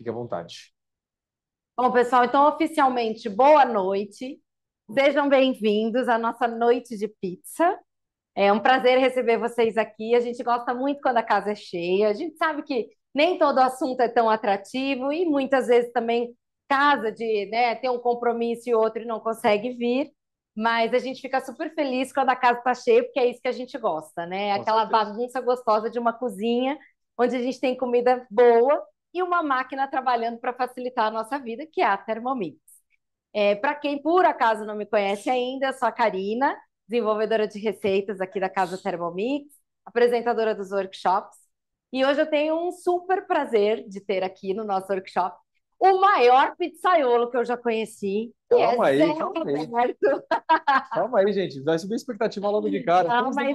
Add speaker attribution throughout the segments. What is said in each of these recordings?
Speaker 1: Fique à vontade.
Speaker 2: Bom, pessoal, então oficialmente, boa noite. Sejam bem-vindos à nossa noite de pizza. É um prazer receber vocês aqui. A gente gosta muito quando a casa é cheia. A gente sabe que nem todo assunto é tão atrativo e muitas vezes também casa de né, ter um compromisso e outro e não consegue vir. Mas a gente fica super feliz quando a casa está cheia, porque é isso que a gente gosta, né? Aquela bagunça gostosa de uma cozinha onde a gente tem comida boa e uma máquina trabalhando para facilitar a nossa vida, que é a Thermomix. É, para quem por acaso não me conhece ainda, eu sou a Karina, desenvolvedora de receitas aqui da Casa Thermomix, apresentadora dos workshops. E hoje eu tenho um super prazer de ter aqui no nosso workshop o maior pizzaiolo que eu já conheci. Calma é aí, calma aí.
Speaker 1: calma aí, gente. Vai subir a expectativa logo de cara. Calma aí, é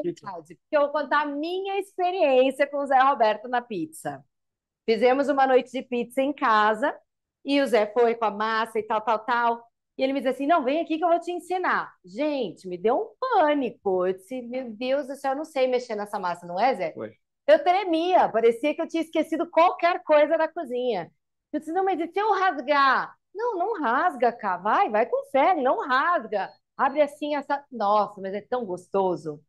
Speaker 1: pizza? Porque
Speaker 2: eu vou contar a minha experiência com o Zé Roberto na pizza. Fizemos uma noite de pizza em casa e o Zé foi com a massa e tal, tal, tal. E ele me disse assim: não, vem aqui que eu vou te ensinar. Gente, me deu um pânico. Eu disse: meu Deus do céu, eu não sei mexer nessa massa, não é, Zé? Eu tremia, parecia que eu tinha esquecido qualquer coisa da cozinha. Eu disse: não, mas e se eu rasgar? Não, não rasga, cara. Vai, vai com fé, não rasga. Abre assim essa. Nossa, mas é tão gostoso.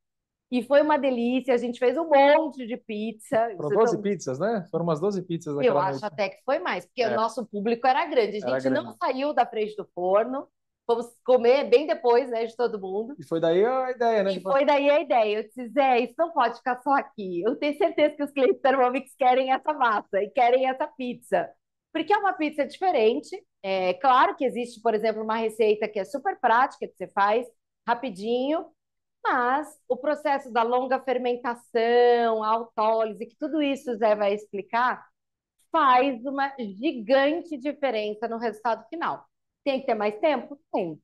Speaker 2: E foi uma delícia, a gente fez um monte de pizza. Foram 12
Speaker 1: pizzas, né? Foram umas 12 pizzas Eu acho noite.
Speaker 2: até que foi mais, porque é. o nosso público era grande. A gente grande. não saiu da frente do forno, fomos comer bem depois, né, de todo mundo. E foi daí a ideia, né? E foi daí a ideia. Eu disse, Zé, isso não pode ficar só aqui. Eu tenho certeza que os clientes da Thermomix querem essa massa e querem essa pizza. Porque é uma pizza diferente. É claro que existe, por exemplo, uma receita que é super prática, que você faz rapidinho, mas o processo da longa fermentação, autólise, que tudo isso o Zé vai explicar, faz uma gigante diferença no resultado final. Tem que ter mais tempo? Tem.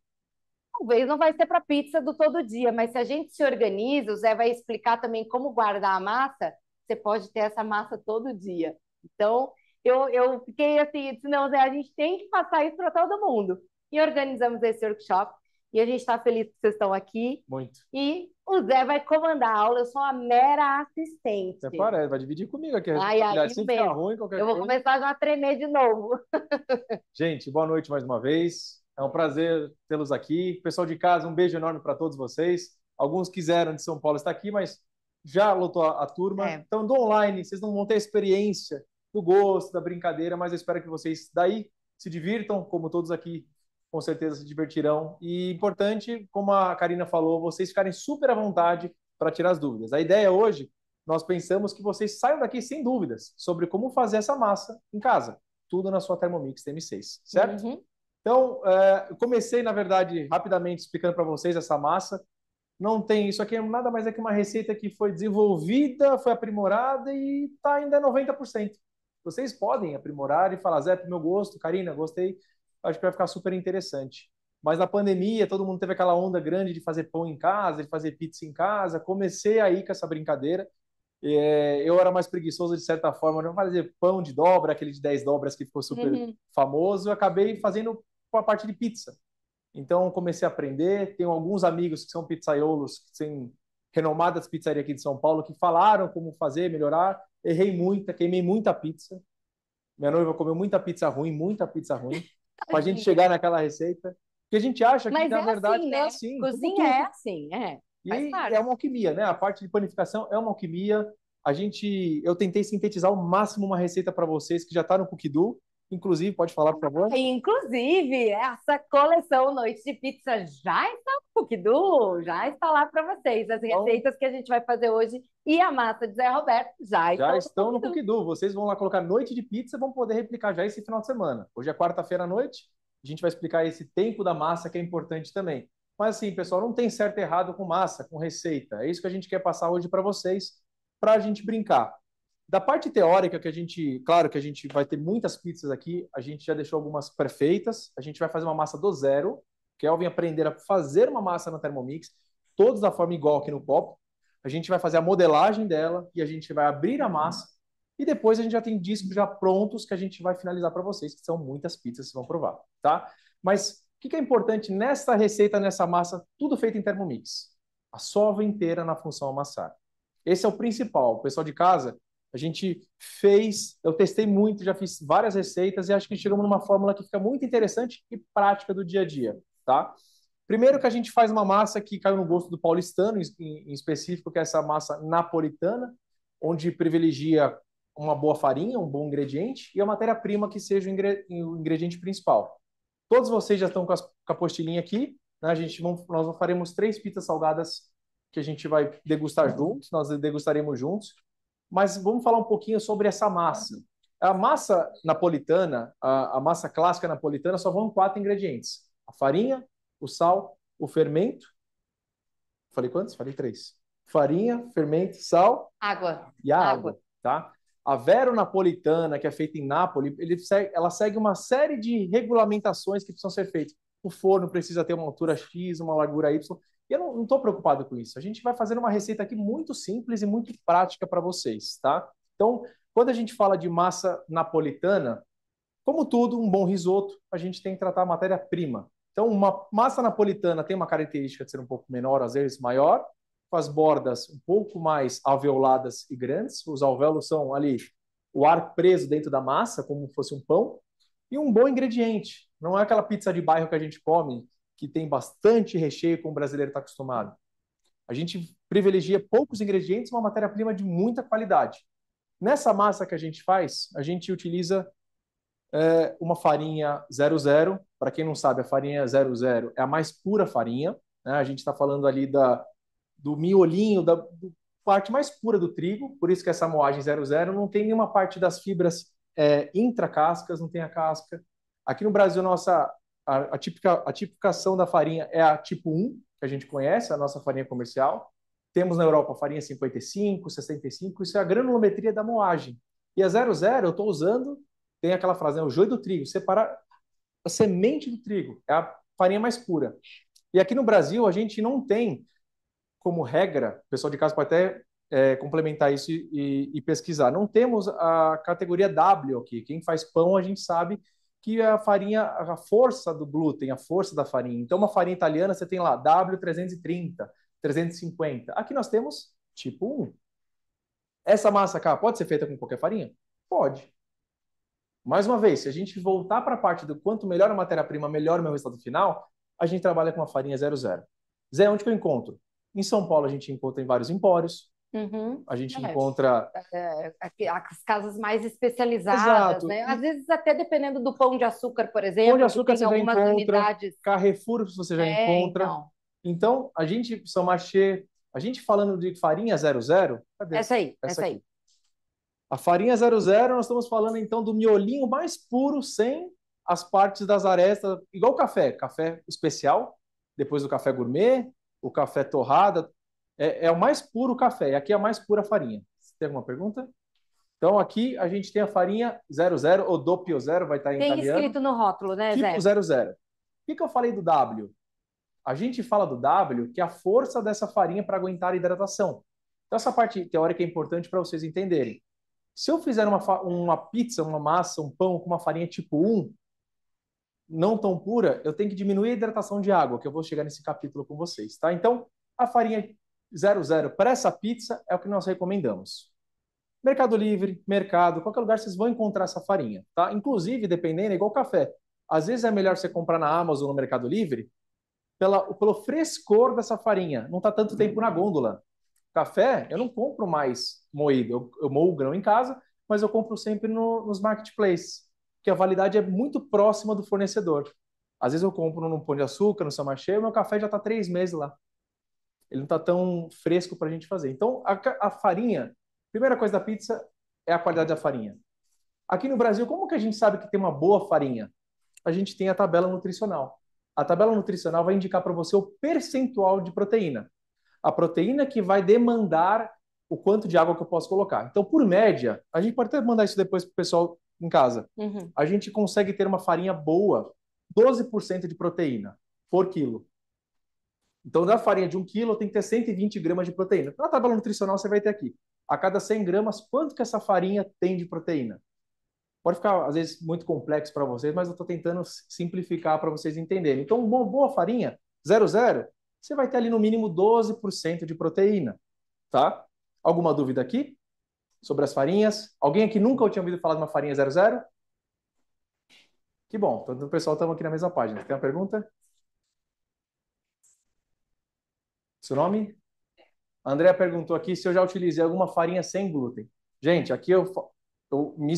Speaker 2: Talvez não vai ser para pizza do todo dia, mas se a gente se organiza, o Zé vai explicar também como guardar a massa, você pode ter essa massa todo dia. Então, eu, eu fiquei assim, disse, não, Zé, a gente tem que passar isso para todo mundo. E organizamos esse workshop e a gente está feliz que vocês estão aqui. Muito. E o Zé vai comandar a aula, eu sou uma mera assistente. Você parece,
Speaker 1: vai dividir comigo aqui. Ai, ai, assim fica ruim, qualquer Eu vou coisa.
Speaker 2: começar a tremer de novo.
Speaker 1: Gente, boa noite mais uma vez. É um prazer tê-los aqui. Pessoal de casa, um beijo enorme para todos vocês. Alguns quiseram de São Paulo estar aqui, mas já lotou a, a turma. É. Então, do online, vocês não vão ter a experiência do gosto, da brincadeira, mas eu espero que vocês daí se divirtam, como todos aqui com certeza se divertirão. E importante, como a Karina falou, vocês ficarem super à vontade para tirar as dúvidas. A ideia hoje, nós pensamos que vocês saiam daqui sem dúvidas sobre como fazer essa massa em casa. Tudo na sua Thermomix TM6, certo? Uhum. Então, é, comecei, na verdade, rapidamente explicando para vocês essa massa. Não tem isso aqui, é nada mais é que uma receita que foi desenvolvida, foi aprimorada e está ainda 90%. Vocês podem aprimorar e falar, Zé, para meu gosto, Karina, gostei acho que vai ficar super interessante. Mas na pandemia, todo mundo teve aquela onda grande de fazer pão em casa, de fazer pizza em casa. Comecei aí com essa brincadeira. É, eu era mais preguiçoso de certa forma, não fazer pão de dobra, aquele de 10 dobras que ficou super uhum. famoso. Eu acabei fazendo a parte de pizza. Então, comecei a aprender. Tenho alguns amigos que são pizzaiolos, que têm renomadas pizzarias aqui de São Paulo, que falaram como fazer, melhorar. Errei muita, queimei muita pizza. Minha noiva comeu muita pizza ruim, muita pizza ruim para a gente chegar naquela receita. Porque a gente acha que, Mas na é
Speaker 2: verdade, assim, é né? é assim. Cozinha é assim, é.
Speaker 1: E é uma alquimia, né? A parte de panificação é uma alquimia. A gente, eu tentei sintetizar ao máximo uma receita para vocês que já está no cookidoo. Inclusive, pode falar, por favor?
Speaker 2: Inclusive, essa coleção Noite de Pizza já está no Cookdu, já está lá para vocês. As então receitas que a gente vai fazer hoje e a massa de Zé Roberto já, já
Speaker 1: estão no Cookdu. Vocês vão lá colocar Noite de Pizza e vão poder replicar já esse final de semana. Hoje é quarta-feira à noite, a gente vai explicar esse tempo da massa que é importante também. Mas assim, pessoal, não tem certo e errado com massa, com receita. É isso que a gente quer passar hoje para vocês, para a gente brincar. Da parte teórica, que a gente, claro que a gente vai ter muitas pizzas aqui, a gente já deixou algumas prefeitas, a gente vai fazer uma massa do zero. Kelvin aprender a fazer uma massa na Thermomix, todos da forma igual aqui no pop A gente vai fazer a modelagem dela e a gente vai abrir a massa. E depois a gente já tem discos já prontos que a gente vai finalizar para vocês, que são muitas pizzas que vão provar, tá? Mas o que é importante nessa receita, nessa massa, tudo feito em Thermomix? A sova inteira na função amassar. Esse é o principal. O pessoal de casa a gente fez, eu testei muito, já fiz várias receitas e acho que chegamos numa fórmula que fica muito interessante e prática do dia a dia, tá? Primeiro que a gente faz uma massa que caiu no gosto do paulistano, em, específico, que é essa massa napolitana, onde privilegia uma boa farinha, um bom ingrediente e a matéria-prima que seja o, ingrediente principal. Todos vocês já estão com, as... com a postilhinha aqui, né? A gente vamos nós faremos três pizzas salgadas que a gente vai degustar juntos, nós degustaremos juntos mas vamos falar um pouquinho sobre essa massa. A massa napolitana, a, a massa clássica napolitana, só vão quatro ingredientes: a farinha, o sal, o fermento. Falei quantos? Falei três. Farinha, fermento, sal. Água. E a água. água tá? A Vero Napolitana, que é feita em Nápoles, ela segue uma série de regulamentações que precisam ser feitas. O forno precisa ter uma altura X, uma largura Y. E eu não estou preocupado com isso. A gente vai fazer uma receita aqui muito simples e muito prática para vocês, tá? Então, quando a gente fala de massa napolitana, como tudo, um bom risoto, a gente tem que tratar a matéria-prima. Então, uma massa napolitana tem uma característica de ser um pouco menor, às vezes maior, com as bordas um pouco mais alveoladas e grandes. Os alvéolos são ali o ar preso dentro da massa, como fosse um pão. E um bom ingrediente. Não é aquela pizza de bairro que a gente come, que tem bastante recheio, como o brasileiro está acostumado. A gente privilegia poucos ingredientes, uma matéria-prima de muita qualidade. Nessa massa que a gente faz, a gente utiliza é, uma farinha 00. Para quem não sabe, a farinha 00 é a mais pura farinha. Né? A gente está falando ali da, do miolinho, da, do, parte mais pura do trigo, por isso que essa moagem 00 não tem nenhuma parte das fibras é, intracascas, não tem a casca. Aqui no Brasil, nossa a, a tipificação da farinha é a tipo 1, que a gente conhece, a nossa farinha comercial. Temos na Europa a farinha 55, 65, isso é a granulometria da moagem. E a 00 eu estou usando, tem aquela frase, né, o joio do trigo, separar a semente do trigo, é a farinha mais pura. E aqui no Brasil a gente não tem como regra, o pessoal de casa pode até é, complementar isso e, e, pesquisar. Não temos a categoria W aqui. Quem faz pão, a gente sabe que a farinha, a força do glúten, a força da farinha. Então, uma farinha italiana, você tem lá W330, 350. Aqui nós temos tipo 1. Essa massa cá pode ser feita com qualquer farinha? Pode. Mais uma vez, se a gente voltar para a parte do quanto melhor a matéria-prima, melhor o meu resultado final, a gente trabalha com a farinha 00. Zé, onde que eu encontro? Em São Paulo a gente encontra em vários empórios,
Speaker 2: Uhum. A gente é, encontra. É, é as casas mais especializadas, Exato. né? Às vezes, até dependendo do pão de açúcar, por exemplo. Pão de açúcar você já encontra. Unidades...
Speaker 1: Carrefour você já é, encontra. Então. então, a gente, São Machê, a gente falando de farinha 00. Cadê? Essa aí, essa, essa aí. A farinha 00, nós estamos falando então do miolinho mais puro, sem as partes das arestas, igual o café. Café especial, depois do café gourmet, o café torrada, é, é o mais puro café, e aqui é a mais pura farinha. Você tem alguma pergunta? Então aqui a gente tem a farinha 00 ou doppio zero, vai estar tá em tem italiano. Tem escrito
Speaker 2: no rótulo, né, tipo Zé?
Speaker 1: Tipo 00. O que, que eu falei do W? A gente fala do W, que é a força dessa farinha para aguentar a hidratação. Então essa parte teórica é importante para vocês entenderem. Se eu fizer uma, uma pizza, uma massa, um pão com uma farinha tipo 1, não tão pura, eu tenho que diminuir a hidratação de água, que eu vou chegar nesse capítulo com vocês, tá? Então, a farinha 00 para essa pizza é o que nós recomendamos. Mercado Livre, mercado, qualquer lugar vocês vão encontrar essa farinha, tá? Inclusive, dependendo, é igual café. Às vezes é melhor você comprar na Amazon no Mercado Livre pela, pelo frescor dessa farinha. Não está tanto tempo na gôndola. Café, eu não compro mais moído. Eu, eu moo o grão em casa, mas eu compro sempre no, nos marketplaces, que a validade é muito próxima do fornecedor. Às vezes eu compro no Pão de Açúcar, no Samachê, e meu café já está três meses lá ele não está tão fresco para a gente fazer. Então, a, a farinha, primeira coisa da pizza é a qualidade da farinha. Aqui no Brasil, como que a gente sabe que tem uma boa farinha? A gente tem a tabela nutricional. A tabela nutricional vai indicar para você o percentual de proteína. A proteína que vai demandar o quanto de água que eu posso colocar. Então, por média, a gente pode até mandar isso depois para o pessoal em casa. Uhum. A gente consegue ter uma farinha boa, 12% de proteína por quilo. Então, da farinha de 1 quilo, tem que ter 120 gramas de proteína. Na tabela nutricional, você vai ter aqui. A cada 100 gramas, quanto que essa farinha tem de proteína? Pode ficar, às vezes, muito complexo para vocês, mas eu estou tentando simplificar para vocês entenderem. Então, uma boa farinha, 00, você vai ter ali no mínimo 12% de proteína, tá? Alguma dúvida aqui sobre as farinhas? Alguém aqui nunca tinha ouvido falar de uma farinha 00? Que bom, todo então, o pessoal estamos aqui na mesma página. Tem uma pergunta? Seu nome? André perguntou aqui se eu já utilizei alguma farinha sem glúten. Gente, aqui eu, eu me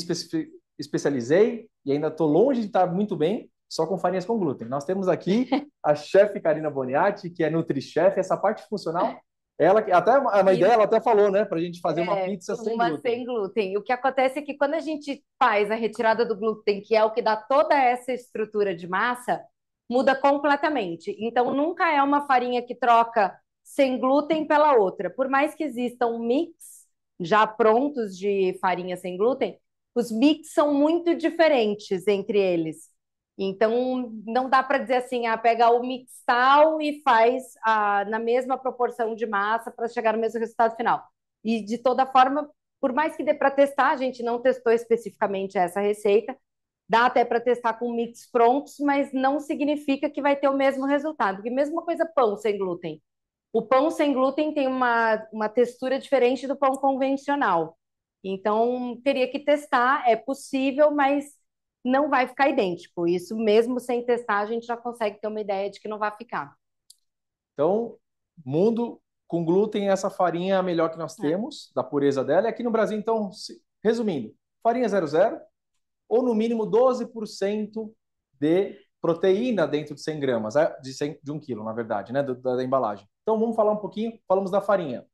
Speaker 1: especializei e ainda estou longe de estar muito bem só com farinhas com glúten. Nós temos aqui a chefe Karina Boniatti, que é nutri chef essa parte funcional. Ela até uma ideia, ela até falou, né, para a gente fazer é, uma pizza sem uma glúten.
Speaker 2: sem glúten. O que acontece é que quando a gente faz a retirada do glúten, que é o que dá toda essa estrutura de massa, muda completamente. Então nunca é uma farinha que troca sem glúten pela outra. Por mais que existam mix já prontos de farinha sem glúten, os mix são muito diferentes entre eles. Então, não dá para dizer assim, ah, pega o mix tal e faz ah, na mesma proporção de massa para chegar no mesmo resultado final. E, de toda forma, por mais que dê para testar, a gente não testou especificamente essa receita, dá até para testar com mix prontos, mas não significa que vai ter o mesmo resultado, porque mesma coisa pão sem glúten. O pão sem glúten tem uma, uma textura diferente do pão convencional. Então, teria que testar, é possível, mas não vai ficar idêntico. Isso mesmo sem testar, a gente já consegue ter uma ideia de que não vai ficar.
Speaker 1: Então, mundo com glúten, essa farinha é a melhor que nós é. temos, da pureza dela. E aqui no Brasil, então, se... resumindo, farinha 00 ou no mínimo 12% de proteína dentro de 100 gramas, é, de, 100, de 1 quilo, na verdade, né, da, da, embalagem. Então, vamos falar um pouquinho, falamos da farinha.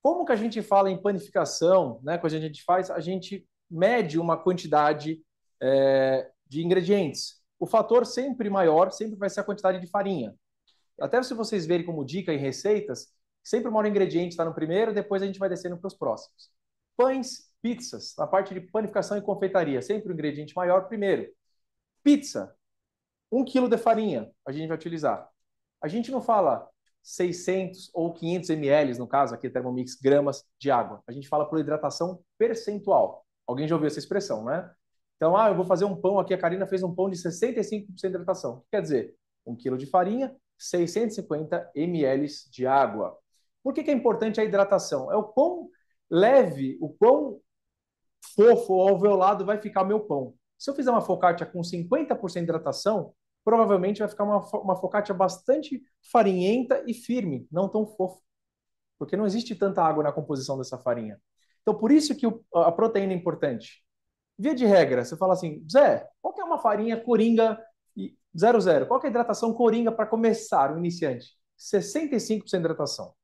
Speaker 1: Como que a gente fala em panificação, né, quando a gente faz, a gente mede uma quantidade é, de ingredientes. O fator sempre maior sempre vai ser a quantidade de farinha. Até se vocês verem como dica em receitas, sempre o maior ingrediente está no primeiro, depois a gente vai descendo para os próximos. Pães, pizzas, na parte de panificação e confeitaria, sempre o ingrediente maior primeiro. Pizza, um quilo de farinha a gente vai utilizar. A gente não fala 600 ou 500 ml, no caso aqui, Thermomix, gramas de água. A gente fala por hidratação percentual. Alguém já ouviu essa expressão, né? Então, ah, eu vou fazer um pão aqui. A Karina fez um pão de 65% de hidratação. O que quer dizer? Um quilo de farinha, 650 ml de água. Por que, que é importante a hidratação? É o quão leve, o quão fofo, alveolado vai ficar meu pão. Se eu fizer uma focaccia com 50% de hidratação, provavelmente vai ficar uma, uma focaccia bastante farinhenta e firme, não tão fofa. Porque não existe tanta água na composição dessa farinha. Então, por isso que o, a proteína é importante. Via de regra, você fala assim, Zé, qual que é uma farinha coringa 00? Qual que é a hidratação coringa para começar, o iniciante? 65% de hidratação.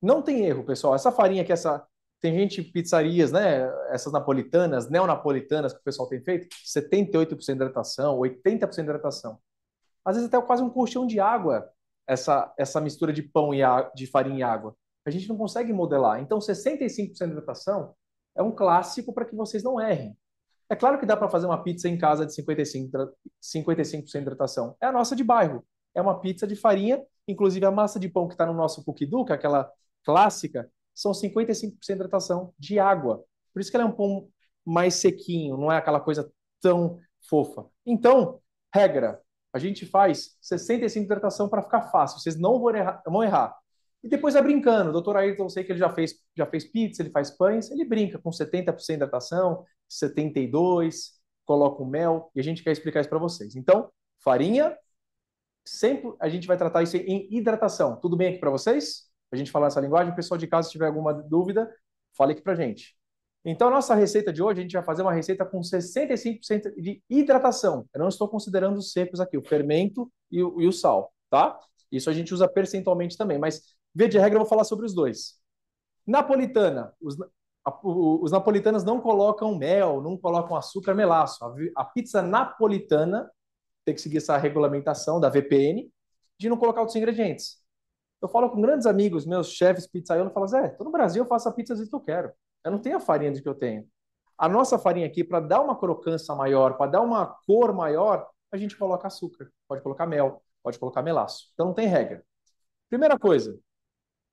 Speaker 1: Não tem erro, pessoal. Essa farinha que essa tem gente, pizzarias, né? Essas napolitanas, neonapolitanas que o pessoal tem feito, 78% de hidratação, 80% de hidratação. Às vezes até é quase um colchão de água, essa, essa mistura de pão e a, de farinha e água. A gente não consegue modelar. Então, 65% de hidratação é um clássico para que vocês não errem. É claro que dá para fazer uma pizza em casa de 55%, 55 de hidratação. É a nossa de bairro. É uma pizza de farinha, inclusive a massa de pão que está no nosso cookie é aquela clássica, são 55% de hidratação de água. Por isso que ela é um pão mais sequinho, não é aquela coisa tão fofa. Então, regra, a gente faz 65% de hidratação para ficar fácil, vocês não vão errar, vão errar. E depois é brincando. O doutor Ayrton, eu sei que ele já fez, já fez pizza, ele faz pães, ele brinca com 70% de hidratação, 72%, coloca o mel, e a gente quer explicar isso para vocês. Então, farinha, sempre a gente vai tratar isso em hidratação. Tudo bem aqui para vocês? a gente falar essa linguagem. O pessoal de casa, se tiver alguma dúvida, fale aqui para gente. Então, a nossa receita de hoje, a gente vai fazer uma receita com 65% de hidratação. Eu não estou considerando os secos aqui, o fermento e o, e o sal, tá? Isso a gente usa percentualmente também, mas via de regra eu vou falar sobre os dois. Napolitana, os, a, os napolitanos não colocam mel, não colocam açúcar melaço. A, a pizza napolitana tem que seguir essa regulamentação da VPN de não colocar outros ingredientes. Eu falo com grandes amigos, meus chefes pizzaiolos, falam, "É, tô no Brasil, eu faço a pizza do que eu quero. Eu não tenho a farinha do que eu tenho. A nossa farinha aqui, para dar uma crocância maior, para dar uma cor maior, a gente coloca açúcar, pode colocar mel, pode colocar melaço. Então não tem regra. Primeira coisa,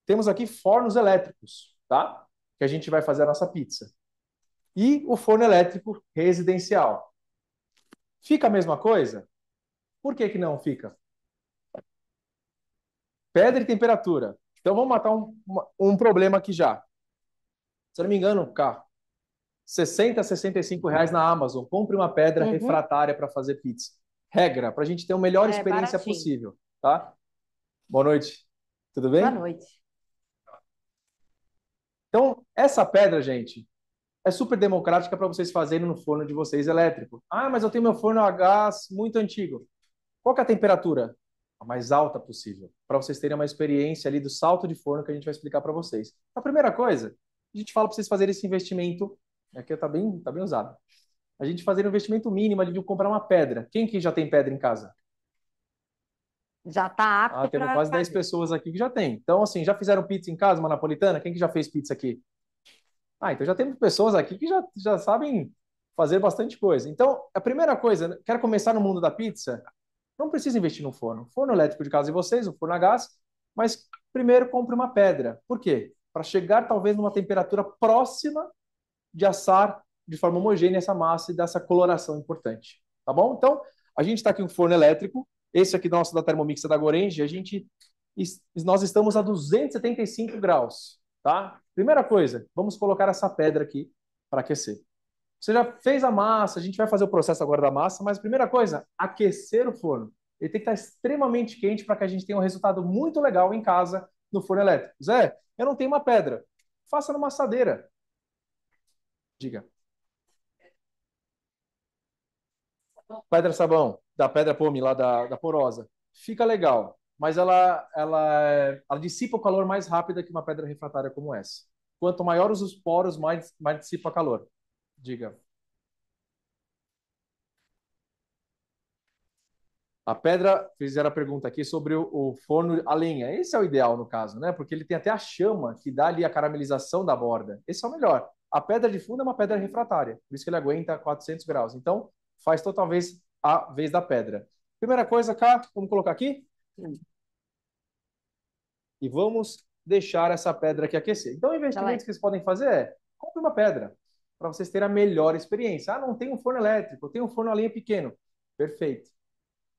Speaker 1: temos aqui fornos elétricos, tá? Que a gente vai fazer a nossa pizza. E o forno elétrico residencial. Fica a mesma coisa? Por que, que não fica? Pedra e temperatura. Então vamos matar um, um problema aqui já. Se eu não me engano, carro. 60 a 65 reais na Amazon. Compre uma pedra uhum. refratária para fazer pizza. Regra, para a gente ter a melhor é, experiência baratinho. possível. Tá? Boa noite. Tudo bem? Boa noite. Então, essa pedra, gente, é super democrática para vocês fazerem no forno de vocês elétrico. Ah, mas eu tenho meu forno a gás muito antigo. Qual é a temperatura? a mais alta possível, para vocês terem uma experiência ali do salto de forno que a gente vai explicar para vocês. A primeira coisa, a gente fala para vocês fazerem esse investimento, aqui está bem, tá bem usado, a gente fazer um investimento mínimo ali de comprar uma pedra. Quem que já tem pedra em casa? Já
Speaker 2: está apto. Ah, temos quase fazer. 10
Speaker 1: pessoas aqui que já tem. Então, assim, já fizeram pizza em casa, uma napolitana? Quem que já fez pizza aqui? Ah, então já temos pessoas aqui que já, já sabem fazer bastante coisa. Então, a primeira coisa, quero começar no mundo da pizza? Não precisa investir no forno. Forno elétrico de casa de vocês, um forno a gás, mas primeiro compre uma pedra. Por quê? Para chegar talvez numa temperatura próxima de assar de forma homogênea essa massa e dessa coloração importante. Tá bom? Então, a gente está aqui em um forno elétrico, esse aqui nosso da Thermomix é da Gorenji, a gente nós estamos a 275 graus, tá? Primeira coisa, vamos colocar essa pedra aqui para aquecer. Você já fez a massa, a gente vai fazer o processo agora da massa, mas primeira coisa, aquecer o forno. Ele tem que estar extremamente quente para que a gente tenha um resultado muito legal em casa no forno elétrico. Zé, eu não tenho uma pedra. Faça numa assadeira. Diga. Pedra sabão, da pedra pome lá da, da porosa. Fica legal, mas ela, ela, ela dissipa o calor mais rápido que uma pedra refratária como essa. Quanto maiores os poros, mais, mais dissipa calor. Diga. A pedra, fizeram a pergunta aqui sobre o, o, forno a lenha. Esse é o ideal, no caso, né? Porque ele tem até a chama que dá ali a caramelização da borda. Esse é o melhor. A pedra de fundo é uma pedra refratária, por isso que ele aguenta 400 graus. Então, faz vez a vez da pedra. Primeira coisa, cá, vamos colocar aqui. E vamos deixar essa pedra aqui aquecer. Então, o tá investimento que vocês podem fazer é compre uma pedra para vocês terem a melhor experiência. Ah, não tem um forno elétrico, tem um forno a lenha pequeno. Perfeito.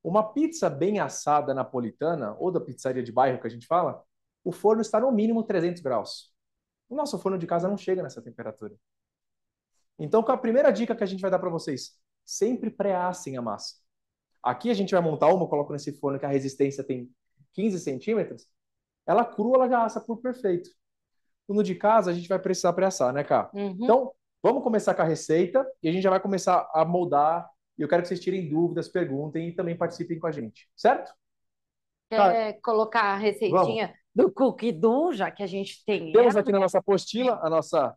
Speaker 1: Uma pizza bem assada napolitana, ou da pizzaria de bairro que a gente fala, o forno está no mínimo 300 graus. O nosso forno de casa não chega nessa temperatura. Então, com a primeira dica que a gente vai dar para vocês, sempre pré-assem a massa. Aqui a gente vai montar uma, coloco nesse forno que a resistência tem 15 centímetros, ela crua, ela já assa por perfeito. No de casa, a gente vai precisar pré-assar, né, Cá? Uhum. Então, Vamos começar com a receita e a gente já vai começar a moldar. E eu quero que vocês tirem dúvidas, perguntem e também participem com a gente, certo?
Speaker 2: Quer colocar a receitinha Vamos. do cookie do, já que a gente tem. Temos
Speaker 1: aqui na né? nossa apostila a nossa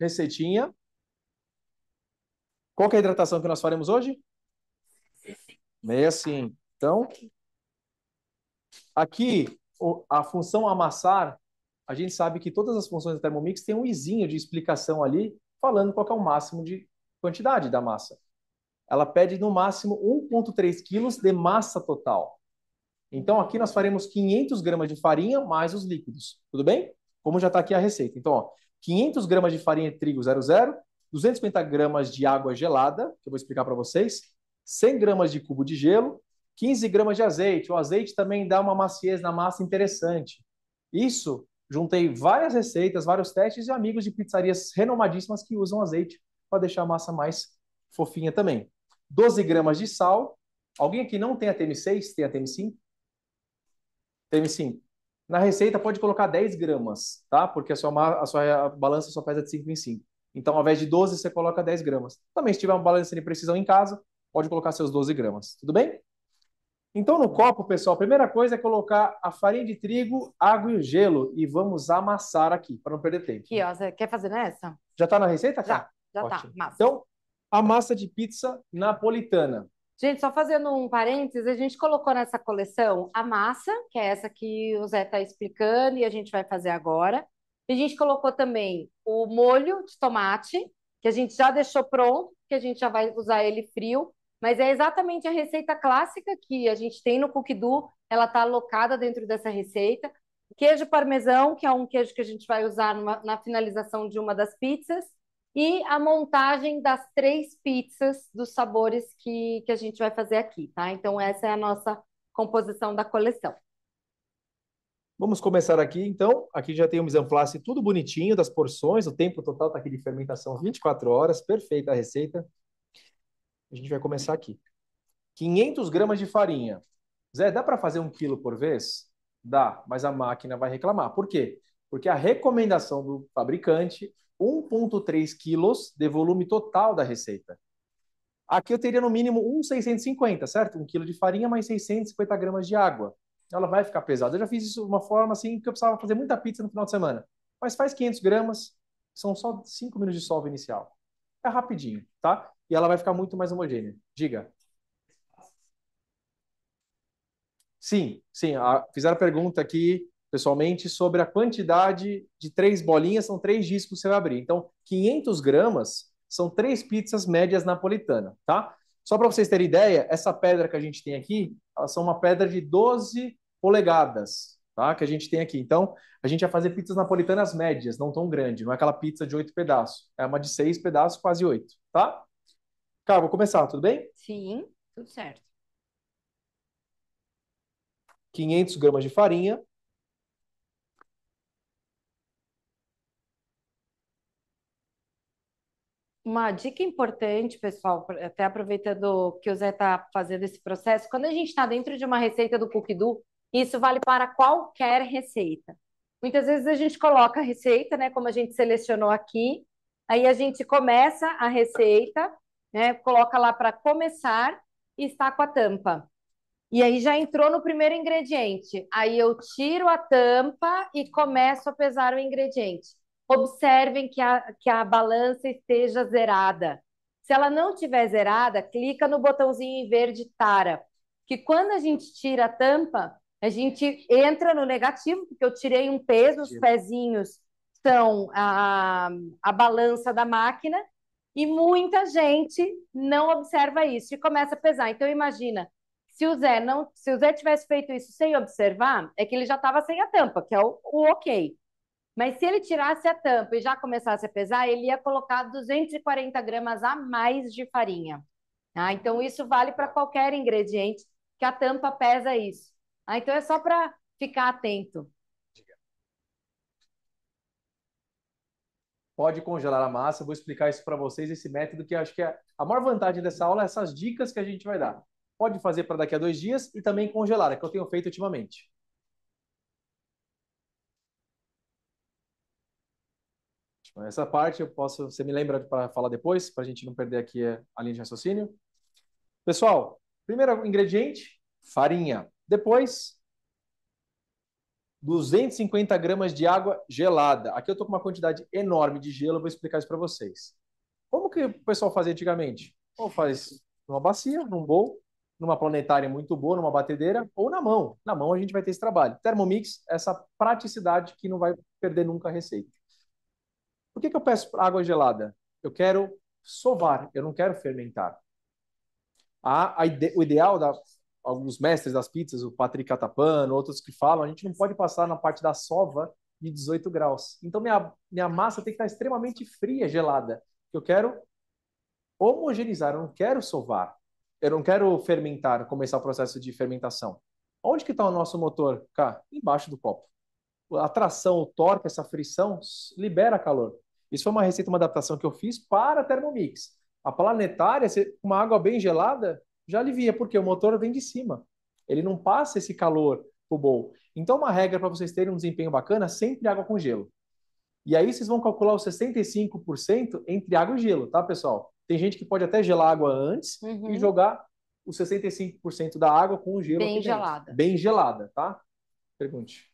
Speaker 1: receitinha. Qual é a hidratação que nós faremos hoje? 65. Então, aqui a função amassar, a gente sabe que todas as funções do Thermomix tem um izinho de explicação ali falando qual é o máximo de quantidade da massa. Ela pede no máximo 1,3 quilos de massa total. Então aqui nós faremos 500 gramas de farinha mais os líquidos, tudo bem? Como já está aqui a receita. Então, ó, 500 gramas de farinha de trigo 00, 250 gramas de água gelada, que eu vou explicar para vocês, 100 gramas de cubo de gelo, 15 gramas de azeite. O azeite também dá uma maciez na massa interessante. Isso Juntei várias receitas, vários testes e amigos de pizzarias renomadíssimas que usam azeite para deixar a massa mais fofinha também. 12 gramas de sal. Alguém aqui não tem a TM6? Tem a TM5? TM5. Na receita pode colocar 10 gramas, tá? Porque a sua, a sua balança só pesa de 5 em 5. Então, ao invés de 12, você coloca 10 gramas. Também, se tiver uma balança de precisão em casa, pode colocar seus 12 gramas. Tudo bem? Então, no copo, pessoal, a primeira coisa é colocar a farinha de trigo, água e o gelo. E vamos amassar aqui, para não perder tempo. Aqui,
Speaker 2: ó, você quer fazer nessa?
Speaker 1: Já está na receita, cara? Tá. Já, já tá, Ótimo. tá. Massa. Então, a massa de pizza napolitana.
Speaker 2: Gente, só fazendo um parênteses, a gente colocou nessa coleção a massa, que é essa que o Zé está explicando e a gente vai fazer agora. a gente colocou também o molho de tomate, que a gente já deixou pronto, que a gente já vai usar ele frio. Mas é exatamente a receita clássica que a gente tem no cookdu, ela está alocada dentro dessa receita. Queijo parmesão, que é um queijo que a gente vai usar numa, na finalização de uma das pizzas, e a montagem das três pizzas dos sabores que, que a gente vai fazer aqui, tá? Então, essa é a nossa composição da coleção.
Speaker 1: Vamos começar aqui, então. Aqui já tem o mise en place tudo bonitinho das porções. O tempo total está aqui de fermentação 24 horas. Perfeita a receita. A gente vai começar aqui. 500 gramas de farinha. Zé, dá para fazer um quilo por vez? Dá, mas a máquina vai reclamar. Por quê? Porque a recomendação do fabricante, 1,3 quilos de volume total da receita. Aqui eu teria no mínimo 1,650, certo? Um quilo de farinha mais 650 gramas de água. Ela vai ficar pesada. Eu já fiz isso de uma forma assim que eu precisava fazer muita pizza no final de semana. Mas faz 500 gramas, são só 5 minutos de solve inicial. É rapidinho, tá? e ela vai ficar muito mais homogênea. Diga. Sim, sim. A, fizeram pergunta aqui pessoalmente sobre a quantidade de três bolinhas, são três discos que você vai abrir. Então, 500 gramas são três pizzas médias napolitana, tá? Só para vocês terem ideia, essa pedra que a gente tem aqui, ela são uma pedra de 12 polegadas, tá? Que a gente tem aqui. Então, a gente vai fazer pizzas napolitanas médias, não tão grande, não é aquela pizza de oito pedaços, é uma de seis pedaços, quase oito, tá? Cara, vou começar, tudo bem?
Speaker 2: Sim, tudo certo.
Speaker 1: 500 gramas de farinha,
Speaker 2: Uma dica importante, pessoal, até aproveitando que o Zé está fazendo esse processo, quando a gente está dentro de uma receita do Cookidoo, isso vale para qualquer receita. Muitas vezes a gente coloca a receita, né, como a gente selecionou aqui, aí a gente começa a receita né? Coloca lá para começar e está com a tampa. E aí já entrou no primeiro ingrediente. Aí eu tiro a tampa e começo a pesar o ingrediente. Observem que a, que a balança esteja zerada. Se ela não tiver zerada, clica no botãozinho em verde tara, que quando a gente tira a tampa, a gente entra no negativo, porque eu tirei um peso, os pezinhos são a, a balança da máquina, e muita gente não observa isso e começa a pesar. Então, imagina, se o Zé não, se o Zé tivesse feito isso sem observar, é que ele já estava sem a tampa, que é o, o, ok. Mas se ele tirasse a tampa e já começasse a pesar, ele ia colocar 240 gramas a mais de farinha. Ah, então isso vale para qualquer ingrediente que a tampa pesa isso. Ah, então é só para ficar atento.
Speaker 1: pode congelar a massa. Vou explicar isso para vocês, esse método que acho que é a maior vantagem dessa aula é essas dicas que a gente vai dar. Pode fazer para daqui a dois dias e também congelar, é que eu tenho feito ultimamente. Essa parte eu posso, você me lembra para falar depois, para a gente não perder aqui eh, a linha de raciocínio. Pessoal, primeiro ingrediente, farinha. Depois, 250 gramas de água gelada. Aqui eu estou com uma quantidade enorme de gelo, eu vou explicar isso para vocês. Como que o pessoal fazia antigamente? Ou faz numa bacia, num bowl, numa planetária muito boa, numa batedeira, ou na mão. Na mão a gente vai ter esse trabalho. Thermomix, essa praticidade que não vai perder nunca a receita. Por que, que eu peço água gelada? Eu quero sovar, eu não quero fermentar. A, a ide, o ideal da alguns mestres das pizzas, o Patrick Catapano, outros que falam, a gente não pode passar na parte da sova de 18 graus. Então minha, minha massa tem que estar extremamente fria, gelada, eu quero homogeneizar, eu não quero sovar, eu não quero fermentar, começar o processo de fermentação. Onde que está o nosso motor, cá? Embaixo do copo. A tração, o torque, essa frição libera calor. Isso foi uma receita, uma adaptação que eu fiz para a Thermomix. A planetária, uma água bem gelada, já alivia, porque o motor vem de cima. Ele não passa esse calor pro bowl. Então, uma regra para vocês terem um desempenho bacana, sempre água com gelo. E aí vocês vão calcular os 65% entre água e gelo, tá, pessoal? Tem gente que pode até gelar água antes uhum. e jogar os 65% da água com o gelo. Bem gelada. Bem gelada, tá? Pergunte.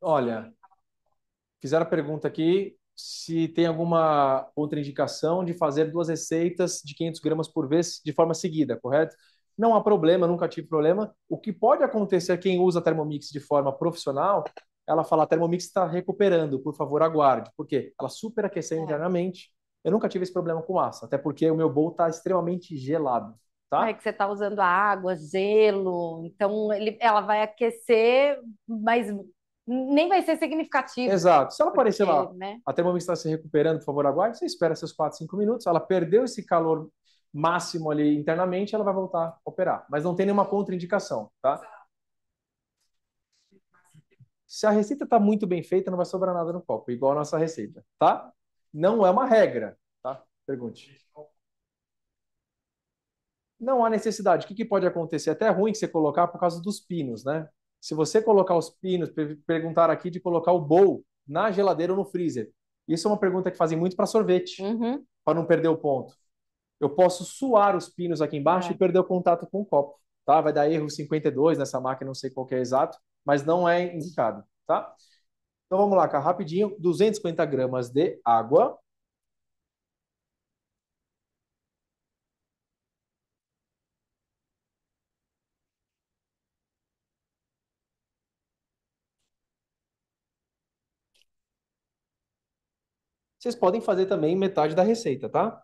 Speaker 1: Olha, fizeram a pergunta aqui se tem alguma outra indicação de fazer duas receitas de 500 gramas por vez de forma seguida, correto? Não há problema, nunca tive problema. O que pode acontecer quem usa Thermomix de forma profissional, ela fala, Thermomix está recuperando, por favor, aguarde. Por quê? Ela superaqueceu é. internamente. Eu nunca tive esse problema com massa, até porque o meu bowl está extremamente gelado. Tá? É que
Speaker 2: você está usando água, gelo, então ele, ela vai aquecer, mas nem vai ser significativo.
Speaker 1: Exato. Se ela aparecer lá, né? até o momento está se recuperando, por favor, aguarde, você espera seus 4, 5 minutos, ela perdeu esse calor máximo ali internamente, ela vai voltar a operar. Mas não tem nenhuma contraindicação, tá? Se a receita está muito bem feita, não vai sobrar nada no copo, igual a nossa receita, tá? Não é uma regra, tá? Pergunte. Não há necessidade. O que, que pode acontecer? É até é ruim que você colocar por causa dos pinos, né? Se você colocar os pinos, perguntar aqui de colocar o bowl na geladeira ou no freezer. Isso é uma pergunta que fazem muito para sorvete, uhum. para não perder o ponto. Eu posso suar os pinos aqui embaixo é. e perder o contato com o copo, tá? Vai dar erro 52 nessa máquina, não sei qual que é exato, mas não é indicado, tá? Então vamos lá, cara, rapidinho. 250 gramas de água, Vocês podem fazer também metade da receita, tá?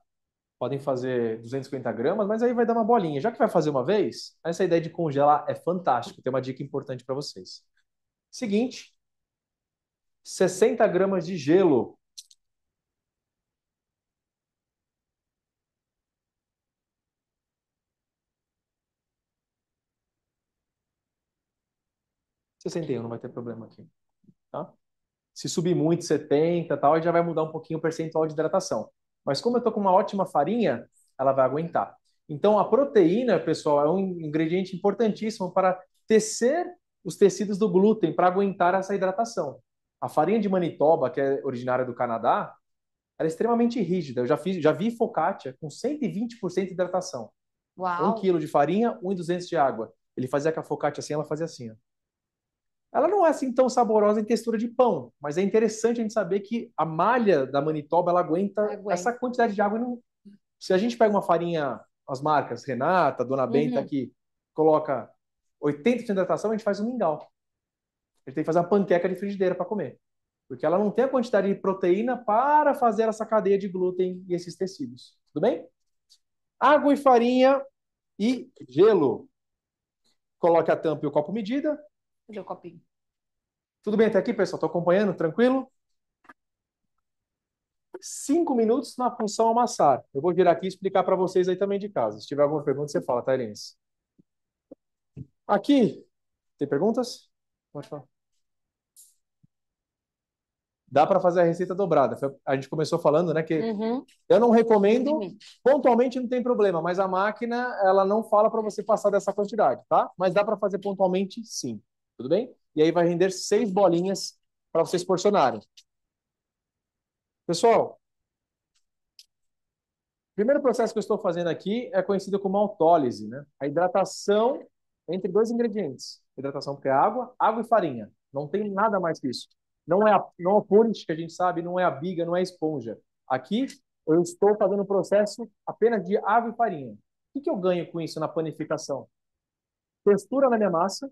Speaker 1: Podem fazer 250 gramas, mas aí vai dar uma bolinha. Já que vai fazer uma vez, essa ideia de congelar é fantástica. Tem uma dica importante para vocês. Seguinte, 60 gramas de gelo. Sessenta não vai ter problema aqui, tá? Se subir muito, 70 tal, já vai mudar um pouquinho o percentual de hidratação. Mas como eu estou com uma ótima farinha, ela vai aguentar. Então, a proteína, pessoal, é um ingrediente importantíssimo para tecer os tecidos do glúten, para aguentar essa hidratação. A farinha de Manitoba, que é originária do Canadá, ela é extremamente rígida. Eu já, fiz, já vi focaccia com 120% de hidratação.
Speaker 2: Uau. Um quilo
Speaker 1: de farinha, 1,200 de água. Ele fazia com a focaccia assim, ela fazia assim. Ó. Ela não é assim tão saborosa em textura de pão, mas é interessante a gente saber que a malha da Manitoba ela aguenta, aguenta. essa quantidade de água. Não... Se a gente pega uma farinha, as marcas Renata, Dona Benta, uhum. que coloca 80% de hidratação, a gente faz um mingau. Ele tem que fazer uma panqueca de frigideira para comer, porque ela não tem a quantidade de proteína para fazer essa cadeia de glúten e esses tecidos. Tudo bem? Água e farinha e gelo. Coloque a tampa e o copo medida, Cadê o copinho? Tudo bem até aqui, pessoal? Estou acompanhando? Tranquilo? Cinco minutos na função amassar. Eu vou virar aqui e explicar para vocês aí também de casa. Se tiver alguma pergunta, você fala, tá, Aqui, tem perguntas? Pode falar. Dá para fazer a receita dobrada. A gente começou falando, né, que uhum. eu não recomendo, pontualmente não tem problema, mas a máquina, ela não fala para você passar dessa quantidade, tá? Mas dá para fazer pontualmente, sim. Tudo bem? E aí vai render seis bolinhas para vocês porcionarem. Pessoal, o primeiro processo que eu estou fazendo aqui é conhecido como autólise, né? A hidratação entre dois ingredientes. Hidratação porque é água, água e farinha. Não tem nada mais que isso. Não é a, não é a punch que a gente sabe, não é a biga, não é a esponja. Aqui eu estou fazendo um processo apenas de água e farinha. O que, que eu ganho com isso na panificação? Textura na minha massa,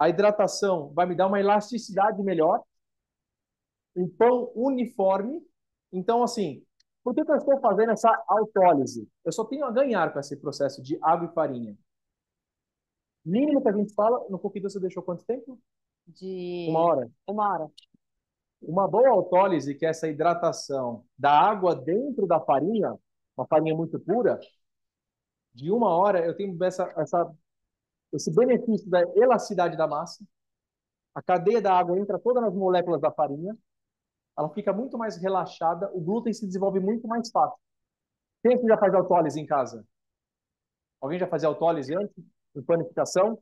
Speaker 1: a hidratação vai me dar uma elasticidade melhor, um pão uniforme. Então, assim, por que, que eu estou fazendo essa autólise? Eu só tenho a ganhar com esse processo de água e farinha. Mínimo que a gente fala, no pouquinho você deixou quanto tempo? De... Uma hora. Uma hora. Uma boa autólise, que é essa hidratação da água dentro da farinha, uma farinha muito pura, de uma hora eu tenho essa, essa esse benefício da elasticidade da massa. A cadeia da água entra toda nas moléculas da farinha, ela fica muito mais relaxada, o glúten se desenvolve muito mais fácil. Quem já faz autólise em casa? Alguém já fazia autólise antes, em planificação?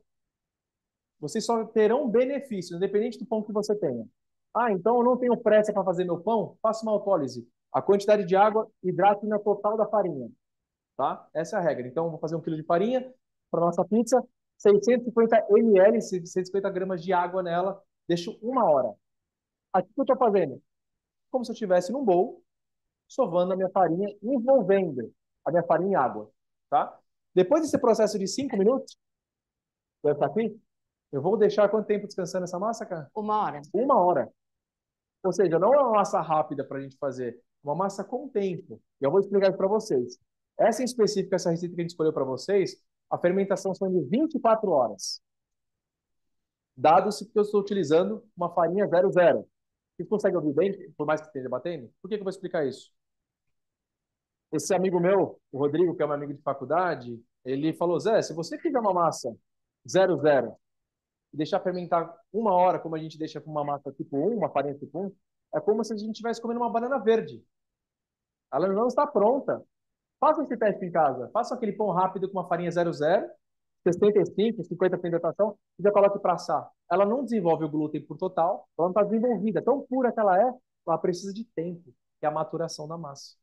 Speaker 1: Vocês só terão benefícios, independente do pão que você tenha. Ah, então eu não tenho pressa para fazer meu pão? Faça uma autólise. A quantidade de água hidrata na total da farinha. Tá? Essa é a regra. Então, eu vou fazer um quilo de farinha para nossa pizza. 650 ml, 650 gramas de água nela, deixo uma hora. Aqui que eu estou fazendo? Como se eu estivesse num bowl, sovando a minha farinha, envolvendo a minha farinha em água. Tá? Depois desse processo de 5 minutos, vai ficar aqui? Eu vou deixar quanto tempo descansando essa massa, cara? Uma hora. Uma hora. Ou seja, não é uma massa rápida para a gente fazer, é uma massa com tempo. E eu vou explicar isso para vocês. Essa em específico, essa receita que a gente escolheu para vocês, a fermentação são de 24 horas. Dado-se que eu estou utilizando uma farinha 00. Vocês conseguem ouvir bem, por mais que esteja batendo? Por que, que eu vou explicar isso? Esse amigo meu, o Rodrigo, que é meu amigo de faculdade, ele falou, Zé, se você fizer uma massa 00 e deixar fermentar uma hora, como a gente deixa com uma massa tipo 1, uma farinha tipo 1, é como se a gente estivesse comendo uma banana verde. Ela não está pronta, Faça esse teste em casa. Faça aquele pão rápido com uma farinha 00, 65, 50% de hidratação, e já coloque para assar. Ela não desenvolve o glúten por total, ela não está desenvolvida. Tão pura que ela é, ela precisa de tempo, que é a maturação da massa.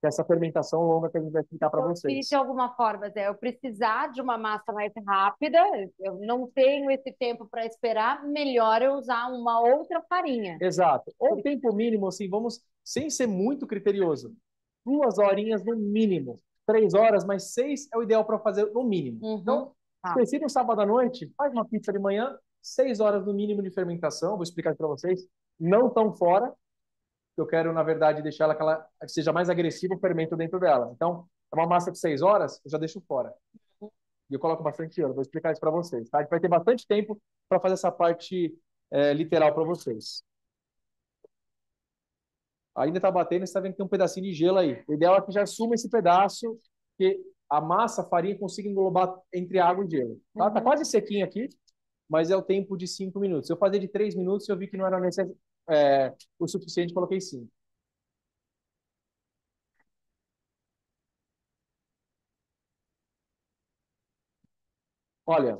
Speaker 1: Que é essa fermentação longa que a gente vai explicar para vocês. De
Speaker 2: alguma forma, Zé, eu precisar de uma massa mais rápida, eu não tenho esse tempo para esperar, melhor eu usar uma outra farinha.
Speaker 1: Exato. Ou tempo mínimo, assim, vamos, sem ser muito criterioso, duas horinhas no mínimo. Três horas mais seis é o ideal para fazer no mínimo. Uhum. Então, se decide um sábado à noite, faz uma pizza de manhã, seis horas no mínimo de fermentação, vou explicar para vocês, não tão fora, que eu quero, na verdade, deixar ela que ela seja mais agressiva, o fermento dentro dela. Então, é uma massa de seis horas, eu já deixo fora. Uhum. E eu coloco bastante óleo, vou explicar isso para vocês, tá? A gente vai ter bastante tempo para fazer essa parte é, literal para vocês ainda está batendo, você está vendo que tem um pedacinho de gelo aí. O ideal é que já suma esse pedaço, que a massa, a farinha, consiga englobar entre água e gelo. Está tá uhum. tá quase sequinho aqui, mas é o tempo de cinco minutos. Se eu fazer de três minutos, eu vi que não era é, o suficiente, coloquei cinco. Olha,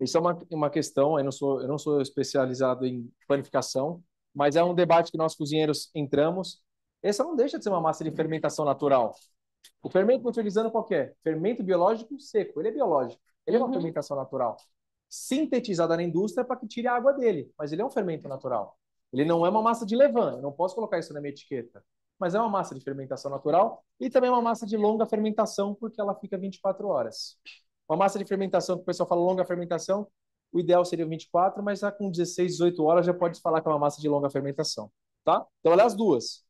Speaker 1: isso é uma, uma questão, eu não, sou, eu não sou especializado em panificação, mas é um debate que nós cozinheiros entramos. Essa não deixa de ser uma massa de fermentação natural. O fermento que neutralizando qual é? Fermento biológico seco. Ele é biológico. Ele uhum. é uma uhum. fermentação natural. Sintetizada na indústria para que tire a água dele, mas ele é um fermento natural. Ele não é uma massa de levain, eu não posso colocar isso na minha etiqueta. Mas é uma massa de fermentação natural e também é uma massa de longa fermentação, porque ela fica 24 horas. Uma massa de fermentação, que o pessoal fala longa fermentação, o ideal seria 24, mas já com 16, 18 horas já pode falar que é uma massa de longa fermentação, tá? Então, olha as duas.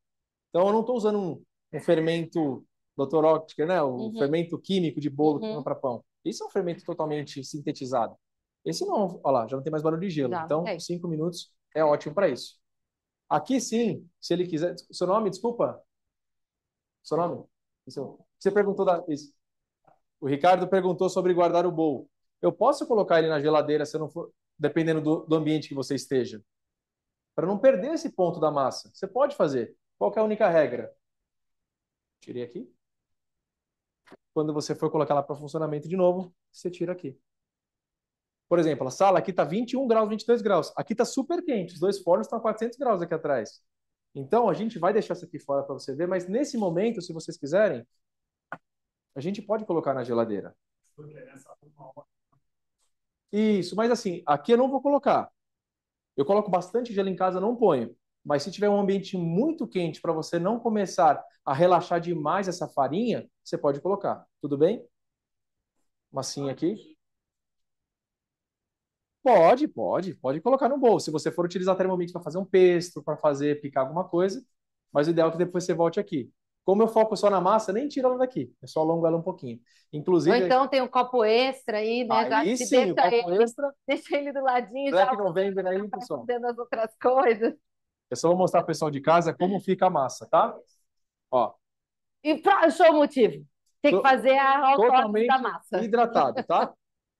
Speaker 1: Então, eu não estou usando um, um, fermento Dr. Oetker, né? O uhum. fermento químico de bolo uhum. para pão. Isso é um fermento totalmente sintetizado. Esse não, é olha lá, já não tem mais barulho de gelo. Não, então, é. cinco minutos é ótimo para isso. Aqui sim, se ele quiser. Seu nome, desculpa? Seu nome? Você perguntou da. Isso. O Ricardo perguntou sobre guardar o bolo. Eu posso colocar ele na geladeira se não for, dependendo do, do ambiente que você esteja. Para não perder esse ponto da massa. Você pode fazer. Qual é a única regra? Tirei aqui. Quando você for colocar ela para funcionamento de novo, você tira aqui. Por exemplo, a sala aqui está 21 graus, 22 graus. Aqui está super quente. Os dois fornos estão a 400 graus aqui atrás. Então, a gente vai deixar isso aqui fora para você ver, mas nesse momento, se vocês quiserem, a gente pode colocar na geladeira. Isso, mas assim, aqui eu não vou colocar. Eu coloco bastante gelo em casa, não ponho. Mas se tiver um ambiente muito quente para você não começar a relaxar demais essa farinha, você pode colocar. Tudo bem? Massinha aqui. Pode, pode, pode colocar no bolso. Se você for utilizar Thermomix para fazer um pesto, para fazer picar alguma coisa, mas o ideal é que depois você volte aqui. Como eu foco só na massa, nem tiro ela daqui. É só alongo ela um pouquinho. Inclusive. Ou então
Speaker 2: tem um copo extra aí, né? Aí, sim, deixa copo ele, extra. Deixa ele do ladinho. Será já que não
Speaker 1: vem por aí, pessoal?
Speaker 2: Fazendo as outras coisas.
Speaker 1: Eu só vou mostrar o pessoal de casa como fica a massa, tá? Ó.
Speaker 2: E pra, show o motivo. Tem que fazer a autópsia da massa. hidratado, tá?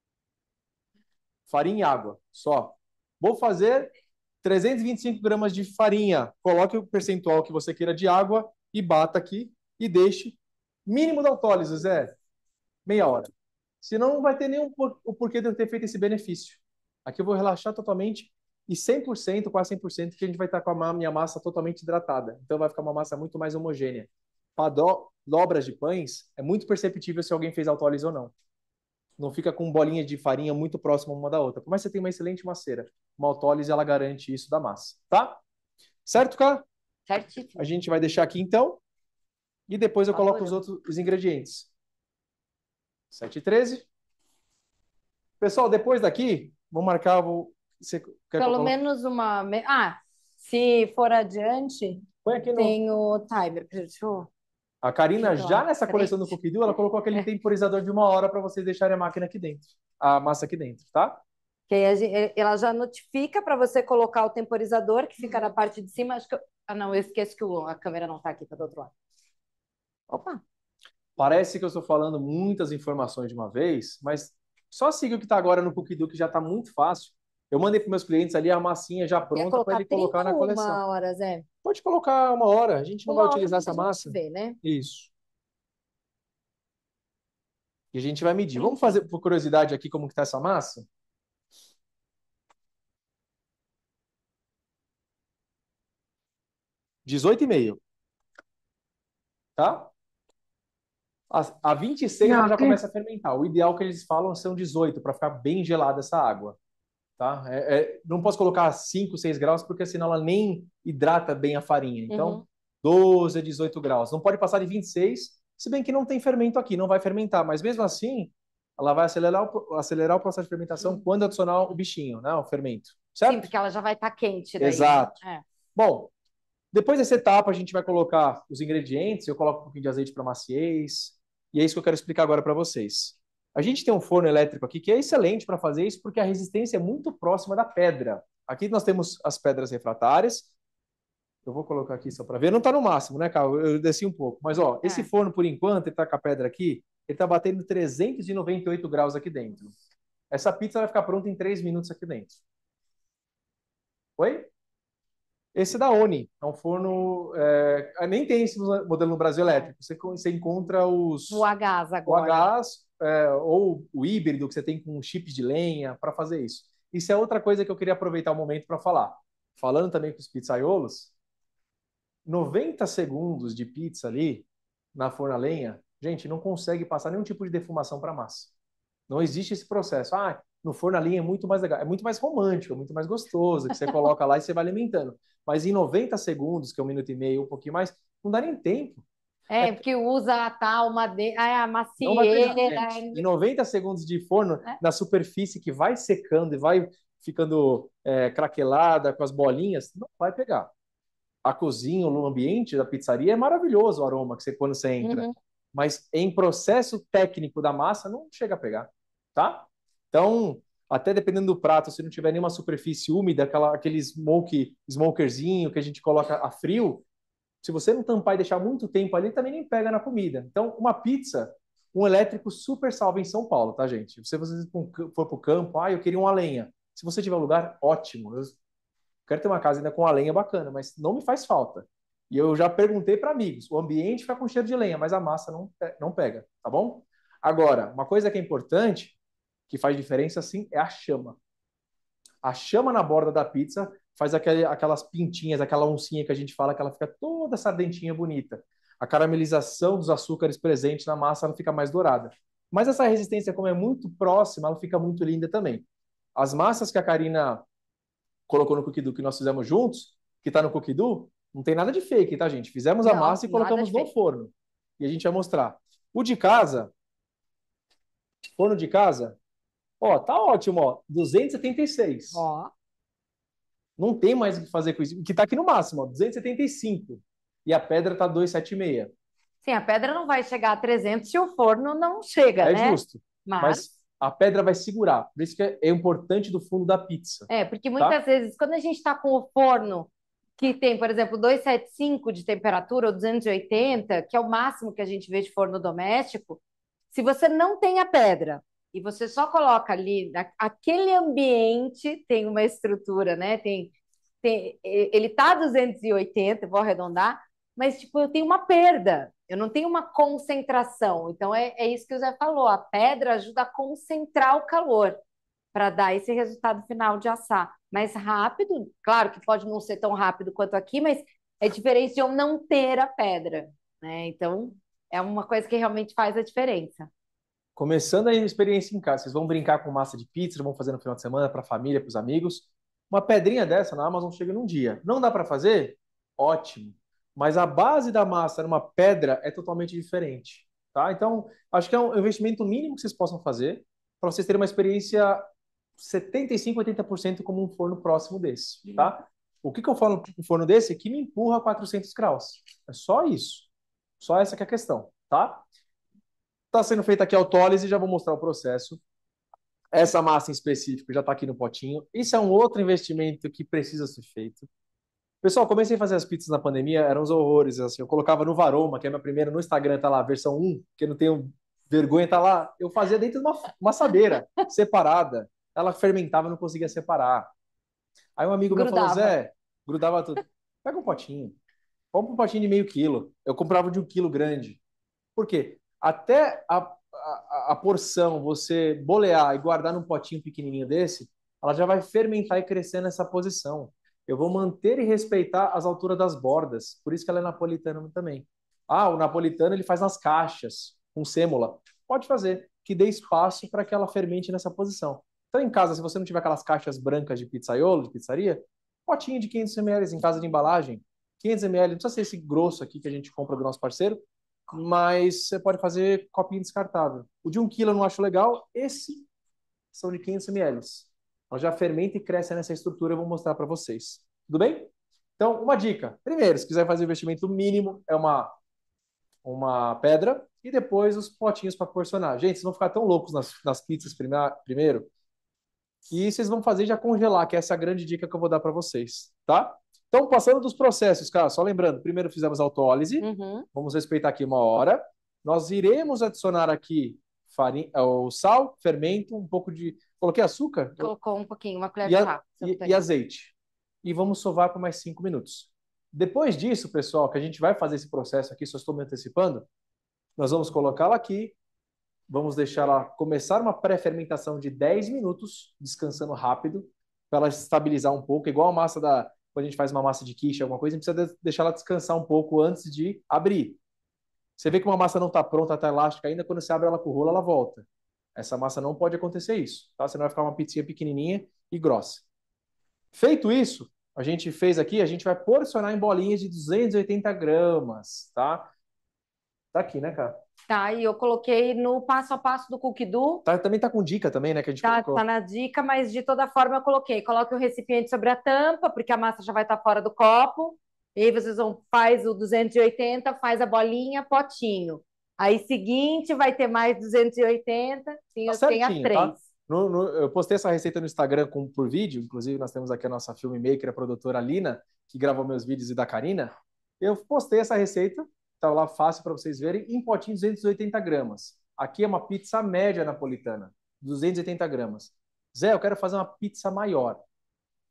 Speaker 1: farinha e água, só. Vou fazer 325 gramas de farinha. Coloque o percentual que você queira de água e bata aqui e deixe mínimo da autólise, Zé, meia hora. Senão não vai ter nenhum por... o porquê de eu ter feito esse benefício. Aqui eu vou relaxar totalmente e 100%, quase 100%, que a gente vai estar com a minha massa totalmente hidratada. Então vai ficar uma massa muito mais homogênea. Para do... dobras de pães, é muito perceptível se alguém fez autólise ou não. Não fica com bolinha de farinha muito próxima uma da outra. Por mais que você tenha uma excelente maceira, uma autólise ela garante isso da massa, tá? Certo, cara? Certíssimo. A gente vai deixar aqui então. E depois eu tá coloco os então. outros os ingredientes. 7 e 13. Pessoal, depois daqui, vou marcar. Vou... Você quer Pelo
Speaker 2: menos uma. Ah, se for adiante, Põe aqui no... tem o timer. Deixa eu...
Speaker 1: A Karina, Deixa eu já nessa coleção do Cookie ela colocou aquele é. temporizador de uma hora para vocês deixarem a máquina aqui dentro, a massa aqui dentro, tá?
Speaker 2: Que ela já notifica para você colocar o temporizador que fica na parte de cima. Acho que ah, não, eu esqueço que a câmera não está aqui, está do outro lado.
Speaker 1: Opa! Parece que eu estou falando muitas informações de uma vez, mas só siga o que está agora no Cookiedu, que já está muito fácil. Eu mandei para meus clientes ali a massinha já pronta para ele colocar na coleção. Uma hora, Zé. Pode colocar uma hora, a gente não uma vai utilizar essa massa. Vê, né? Isso. E a gente vai medir. Vamos fazer por curiosidade aqui como que tá essa massa? 18,5. Tá? A, a 26 não, ela já começa a fermentar. O ideal que eles falam são 18, para ficar bem gelada essa água. Tá? É, é, não posso colocar 5, 6 graus, porque senão ela nem hidrata bem a farinha. Então, uhum. 12 a 18 graus. Não pode passar de 26, se bem que não tem fermento aqui, não vai fermentar. Mas mesmo assim, ela vai acelerar o, acelerar o processo de fermentação uhum. quando adicionar o bichinho, né? O fermento.
Speaker 2: Certo? Sim, porque ela já vai estar tá quente. Daí. Né? Exato. É.
Speaker 1: Bom, depois dessa etapa, a gente vai colocar os ingredientes, eu coloco um pouquinho de azeite para maciez, e é isso que eu quero explicar agora para vocês. A gente tem um forno elétrico aqui que é excelente para fazer isso, porque a resistência é muito próxima da pedra. Aqui nós temos as pedras refratárias. Eu vou colocar aqui só para ver. Não está no máximo, né, Carlos? Eu desci um pouco. Mas, ó, é. esse forno, por enquanto, ele está com a pedra aqui, ele está batendo 398 graus aqui dentro. Essa pizza vai ficar pronta em 3 minutos aqui dentro. Oi? Esse é da Oni, é um forno. É, nem tem esse modelo no Brasil elétrico. Você, você encontra os. O a
Speaker 2: gás agora. O
Speaker 1: gás é, ou o híbrido que você tem com chips de lenha para fazer isso. Isso é outra coisa que eu queria aproveitar o momento para falar. Falando também com os pizzaiolos, 90 segundos de pizza ali na forna lenha, gente, não consegue passar nenhum tipo de defumação para massa. Não existe esse processo. Ah, no forno a linha é muito mais legal, é muito mais romântico, é muito mais gostoso, que você coloca lá e você vai alimentando. Mas em 90 segundos, que é um minuto e meio, um pouquinho mais, não dá nem tempo.
Speaker 2: É, é porque usa a tal madeira, ah, é a macieira. É em
Speaker 1: 90 segundos de forno, é. na superfície que vai secando e vai ficando é, craquelada com as bolinhas, não vai pegar. A cozinha, o ambiente da pizzaria é maravilhoso o aroma que você quando você entra. Uhum. Mas em processo técnico da massa, não chega a pegar, tá? Então, até dependendo do prato, se não tiver nenhuma superfície úmida, aquela, aquele smoke, smokerzinho que a gente coloca a frio, se você não tampar e deixar muito tempo ali, também nem pega na comida. Então, uma pizza, um elétrico super salva em São Paulo, tá, gente? Se você for para o campo, ah, eu queria uma lenha. Se você tiver um lugar, ótimo. Eu quero ter uma casa ainda com a lenha bacana, mas não me faz falta. E eu já perguntei para amigos, o ambiente fica com cheiro de lenha, mas a massa não, não pega, tá bom? Agora, uma coisa que é importante que faz diferença sim é a chama. A chama na borda da pizza faz aquele, aquelas pintinhas, aquela oncinha que a gente fala que ela fica toda sardentinha bonita. A caramelização dos açúcares presentes na massa ela fica mais dourada. Mas essa resistência, como é muito próxima, ela fica muito linda também. As massas que a Karina colocou no cookie do que nós fizemos juntos, que está no cookie do, não tem nada de fake, tá, gente? Fizemos não, a massa e colocamos no fake. forno. E a gente vai mostrar. O de casa, forno de casa, Ó, tá ótimo, ó. 276. Ó. Não tem mais o que fazer com isso. que tá aqui no máximo, ó, 275. E a pedra tá 276.
Speaker 2: Sim, a pedra não vai chegar a 300 se o forno não chega, é né? É justo.
Speaker 1: Mas... mas... a pedra vai segurar. Por isso que é, é importante do fundo da pizza.
Speaker 2: É, porque tá? muitas tá? vezes quando a gente tá com o forno que tem, por exemplo, 275 de temperatura ou 280, que é o máximo que a gente vê de forno doméstico, se você não tem a pedra e você só coloca ali, aquele ambiente tem uma estrutura, né? Tem, tem ele tá 280, vou arredondar, mas tipo, eu tenho uma perda, eu não tenho uma concentração. Então é, é isso que o Zé falou, a pedra ajuda a concentrar o calor para dar esse resultado final de assar mais rápido. Claro que pode não ser tão rápido quanto aqui, mas é diferente de eu não ter a pedra, né? Então é uma coisa que realmente faz a diferença
Speaker 1: começando a experiência em casa. Vocês vão brincar com massa de pizza, vão fazer no final de semana para a família, para os amigos. Uma pedrinha dessa na Amazon chega num dia. Não dá para fazer? Ótimo. Mas a base da massa numa pedra é totalmente diferente, tá? Então, acho que é um investimento mínimo que vocês possam fazer para vocês terem uma experiência 75, 80% como um forno próximo desse, tá? O que, que eu falo um forno desse? É que me empurra a 400 graus. É só isso. Só essa que é a questão, tá? Está sendo feita aqui a autólise, já vou mostrar o processo. Essa massa em específico já está aqui no potinho. Isso é um outro investimento que precisa ser feito. Pessoal, comecei a fazer as pizzas na pandemia, eram uns horrores. Assim, eu colocava no Varoma, que é a minha primeira, no Instagram, tá lá, versão 1, que eu não tenho vergonha, tá lá. Eu fazia dentro de uma, uma assadeira, separada. Ela fermentava, não conseguia separar. Aí um amigo grudava. meu falou, Zé, grudava tudo. Pega um potinho. Compra um potinho de meio quilo. Eu comprava de um quilo grande. Por quê? até a, a, a porção você bolear e guardar num potinho pequenininho desse, ela já vai fermentar e crescer nessa posição. Eu vou manter e respeitar as alturas das bordas, por isso que ela é napolitana também. Ah, o napolitano ele faz nas caixas, com sêmola. Pode fazer, que dê espaço para que ela fermente nessa posição. Então, em casa, se você não tiver aquelas caixas brancas de pizzaiolo, de pizzaria, potinho de 500 ml em casa de embalagem, 500 ml, não precisa ser esse grosso aqui que a gente compra do nosso parceiro, mas você pode fazer copinha descartável. O de 1 kg eu não acho legal, esse são de 500 ml. Ela já fermenta e cresce nessa estrutura, eu vou mostrar para vocês. Tudo bem? Então, uma dica. Primeiro, se quiser fazer investimento mínimo, é uma, uma pedra. E depois os potinhos para porcionar. Gente, vocês vão ficar tão loucos nas, nas pizzas primeiro que vocês vão fazer já congelar, que essa é a grande dica que eu vou dar para vocês, tá? Então, passando dos processos, cara, só lembrando, primeiro fizemos autólise, uhum. vamos respeitar aqui uma hora. Nós iremos adicionar aqui farinha, é, o sal, fermento, um pouco de. Coloquei açúcar? Colocou
Speaker 2: um pouquinho, uma colher de chá. E, e
Speaker 1: azeite. E vamos sovar por mais cinco minutos. Depois disso, pessoal, que a gente vai fazer esse processo aqui, só estou me antecipando, nós vamos colocá-la aqui, vamos deixá-la começar uma pré-fermentação de 10 minutos, descansando rápido, para ela estabilizar um pouco, igual a massa da, quando a gente faz uma massa de quiche, alguma coisa, a gente precisa deixar ela descansar um pouco antes de abrir. Você vê que uma massa não está pronta, está elástica ainda, quando você abre ela com o rolo, ela volta. Essa massa não pode acontecer isso, tá? Você não vai ficar uma pizzinha pequenininha e grossa. Feito isso, a gente fez aqui, a gente vai porcionar em bolinhas de 280 gramas, tá? Tá aqui, né, cara?
Speaker 2: Tá, e eu coloquei no passo a passo do Cookdo.
Speaker 1: Tá, também tá com dica também, né? Que a gente tá, colocou. tá na
Speaker 2: dica, mas de toda forma eu coloquei. Coloque o recipiente sobre a tampa, porque a massa já vai estar tá fora do copo. E aí vocês vão, faz o 280, faz a bolinha, potinho. Aí seguinte vai ter mais 280, tem, tá certinho, tem a tá? três.
Speaker 1: Tá? No, no, eu postei essa receita no Instagram com, por vídeo, inclusive nós temos aqui a nossa filmmaker, a produtora Lina, que gravou meus vídeos e da Karina. Eu postei essa receita, Está lá fácil para vocês verem, em potinho 280 gramas. Aqui é uma pizza média napolitana, 280 gramas. Zé, eu quero fazer uma pizza maior.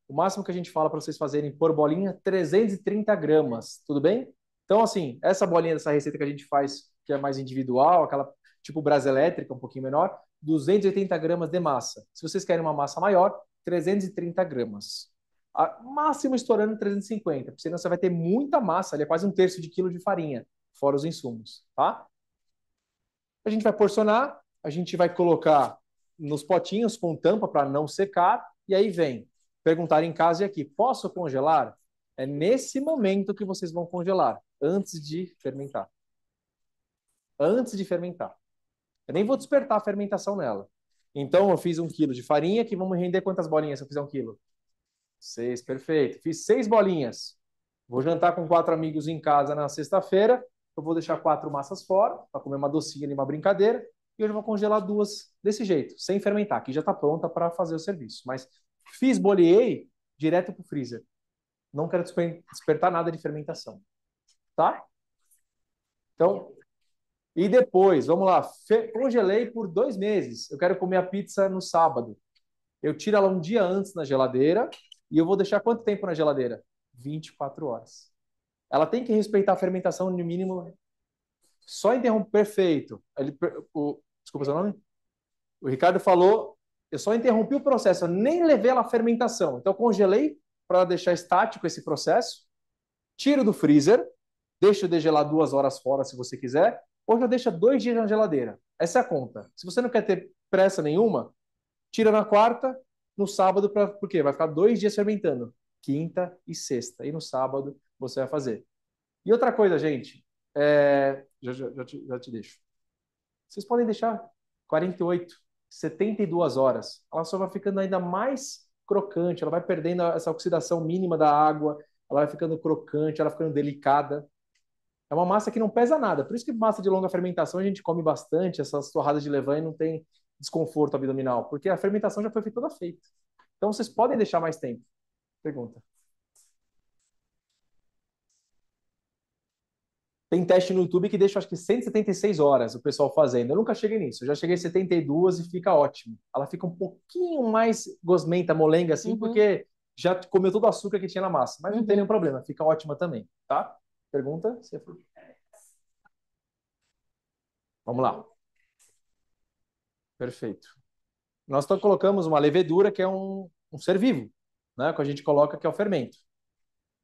Speaker 1: O máximo que a gente fala para vocês fazerem por bolinha, 330 gramas, tudo bem? Então, assim, essa bolinha dessa receita que a gente faz, que é mais individual, aquela tipo brasa elétrica, um pouquinho menor, 280 gramas de massa. Se vocês querem uma massa maior, 330 gramas. A, máximo estourando 350, porque senão você vai ter muita massa, ali é quase um terço de quilo de farinha, fora os insumos, tá? A gente vai porcionar, a gente vai colocar nos potinhos com tampa para não secar, e aí vem perguntar em casa e aqui, posso congelar? É nesse momento que vocês vão congelar, antes de fermentar. Antes de fermentar. Eu nem vou despertar a fermentação nela. Então, eu fiz um quilo de farinha, que vamos render quantas bolinhas se eu fizer um quilo? Seis, perfeito. Fiz seis bolinhas. Vou jantar com quatro amigos em casa na sexta-feira. Eu vou deixar quatro massas fora para comer uma docinha e uma brincadeira. E hoje eu vou congelar duas desse jeito, sem fermentar, que já está pronta para fazer o serviço. Mas fiz, boleei, direto para o freezer. Não quero despertar nada de fermentação. Tá? Então, e depois, vamos lá, congelei por dois meses. Eu quero comer a pizza no sábado. Eu tiro ela um dia antes na geladeira, e eu vou deixar quanto tempo na geladeira? 24 horas. Ela tem que respeitar a fermentação no mínimo. Só interromper. Perfeito. Ele, o, desculpa seu nome? O Ricardo falou: eu só interrompi o processo, eu nem levei ela à fermentação. Então, congelei para deixar estático esse processo, tiro do freezer, deixo degelar duas horas fora se você quiser, ou já deixa dois dias na geladeira. Essa é a conta. Se você não quer ter pressa nenhuma, tira na quarta, no sábado, pra, porque vai ficar dois dias fermentando, quinta e sexta. E no sábado você vai fazer. E outra coisa, gente, é... já, já, já, te, já te deixo. Vocês podem deixar 48, 72 horas. Ela só vai ficando ainda mais crocante, ela vai perdendo essa oxidação mínima da água, ela vai ficando crocante, ela vai ficando delicada. É uma massa que não pesa nada. Por isso que massa de longa fermentação a gente come bastante, essas torradas de levain não tem desconforto abdominal? Porque a fermentação já foi toda feita. Então vocês podem deixar mais tempo. Pergunta. Tem teste no YouTube que deixa, acho que 176 horas o pessoal fazendo. Eu nunca cheguei nisso. Eu já cheguei 72 e fica ótimo. Ela fica um pouquinho mais gosmenta, molenga, assim, uhum. porque já comeu todo o açúcar que tinha na massa. Mas uhum. não tem uhum. nenhum problema. Fica ótima também, tá? Pergunta? É. Vamos lá. Perfeito. Nós então colocamos uma levedura, que é um, um ser vivo, né? que a gente coloca, que é o fermento.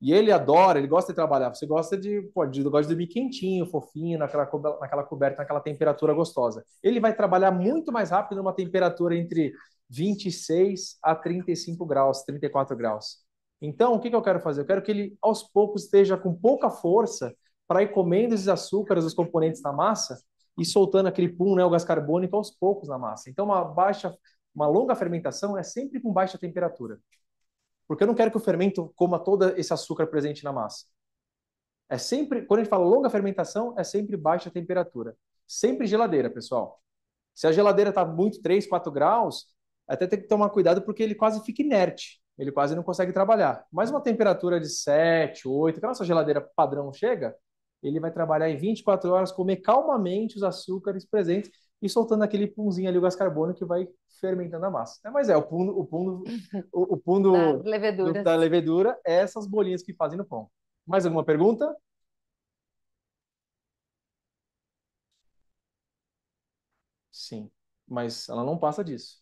Speaker 1: E ele adora, ele gosta de trabalhar. Você gosta de, pode, gosta de dormir quentinho, fofinho, naquela, naquela coberta, naquela temperatura gostosa. Ele vai trabalhar muito mais rápido numa temperatura entre 26 a 35 graus, 34 graus. Então, o que, que eu quero fazer? Eu quero que ele, aos poucos, esteja com pouca força para ir comendo esses açúcares, os componentes da massa, e soltando aquele pum, né, o gás carbônico aos poucos na massa. Então, uma baixa, uma longa fermentação é sempre com baixa temperatura, porque eu não quero que o fermento coma todo esse açúcar presente na massa. É sempre, quando a gente fala longa fermentação, é sempre baixa temperatura. Sempre geladeira, pessoal. Se a geladeira está muito 3, 4 graus, até tem que tomar cuidado porque ele quase fica inerte. Ele quase não consegue trabalhar. Mas uma temperatura de 7, 8, que a nossa geladeira padrão chega, ele vai trabalhar em 24 horas, comer calmamente os açúcares presentes e soltando aquele punzinho ali, o gás carbônico que vai fermentando a massa. É, mas é, o pum, o pum, o, o pum do, da, levedura. Do, da levedura é essas bolinhas que fazem no pão. Mais alguma pergunta? Sim, mas ela não passa disso.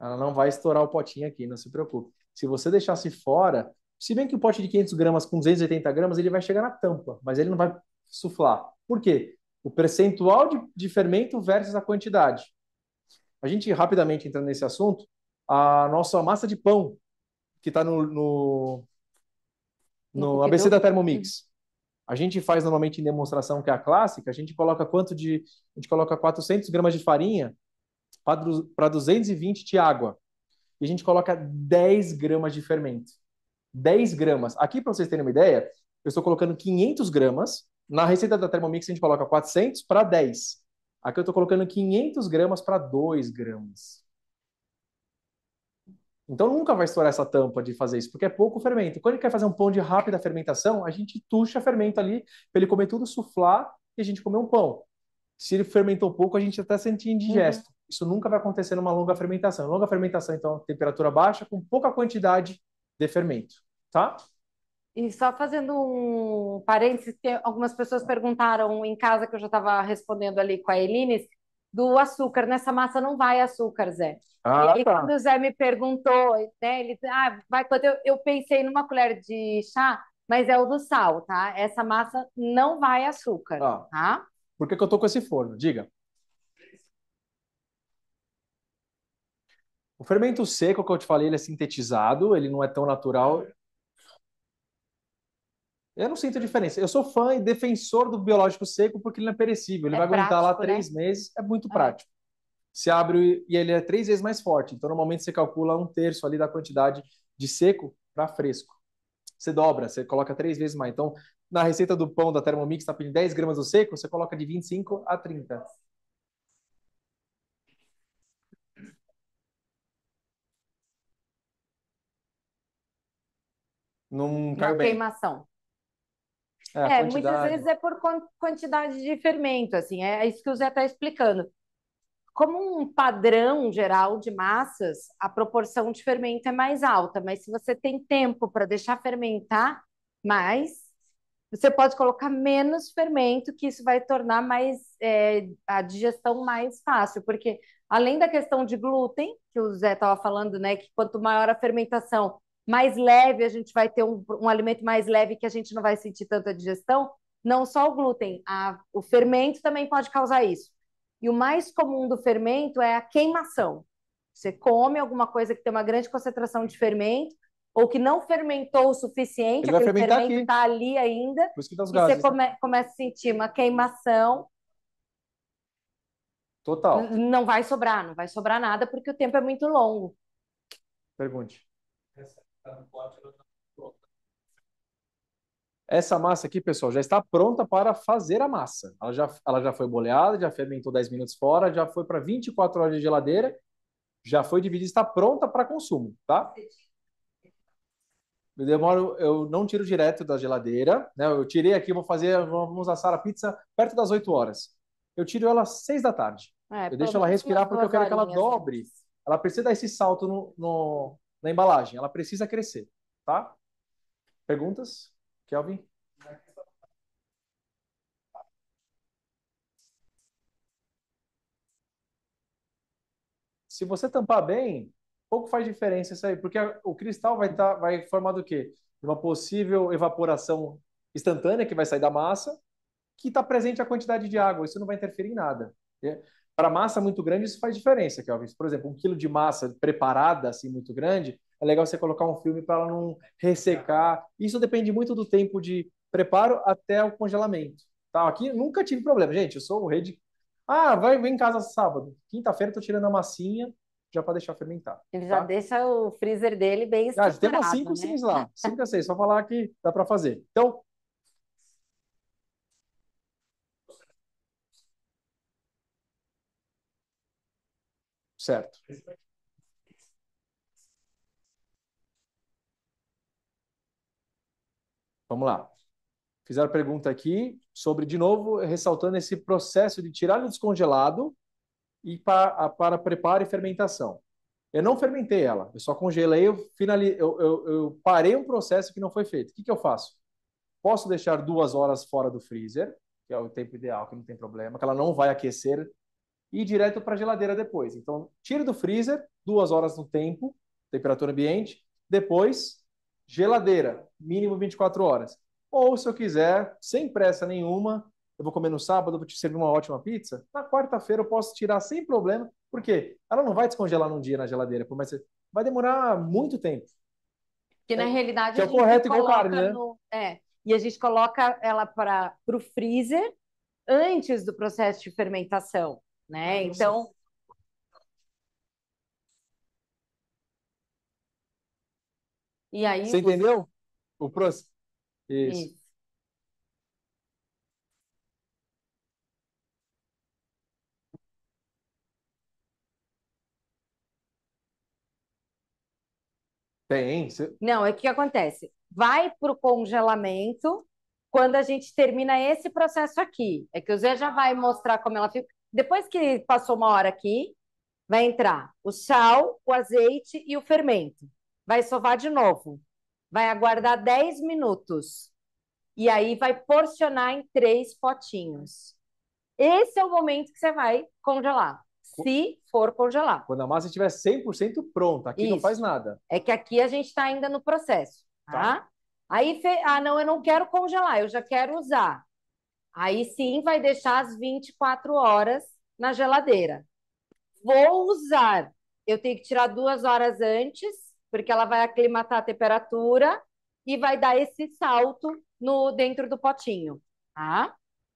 Speaker 1: Ela não vai estourar o potinho aqui, não se preocupe. Se você deixasse fora, se bem que o pote de 500 gramas com 280 gramas, ele vai chegar na tampa, mas ele não vai suflar. Por quê? O percentual de, de fermento versus a quantidade. A gente, rapidamente entrando nesse assunto, a nossa massa de pão, que está no, no,
Speaker 2: no, no ABC da
Speaker 1: Thermomix. A gente faz normalmente em demonstração, que é a clássica, a gente coloca quanto de... A gente coloca 400 gramas de farinha para 220 de água. E a gente coloca 10 gramas de fermento. 10 gramas. Aqui, para vocês terem uma ideia, eu estou colocando 500 gramas. Na receita da Thermomix, a gente coloca 400 para 10. Aqui eu estou colocando 500 gramas para 2 gramas. Então nunca vai estourar essa tampa de fazer isso, porque é pouco fermento. Quando gente quer fazer um pão de rápida fermentação, a gente tuxa fermento ali, para ele comer tudo, suflar e a gente comer um pão. Se ele fermentou pouco, a gente até sente indigesto. Uhum. Isso nunca vai acontecer numa longa fermentação. Longa fermentação, então, temperatura baixa, com pouca quantidade de fermento, tá?
Speaker 2: E só fazendo um parênteses, tem algumas pessoas perguntaram em casa, que eu já estava respondendo ali com a Eline, do açúcar. Nessa massa não vai açúcar, Zé. Ah, e aí, tá. quando o Zé me perguntou, né, ele, ah, vai, quando eu, eu pensei numa colher de chá, mas é o do sal, tá? Essa massa não vai açúcar, ah, tá?
Speaker 1: Por que, que eu tô com esse forno? Diga. O fermento seco que eu te falei, ele é sintetizado, ele não é tão natural. Eu não sinto diferença. Eu sou fã e defensor do biológico seco porque ele não é perecível. Ele é vai prático, aguentar lá né? três né? meses, é muito é. prático. Ah. Se abre e ele é três vezes mais forte. Então, normalmente, você calcula um terço ali da quantidade de seco para fresco. Você dobra, você coloca três vezes mais. Então, na receita do pão da Thermomix, está pedindo 10 gramas do seco, você coloca de 25 a 30. não caiu bem. queimação. É, é muitas vezes
Speaker 2: é por quantidade de fermento, assim, é, é isso que o Zé está explicando. Como um padrão geral de massas, a proporção de fermento é mais alta, mas se você tem tempo para deixar fermentar mais, você pode colocar menos fermento, que isso vai tornar mais é, a digestão mais fácil, porque além da questão de glúten, que o Zé estava falando, né, que quanto maior a fermentação, mais leve, a gente vai ter um, um alimento mais leve que a gente não vai sentir tanta digestão. Não só o glúten, a, o fermento também pode causar isso. E o mais comum do fermento é a queimação. Você come alguma coisa que tem uma grande concentração de fermento ou que não fermentou o suficiente, Ele aquele fermento está ali ainda, que e gases, você né? come, começa a sentir uma queimação. Total. Não vai sobrar, não vai sobrar nada, porque o tempo é muito longo.
Speaker 1: Pergunte. Essa essa massa aqui, pessoal, já está pronta para fazer a massa. Ela já, ela já foi boleada, já fermentou 10 minutos fora, já foi para 24 horas de geladeira, já foi dividida, está pronta para consumo, tá? Eu demoro, eu não tiro direto da geladeira, né? Eu tirei aqui, vou fazer, vamos assar a pizza perto das 8 horas. Eu tiro ela às 6 da tarde.
Speaker 2: É, eu deixo ela respirar porque eu quero que ela dobre.
Speaker 1: Né? Ela precisa dar esse salto no, no, na embalagem. Ela precisa crescer, tá? Perguntas? Kelvin? Se você tampar bem, pouco faz diferença isso aí, porque o cristal vai, tá, vai formar do quê? Uma possível evaporação instantânea que vai sair da massa, que está presente a quantidade de água. Isso não vai interferir em nada. Né? Para massa muito grande, isso faz diferença, Kelvin. Por exemplo, um quilo de massa preparada, assim, muito grande, é legal você colocar um filme para ela não ressecar. Isso depende muito do tempo de preparo até o congelamento. Tá? Aqui nunca tive problema. Gente, eu sou o rei de... Ah, vai, vem em casa sábado. Quinta-feira tô tirando a massinha já para deixar fermentar. Ele tá? já
Speaker 2: deixa o freezer dele bem estruturado. Ah, tem umas 5 né?
Speaker 1: 6 lá. 5 a 6, só falar que dá para fazer. Então, certo? Vamos lá. Fizeram pergunta aqui sobre, de novo, ressaltando esse processo de tirar o descongelado e para, para preparo e fermentação. Eu não fermentei ela, eu só congelei, eu, finali, eu, eu, eu parei um processo que não foi feito. O que, que eu faço? Posso deixar duas horas fora do freezer, que é o tempo ideal, que não tem problema, que ela não vai aquecer e direto para a geladeira depois. Então, tira do freezer, duas horas no tempo, temperatura ambiente, depois geladeira, mínimo 24 horas. Ou se eu quiser, sem pressa nenhuma, eu vou comer no sábado, vou te servir uma ótima pizza, na quarta-feira eu posso tirar sem problema, porque ela não vai descongelar num dia na geladeira, vai demorar muito tempo. Que na é, realidade que é o igual carne, né?
Speaker 2: é, e a gente coloca ela para o freezer antes do processo de fermentação né? É então, e aí Você
Speaker 1: entendeu? O próximo. Isso. isso. Tem.
Speaker 2: Não, é o que acontece? Vai para o congelamento quando a gente termina esse processo aqui. É que o Zé já vai mostrar como ela fica. Depois que passou uma hora aqui, vai entrar o sal, o azeite e o fermento. Vai sovar de novo. Vai aguardar 10 minutos. E aí vai porcionar em três potinhos. Esse é o momento que você vai congelar. Se for congelar.
Speaker 1: Quando a massa estiver 100% pronta, aqui Isso. não faz nada.
Speaker 2: É que aqui a gente está ainda no processo, tá? tá? Aí, fe... ah, não, eu não quero congelar, eu já quero usar. Aí sim vai deixar as 24 horas na geladeira. Vou usar. Eu tenho que tirar duas horas antes, porque ela vai aclimatar a temperatura e vai dar esse salto no dentro do potinho. Tá?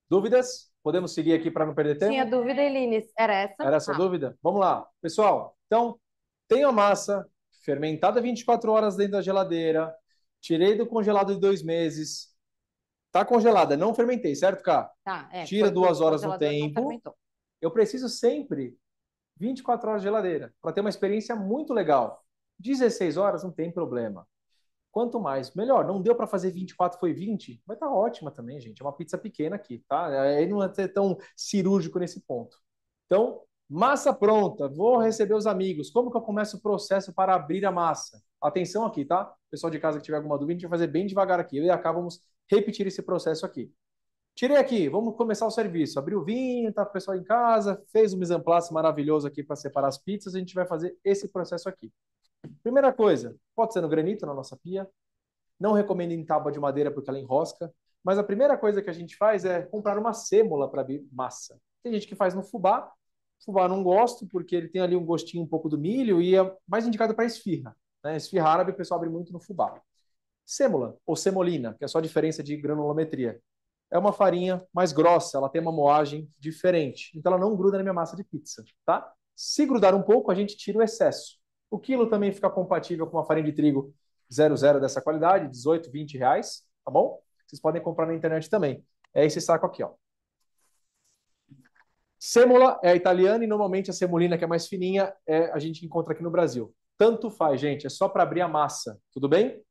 Speaker 1: Dúvidas? Podemos seguir aqui para não perder tempo? Tinha
Speaker 2: dúvida, Elines? Era essa? Era essa ah.
Speaker 1: dúvida? Vamos lá. Pessoal, então, tenho a massa fermentada 24 horas dentro da geladeira, tirei do congelado de dois meses, Tá congelada, não fermentei, certo, Ká?
Speaker 2: Tá, é, Tira duas horas no tempo.
Speaker 1: Eu preciso sempre 24 horas de geladeira para ter uma experiência muito legal. 16 horas não tem problema. Quanto mais, melhor. Não deu para fazer 24, foi 20? Vai estar tá ótima também, gente. É uma pizza pequena aqui, tá? Aí não é tão cirúrgico nesse ponto. Então, massa pronta. Vou receber os amigos. Como que eu começo o processo para abrir a massa? Atenção aqui, tá? Pessoal de casa que tiver alguma dúvida, a gente vai fazer bem devagar aqui. Eu e a Cá vamos repetir esse processo aqui. Tirei aqui, vamos começar o serviço. Abriu o vinho, tá o pessoal em casa, fez um mise en place maravilhoso aqui para separar as pizzas, a gente vai fazer esse processo aqui. Primeira coisa, pode ser no granito, na nossa pia. Não recomendo em tábua de madeira porque ela enrosca. Mas a primeira coisa que a gente faz é comprar uma sêmola para abrir massa. Tem gente que faz no fubá. Fubá não gosto porque ele tem ali um gostinho um pouco do milho e é mais indicado para esfirra. Né? Esfirra árabe o pessoal abre muito no fubá. Sêmola ou semolina, que é só a diferença de granulometria. É uma farinha mais grossa, ela tem uma moagem diferente, então ela não gruda na minha massa de pizza, tá? Se grudar um pouco, a gente tira o excesso. O quilo também fica compatível com uma farinha de trigo 00 dessa qualidade, 18, 20 reais, tá bom? Vocês podem comprar na internet também. É esse saco aqui, ó. Sêmola é a italiana e normalmente a semolina, que é mais fininha, é, a gente encontra aqui no Brasil. Tanto faz, gente, é só para abrir a massa, tudo bem?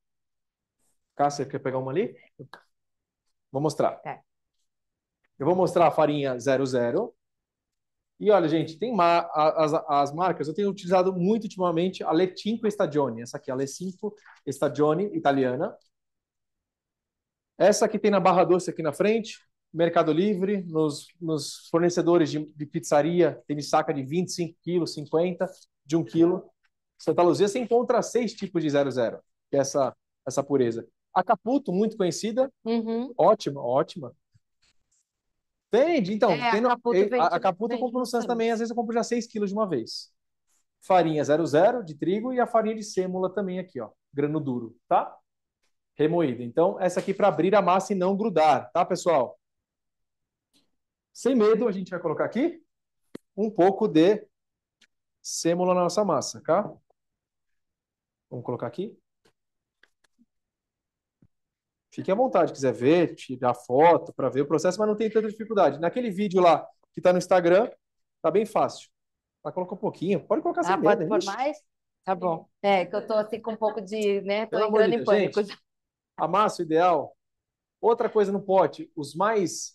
Speaker 1: Cássia, quer pegar uma ali? Vou mostrar. É. Eu vou mostrar a farinha 00. E olha, gente, tem as, as, marcas, eu tenho utilizado muito ultimamente a Le 5 Stagione. Essa aqui, é a Le 5 Stagione italiana. Essa que tem na Barra Doce aqui na frente, Mercado Livre, nos, nos fornecedores de, de, pizzaria, tem de saca de 25 quilos, 50, de 1 quilo. Santa Luzia você encontra seis tipos de 00, que é essa, essa pureza. Acapulco, muito conhecida. Uhum. Ótima, ótima. Vende, então. É, tem no, Acapulco, eu, vende, vende, eu compro no Santos também, às vezes eu compro já 6 quilos de uma vez. Farinha 00 de trigo e a farinha de sêmula também aqui, ó. Grano duro, tá? Remoída. Então, essa aqui para abrir a massa e não grudar, tá, pessoal? Sem medo, a gente vai colocar aqui um pouco de sêmula na nossa massa, tá? Vamos colocar aqui. Fique à vontade, quiser ver, tirar foto para ver o processo, mas não tem tanta dificuldade. Naquele vídeo lá que está no Instagram, tá bem fácil. Tá coloca um pouquinho, pode colocar ah, sem pode medo. É por mais? Tá bom.
Speaker 2: É, que eu tô assim com um pouco de, né, tô entrando em pânico. Gente,
Speaker 1: a massa ideal. Outra coisa no pote, os mais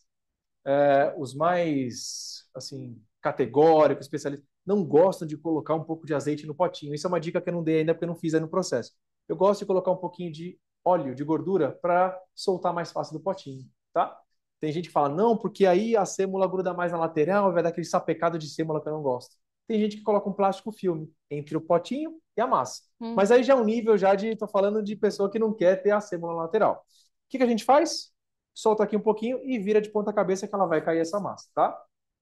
Speaker 1: é, os mais assim categóricos, especialistas, não gostam de colocar um pouco de azeite no potinho. Isso é uma dica que eu não dei ainda porque eu não fiz aí no processo. Eu gosto de colocar um pouquinho de óleo, de gordura, para soltar mais fácil do potinho, tá? Tem gente que fala, não, porque aí a sêmula gruda mais na lateral, vai dar aquele sapecado de sêmula que eu não gosto. Tem gente que coloca um plástico filme entre o potinho e a massa. Hum. Mas aí já é um nível já de, tô falando de pessoa que não quer ter a sêmula lateral. O que, que a gente faz? Solta aqui um pouquinho e vira de ponta cabeça que ela vai cair essa massa, tá?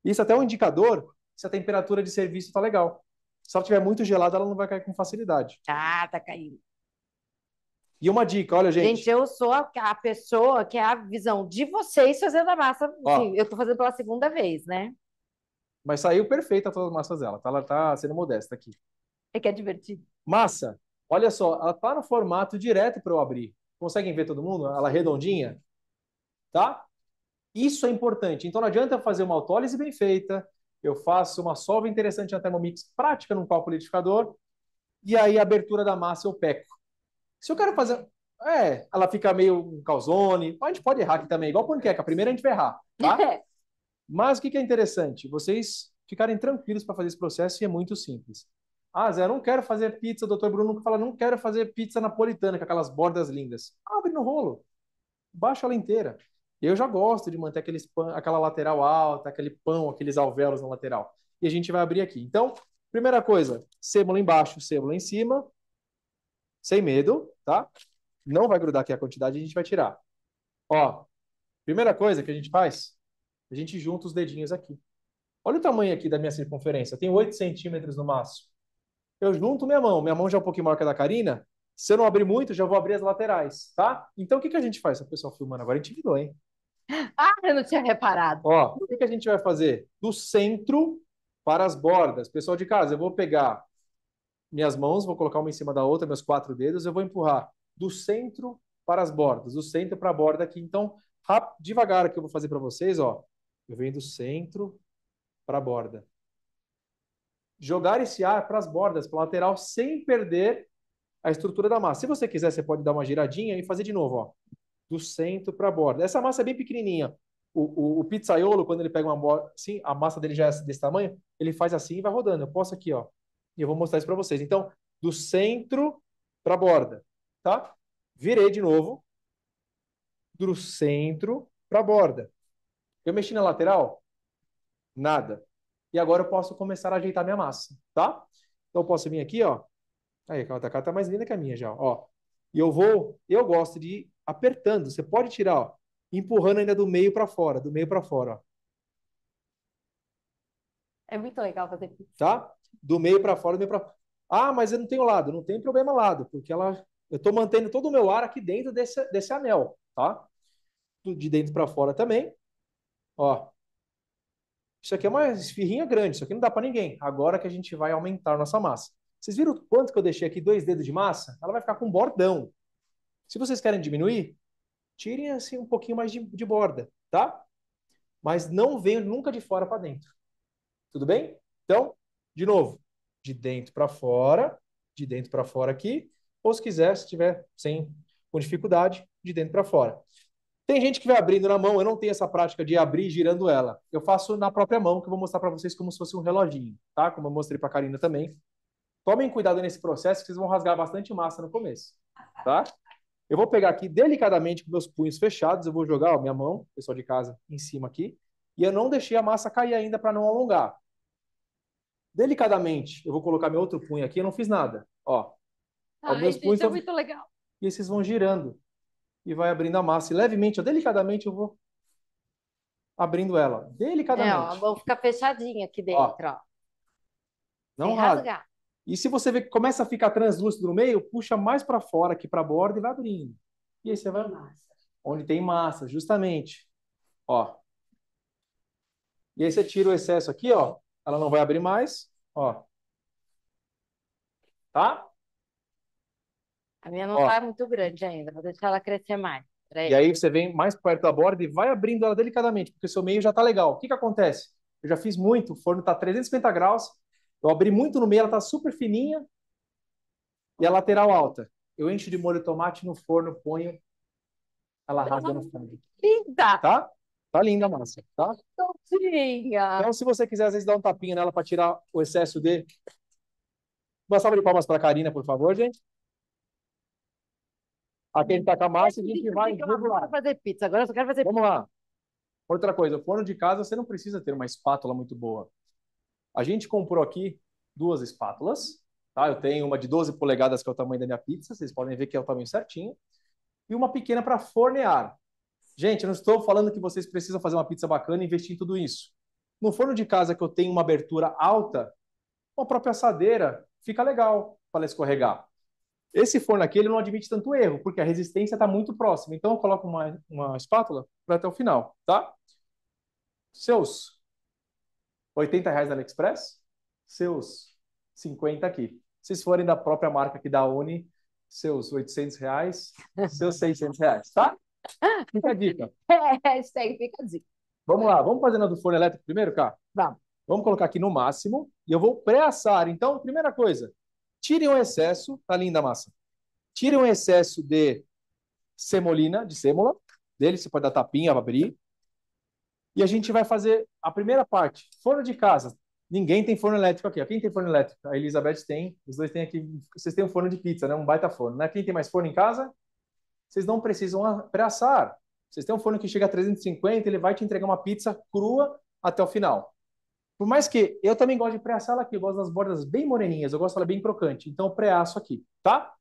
Speaker 1: Isso até é um indicador se a temperatura de serviço tá legal. Se ela estiver muito gelada, ela não vai cair com facilidade. Ah, tá caindo. E uma dica, olha, gente. Gente, eu sou a pessoa
Speaker 2: que é a visão de vocês fazendo a massa. Ó, eu estou fazendo pela segunda vez, né?
Speaker 1: Mas saiu perfeita todas as massas dela. Tá, ela tá sendo modesta aqui.
Speaker 2: É que é divertido.
Speaker 1: Massa, olha só, ela tá no formato direto para eu abrir. Conseguem ver todo mundo? Ela é redondinha? Tá? Isso é importante. Então não adianta eu fazer uma autólise bem feita, eu faço uma sova interessante na Thermomix prática num copo liquidificador, e aí a abertura da massa eu peco. Se eu quero fazer. É, ela fica meio um calzone. A gente pode errar aqui também, igual panqueca. Primeiro a gente vai errar, tá? É. Mas o que, que é interessante? Vocês ficarem tranquilos para fazer esse processo e é muito simples. Ah, Zé, eu não quero fazer pizza. O doutor Bruno fala, não quero fazer pizza napolitana com aquelas bordas lindas. Abre no rolo. Baixa ela inteira. Eu já gosto de manter aqueles pan, aquela lateral alta, aquele pão, aqueles alvéolos na lateral. E a gente vai abrir aqui. Então, primeira coisa, sêmola embaixo, sêmola em cima sem medo, tá? Não vai grudar aqui a quantidade, a gente vai tirar. Ó, primeira coisa que a gente faz, a gente junta os dedinhos aqui. Olha o tamanho aqui da minha circunferência, tem 8 centímetros no máximo. Eu junto minha mão, minha mão já é um pouquinho maior que a da Karina, se eu não abrir muito, já vou abrir as laterais, tá? Então, o que, que a gente faz? O pessoal filmando agora intimidou, hein?
Speaker 2: Ah, eu não tinha reparado.
Speaker 1: Ó, o que, que a gente vai fazer? Do centro para as bordas. Pessoal de casa, eu vou pegar minhas mãos, vou colocar uma em cima da outra, meus quatro dedos, eu vou empurrar do centro para as bordas, do centro para a borda aqui. Então, devagar que eu vou fazer para vocês, ó. Eu venho do centro para a borda. Jogar esse ar para as bordas, para a lateral, sem perder a estrutura da massa. Se você quiser, você pode dar uma giradinha e fazer de novo, ó. Do centro para a borda. Essa massa é bem pequenininha. O, o, o pizzaiolo, quando ele pega uma borda, assim, a massa dele já é desse tamanho, ele faz assim e vai rodando. Eu posso aqui, ó. E eu vou mostrar isso para vocês. Então, do centro para a borda, tá? Virei de novo. Do centro para a borda. Eu mexi na lateral? Nada. E agora eu posso começar a ajeitar minha massa, tá? Então eu posso vir aqui, ó. Aí, a da tá mais linda que a minha já, ó. E eu vou, eu gosto de ir apertando. Você pode tirar, ó, empurrando ainda do meio para fora, do meio para fora, ó.
Speaker 2: É muito legal fazer isso.
Speaker 1: Tá? do meio para fora, do meio para Ah, mas eu não tenho lado. Não tem problema lado, porque ela eu estou mantendo todo o meu ar aqui dentro desse, desse anel, tá? De dentro para fora também. Ó. Isso aqui é uma esfirrinha grande, isso aqui não dá para ninguém. Agora que a gente vai aumentar nossa massa. Vocês viram quanto que eu deixei aqui? Dois dedos de massa? Ela vai ficar com bordão. Se vocês querem diminuir, tirem assim um pouquinho mais de, de borda, tá? Mas não venham nunca de fora para dentro. Tudo bem? Então, de novo, de dentro para fora, de dentro para fora aqui, ou se quiser, se tiver sem com dificuldade, de dentro para fora. Tem gente que vai abrindo na mão, eu não tenho essa prática de abrir girando ela. Eu faço na própria mão, que eu vou mostrar para vocês como se fosse um reloginho, tá? Como eu mostrei para a Karina também. Tomem cuidado nesse processo, que vocês vão rasgar bastante massa no começo, tá? Eu vou pegar aqui delicadamente com meus punhos fechados, eu vou jogar a minha mão, pessoal de casa, em cima aqui. E eu não deixei a massa cair ainda para não alongar delicadamente, eu vou colocar meu outro punho aqui, eu não fiz nada. Ó.
Speaker 2: Ah, meus é punhos é muito legal.
Speaker 1: E esses vão girando. E vai abrindo a massa. E levemente, ou delicadamente, eu vou abrindo ela. Delicadamente. É,
Speaker 2: ó, a ficar fechadinha aqui dentro, ó. ó.
Speaker 1: Não rasga. E se você vê que começa a ficar translúcido no meio, puxa mais para fora aqui para a borda e vai abrindo. E aí você vai. Massa. Onde tem massa, justamente. Ó. E aí você tira o excesso aqui, ó. Ela não vai abrir mais. Ó. Tá?
Speaker 2: A minha não ó. tá muito grande ainda. Vou deixar ela crescer mais. E aí
Speaker 1: você vem mais perto da borda e vai abrindo ela delicadamente, porque o seu meio já tá legal. O que que acontece? Eu já fiz muito, o forno tá 350 graus. Eu abri muito no meio, ela tá super fininha. E a lateral alta. Eu encho de molho de tomate no forno, ponho ela rasga no fundo. Linda! Tá? Tá linda a massa, tá? Tadinha. Então, se você quiser, às vezes, dar um tapinha nela para tirar o excesso de... Uma salva de palmas para a Karina, por favor, gente. Aqui a gente tá com a massa e a gente vai... Vamos lá. fazer pizza, agora eu só quero fazer Vamos lá. Outra coisa, forno de casa, você não precisa ter uma espátula muito boa. A gente comprou aqui duas espátulas, tá? Eu tenho uma de 12 polegadas, que é o tamanho da minha pizza, vocês podem ver que é o tamanho certinho. E uma pequena para fornear. Gente, eu não estou falando que vocês precisam fazer uma pizza bacana e investir em tudo isso. No forno de casa que eu tenho uma abertura alta, uma própria assadeira fica legal para escorregar. Esse forno aqui ele não admite tanto erro, porque a resistência está muito próxima. Então eu coloco uma, uma espátula para até o final, tá? Seus 80 reais da AliExpress, seus 50 aqui. Se forem da própria marca aqui da Uni, seus 800 reais, seus 600 reais, tá? Fica a dica.
Speaker 2: Hashtag é, fica a dica.
Speaker 1: Vamos lá, vamos fazer na do forno elétrico primeiro, cá? Vamos. Vamos colocar aqui no máximo e eu vou pré-assar. Então, primeira coisa, tirem o excesso, tá linda a massa. Tirem o excesso de semolina, de sêmola, dele, você pode dar tapinha abrir. E a gente vai fazer a primeira parte, forno de casa. Ninguém tem forno elétrico aqui. Ó. Quem tem forno elétrico? A Elizabeth tem. Os dois têm aqui. Vocês têm um forno de pizza, né? Um baita forno, né? Quem tem mais forno em casa? vocês não precisam abraçar. Vocês têm um forno que chega a 350, ele vai te entregar uma pizza crua até o final. Por mais que eu também gosto de pré-assar ela aqui, eu gosto das bordas bem moreninhas, eu gosto dela bem crocante. Então, pré-aço aqui, tá?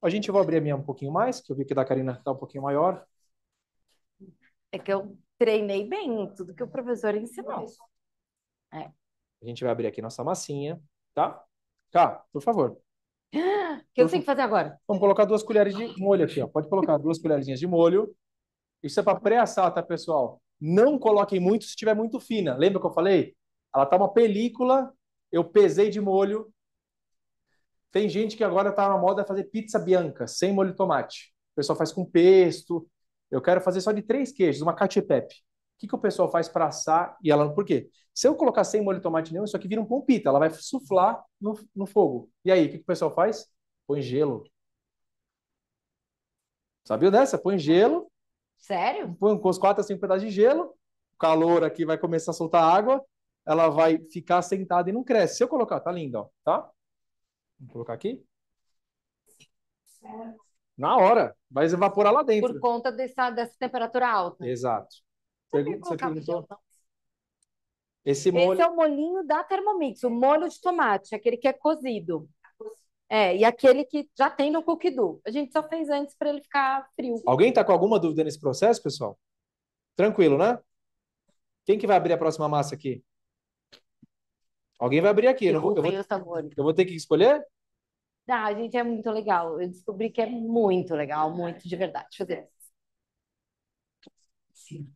Speaker 1: A gente vai abrir a minha um pouquinho mais, que eu vi que da Karina tá um pouquinho maior.
Speaker 2: É que eu treinei bem tudo que o professor ensinou. É.
Speaker 1: A gente vai abrir aqui nossa massinha, tá? Cá, por favor que eu não sei o que fazer agora. Vamos colocar duas colheres de molho aqui, ó. Pode colocar duas colherzinhas de molho. Isso é para pré-assar, tá, pessoal? Não coloquem muito se estiver muito fina. Lembra que eu falei? Ela tá uma película, eu pesei de molho. Tem gente que agora tá na moda fazer pizza bianca, sem molho de tomate. O pessoal faz com pesto. Eu quero fazer só de três queijos, uma cacio e pepe que, que o pessoal faz para assar e ela. Por quê? Se eu colocar sem molho de tomate nenhum, isso aqui vira um pompita, ela vai suflar no, no fogo. E aí, o que, que o pessoal faz? Põe gelo. Sabia dessa? Põe gelo. Sério? Põe uns 4 a 5 pedaços de gelo. O calor aqui vai começar a soltar água. Ela vai ficar sentada e não cresce. Se eu colocar, tá linda, ó, tá? Vou colocar aqui. Na hora. Vai evaporar lá dentro. Por
Speaker 2: conta dessa, dessa temperatura alta.
Speaker 1: Exato. Pergunta, você é perguntou? esse, molho... Esse é o
Speaker 2: molinho da Thermomix, o molho de tomate, aquele que é cozido. É, e aquele que já tem no cookdo. A gente só fez antes para ele ficar frio. Alguém
Speaker 1: tá com alguma dúvida nesse processo, pessoal? Tranquilo, né? Quem que vai abrir a próxima massa aqui? Alguém vai abrir aqui. Eu, vou, eu, vou, eu vou ter que escolher?
Speaker 2: Não, tá, a gente é muito legal. Eu descobri que é muito legal, muito de verdade. Fazer.
Speaker 1: Sim.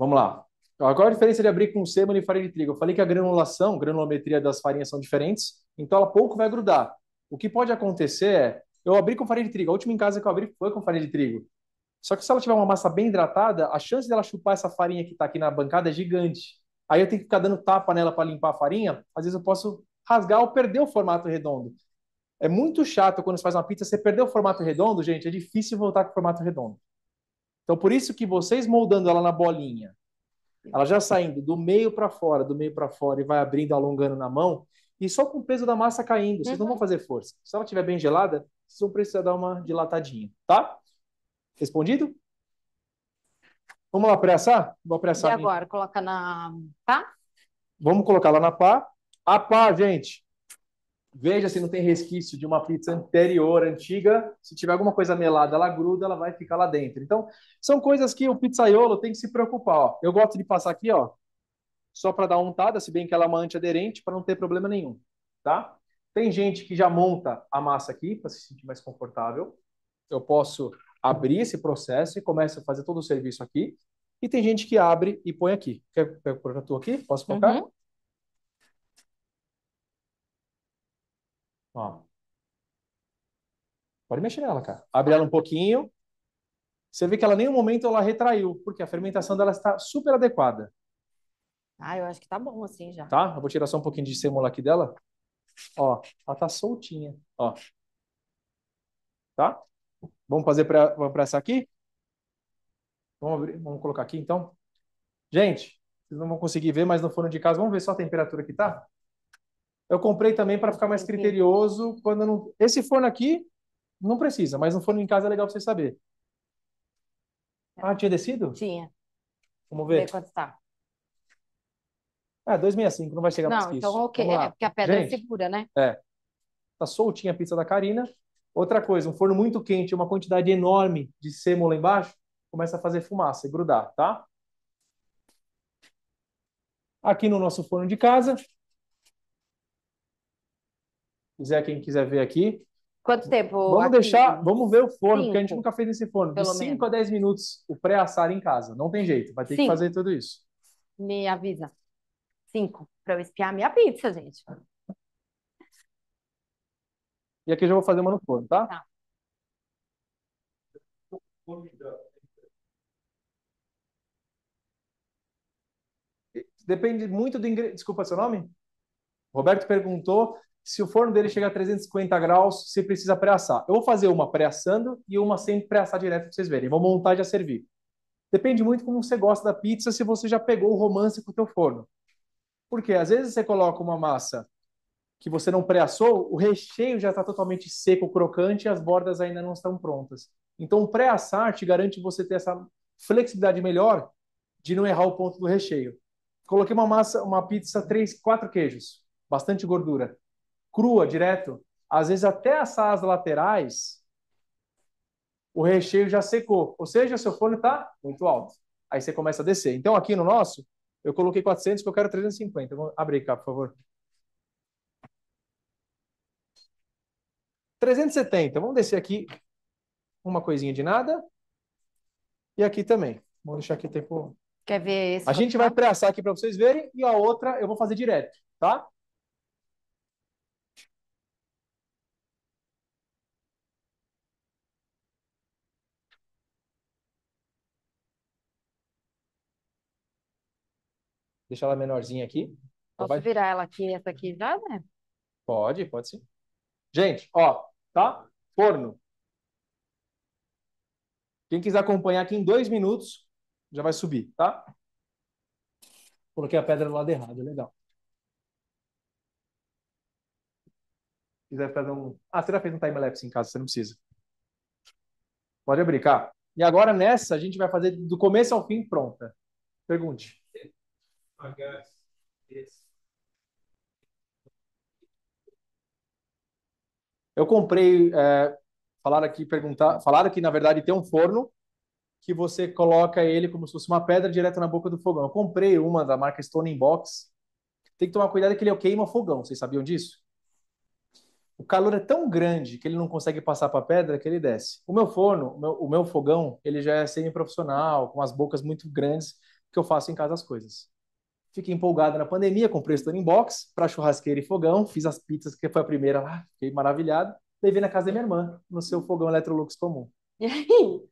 Speaker 1: Vamos lá. Qual a diferença de abrir com sêmola e farinha de trigo? Eu falei que a granulação, granulometria das farinhas são diferentes, então ela pouco vai grudar. O que pode acontecer é, eu abri com farinha de trigo, a última em casa que eu abri foi com farinha de trigo. Só que se ela tiver uma massa bem hidratada, a chance dela chupar essa farinha que está aqui na bancada é gigante. Aí eu tenho que ficar dando tapa nela para limpar a farinha, às vezes eu posso rasgar ou perder o formato redondo. É muito chato quando você faz uma pizza, você perdeu o formato redondo, gente, é difícil voltar com o formato redondo. Então, por isso que vocês moldando ela na bolinha, ela já saindo do meio para fora, do meio para fora e vai abrindo, alongando na mão, e só com o peso da massa caindo, vocês uhum. não vão uhum. fazer força. Se ela estiver bem gelada, vocês vão precisar dar uma dilatadinha, tá? Respondido? Vamos lá pressar? Vou pressar. E agora,
Speaker 2: coloca na pá?
Speaker 1: Vamos colocar lá na pá. A pá, gente, Veja se não tem resquício de uma pizza anterior, antiga. Se tiver alguma coisa melada, ela gruda, ela vai ficar lá dentro. Então, são coisas que o pizzaiolo tem que se preocupar. Ó. Eu gosto de passar aqui, ó, só para dar untada, se bem que ela é uma antiaderente, para não ter problema nenhum, tá? Tem gente que já monta a massa aqui para se sentir mais confortável. Eu posso abrir esse processo e começa a fazer todo o serviço aqui. E tem gente que abre e põe aqui. Quer que eu aqui? Posso colocar? Uhum. Ó. Pode mexer nela, cara. Abre ela um pouquinho. Você vê que ela, em nenhum momento, ela retraiu, porque a fermentação dela está super adequada.
Speaker 2: Ah, eu acho que tá bom assim já.
Speaker 1: Tá? Eu vou tirar só um pouquinho de sêmola aqui dela. Ó, ela tá soltinha. Ó. Tá? Vamos fazer para essa aqui? Vamos, abrir, vamos colocar aqui, então. Gente, vocês não vão conseguir ver, mas no forno de casa, vamos ver só a temperatura que tá? Eu comprei também para ficar mais criterioso quando não. Esse forno aqui não precisa, mas um forno em casa é legal para você saber. É. Ah, tinha descido? Tinha. Vamos ver. Vamos ver quanto está. É, 265, não vai chegar mais que isso. Não, então ok, é porque a pedra Gente, é segura, né? É. Tá soltinha a pizza da Karina. Outra coisa, um forno muito quente, uma quantidade enorme de sêmola embaixo, começa a fazer fumaça e grudar, tá? Aqui no nosso forno de casa, quiser, quem quiser ver aqui. Quanto tempo? Vamos aqui? deixar, vamos ver o forno, cinco. porque a gente nunca fez esse forno. De 5 a 10 minutos o pré-assar em casa. Não tem jeito, vai ter cinco. que fazer tudo isso.
Speaker 2: Me avisa. 5 para eu espiar a minha pizza, gente.
Speaker 1: E aqui eu já vou fazer uma no forno, tá? Tá. Depende muito do ingrediente. Desculpa, seu nome? Roberto perguntou se o forno dele chega a 350 graus, você precisa pré-assar. Eu vou fazer uma pré-assando e uma sem pré-assar direto para vocês verem. Vou montar e já servir. Depende muito como você gosta da pizza, se você já pegou o romance com o teu forno. Porque às vezes você coloca uma massa que você não pré-assou, o recheio já está totalmente seco, crocante e as bordas ainda não estão prontas. Então, o pré-assar te garante você ter essa flexibilidade melhor de não errar o ponto do recheio. Coloquei uma massa, uma pizza, três, quatro queijos, bastante gordura crua, direto. Às vezes até as laterais, o recheio já secou. Ou seja, seu forno está muito alto. Aí você começa a descer. Então aqui no nosso, eu coloquei 400 porque eu quero 350. Vamos abrir cá, por favor. 370. Vamos descer aqui uma coisinha de nada. E aqui também. Vamos deixar aqui o tempo.
Speaker 2: Quer ver esse? A gente
Speaker 1: vai tá? preassar aqui para vocês verem e a outra eu vou fazer direto, tá? deixar ela menorzinha aqui. Posso vai...
Speaker 2: virar ela aqui, essa aqui já, né?
Speaker 1: Pode, pode sim. Gente, ó, tá? Forno. Quem quiser acompanhar aqui em dois minutos, já vai subir, tá? Coloquei a pedra do lado errado, legal. Quiser fazer um. Ah, você já fez um time-lapse em casa, você não precisa. Pode abrir, cá. E agora nessa, a gente vai fazer do começo ao fim pronta. Pergunte. Eu comprei, é, falaram aqui perguntar, falaram que na verdade tem um forno que você coloca ele como se fosse uma pedra direto na boca do fogão. Eu comprei uma da marca Stone Box. Tem que tomar cuidado que ele é queima fogão. Vocês sabiam disso? O calor é tão grande que ele não consegue passar para a pedra que ele desce. O meu forno, o meu, o meu fogão, ele já é semi-profissional, com as bocas muito grandes, que eu faço em casa as coisas. Fiquei empolgado na pandemia, comprei o Stunning Box para churrasqueira e fogão. Fiz as pizzas, que foi a primeira lá, fiquei maravilhado. Levei na casa da minha irmã, no seu fogão Electrolux comum. E aí?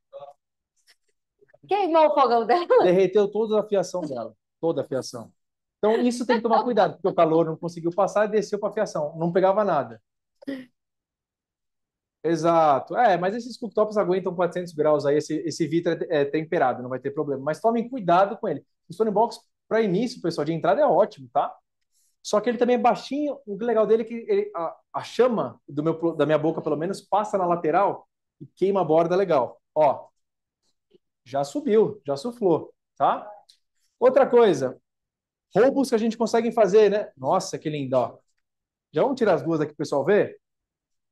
Speaker 2: Queimou o fogão dela?
Speaker 1: Derreteu toda a fiação dela. Toda a fiação. Então, isso tem que tomar cuidado, porque o calor não conseguiu passar e desceu para a fiação. Não pegava nada. Exato. É, mas esses cooktops aguentam 400 graus aí. Esse, esse Vitra é, é temperado, não vai ter problema. Mas tomem cuidado com ele. O box para início, pessoal, de entrada é ótimo, tá? Só que ele também é baixinho. O legal dele é que ele, a, a, chama do meu, da minha boca, pelo menos, passa na lateral e queima a borda legal. Ó, já subiu, já suflou, tá? Outra coisa, roubos que a gente consegue fazer, né? Nossa, que lindo, ó. Já vamos tirar as duas aqui para o pessoal ver?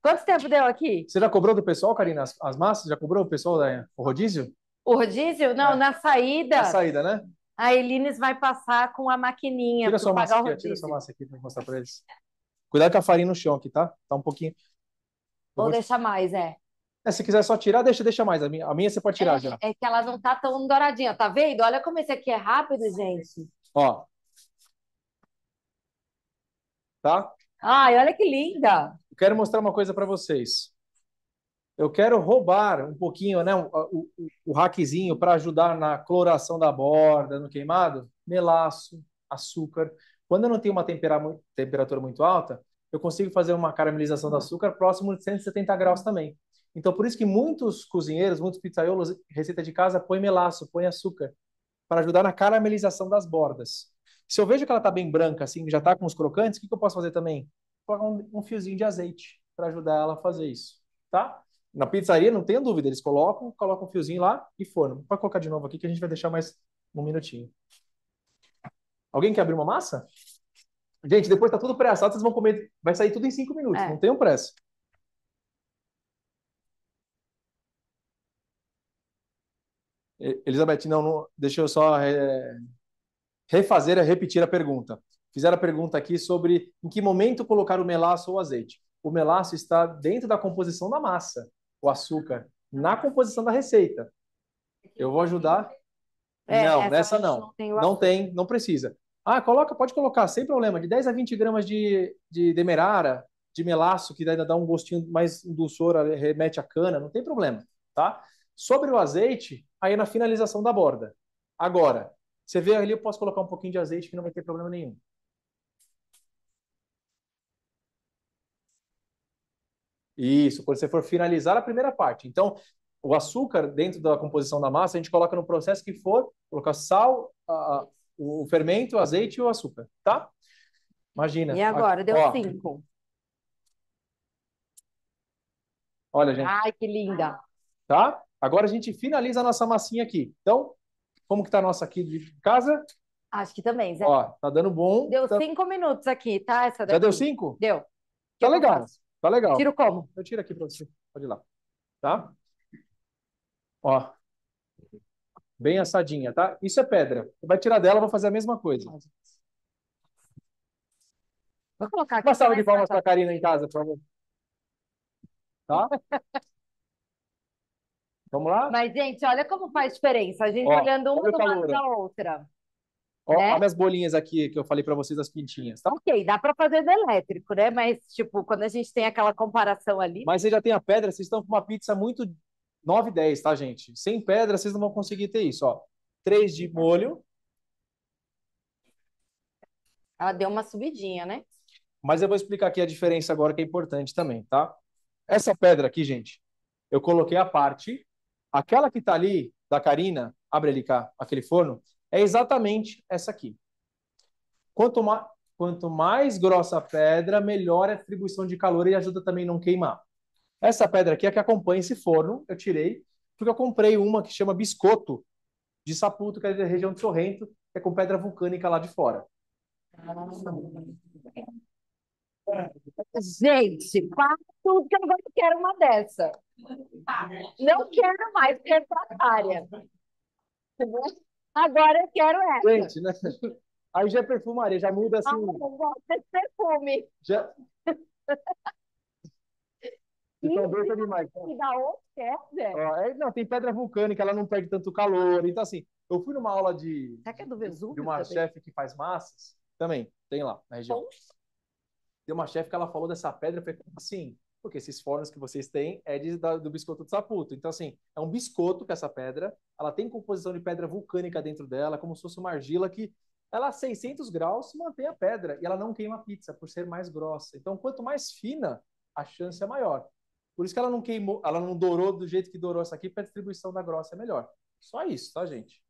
Speaker 1: Quanto tempo deu aqui? Você já cobrou do pessoal, Karina, as, as massas? Já cobrou o pessoal da, o rodízio?
Speaker 2: O rodízio? Não, é. na saída. Na saída, né? a Elines vai passar com a maquininha. Tira sua massa aqui, tira sua
Speaker 1: massa aqui para mostrar para eles. Cuidado com a farinha no chão aqui, tá? Tá um pouquinho. Vou, vou deixar mais, é. é. Se quiser só tirar, deixa, deixa mais. A minha, a minha você pode tirar é, já.
Speaker 2: É que ela não tá tão douradinha, tá vendo? Olha como esse aqui é rápido, gente.
Speaker 1: Ó. Tá? Ai, olha que linda. quero mostrar uma coisa para vocês eu quero roubar um pouquinho, né, o, o, o hackzinho para ajudar na cloração da borda, no queimado, melaço, açúcar. Quando eu não tenho uma tempera, temperatura muito alta, eu consigo fazer uma caramelização do açúcar próximo de 170 graus também. Então, por isso que muitos cozinheiros, muitos pizzaiolos, receita de casa, põe melaço, põe açúcar, para ajudar na caramelização das bordas. Se eu vejo que ela está bem branca, assim, já está com os crocantes, o que, que eu posso fazer também? Colocar um, um fiozinho de azeite para ajudar ela a fazer isso, tá? Na pizzaria, não tenha dúvida, eles colocam, colocam um fiozinho lá e forno. Pode colocar de novo aqui que a gente vai deixar mais um minutinho. Alguém quer abrir uma massa? Gente, depois tá tudo pré-assado, vocês vão comer. Vai sair tudo em cinco minutos, é. não tenham pressa. Elizabeth, não, não, deixa eu só é, refazer, repetir a pergunta. Fizeram a pergunta aqui sobre em que momento colocar o melaço ou o azeite. O melaço está dentro da composição da massa o açúcar na composição da receita. Eu vou ajudar. É, não, nessa não. Não tem, não tem, não precisa. Ah, coloca, pode colocar, sem problema, de 10 a 20 gramas de, de demerara, de melaço, que ainda dá um gostinho mais dulçor, remete a cana, não tem problema, tá? Sobre o azeite, aí na finalização da borda. Agora, você vê ali, eu posso colocar um pouquinho de azeite que não vai ter problema nenhum. Isso, quando você for finalizar a primeira parte. Então, o açúcar dentro da composição da massa, a gente coloca no processo que for, colocar sal, a, o fermento, o azeite e o açúcar, tá? Imagina. E agora, deu ó. cinco. Olha, gente. Ai,
Speaker 2: que linda.
Speaker 1: Tá? Agora a gente finaliza a nossa massinha aqui. Então, como que tá a nossa aqui de casa?
Speaker 2: Acho que também, Zé. Ó,
Speaker 1: tá dando bom. Deu tá... cinco
Speaker 2: minutos aqui, tá? Essa daqui. Já deu cinco?
Speaker 1: Deu. Tá legal. Faço? Tá legal. Tiro como? Eu tiro aqui para você. Pode ir lá. Tá? Ó. Bem assadinha, tá? Isso é pedra. Você vai tirar dela, vou fazer a mesma coisa. Vou colocar aqui. Uma salva de palmas para a Karina em casa, por favor. Tá? Vamos lá? Mas, gente,
Speaker 2: olha como faz diferença. A gente Ó, olhando uma do lado da outra.
Speaker 1: Ó, né? olha as bolinhas aqui que eu falei para vocês, as pintinhas, tá?
Speaker 2: Ok, dá para fazer do elétrico, né? Mas, tipo, quando a gente tem aquela
Speaker 1: comparação ali. Mas você já tem a pedra, vocês estão com uma pizza muito 9, 10, tá, gente? Sem pedra, vocês não vão conseguir ter isso, ó. três de molho.
Speaker 2: Ela deu uma subidinha, né?
Speaker 1: Mas eu vou explicar aqui a diferença agora que é importante também, tá? Essa pedra aqui, gente, eu coloquei a parte. Aquela que tá ali, da Karina, abre ali cá, aquele forno, é exatamente essa aqui. Quanto, ma quanto mais grossa a pedra, melhor é a atribuição de calor e ajuda também a não queimar. Essa pedra aqui é que acompanha esse forno, eu tirei, porque eu comprei uma que chama biscoto de Saputo, que é da região de Sorrento, que é com pedra vulcânica lá de fora.
Speaker 2: Gente, quase tudo que eu quero uma dessa. Não quero mais, quero platária. Agora eu quero essa. Gente,
Speaker 1: né? Aí já é perfumaria, já muda assim. Ah, eu
Speaker 2: gosto desse perfume.
Speaker 1: Já... Então, bem demais. E né?
Speaker 2: da onde
Speaker 1: é, não, tem pedra vulcânica, ela não perde tanto calor. Então, assim, eu fui numa aula de. Será que é do Vesúvio? De uma chefe que faz massas. Também, tem lá na região. Poxa. Tem uma chefe que ela falou dessa pedra, eu falei, assim, porque esses fornos que vocês têm é de, da, do biscoito de saputo. Então, assim, é um biscoito com essa pedra ela tem composição de pedra vulcânica dentro dela, como se fosse uma argila que ela a 600 graus mantém a pedra e ela não queima a pizza por ser mais grossa. Então, quanto mais fina, a chance é maior. Por isso que ela não queimou, ela não dourou do jeito que dourou essa aqui, para a distribuição da grossa é melhor. Só isso, tá, gente?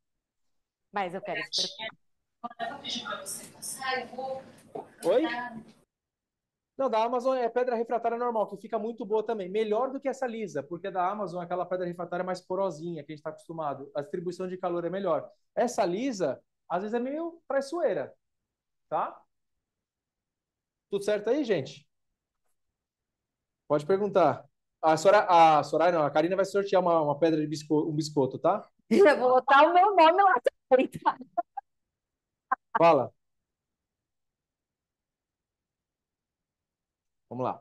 Speaker 1: Mas eu quero. É. Eu
Speaker 2: vou pedir para você passar, eu vou.
Speaker 1: Oi? Não, da Amazon é pedra refratária normal, que fica muito boa também. Melhor do que essa lisa, porque da Amazon é aquela pedra refratária mais porosinha, que a gente está acostumado. A distribuição de calor é melhor. Essa lisa, às vezes é meio traiçoeira. Tá? Tudo certo aí, gente? Pode perguntar. A Soraya, a Soraya não, a Karina vai sortear uma, uma pedra de um biscoito, tá?
Speaker 2: Eu vou botar o meu nome lá.
Speaker 1: Fala. Vamos lá.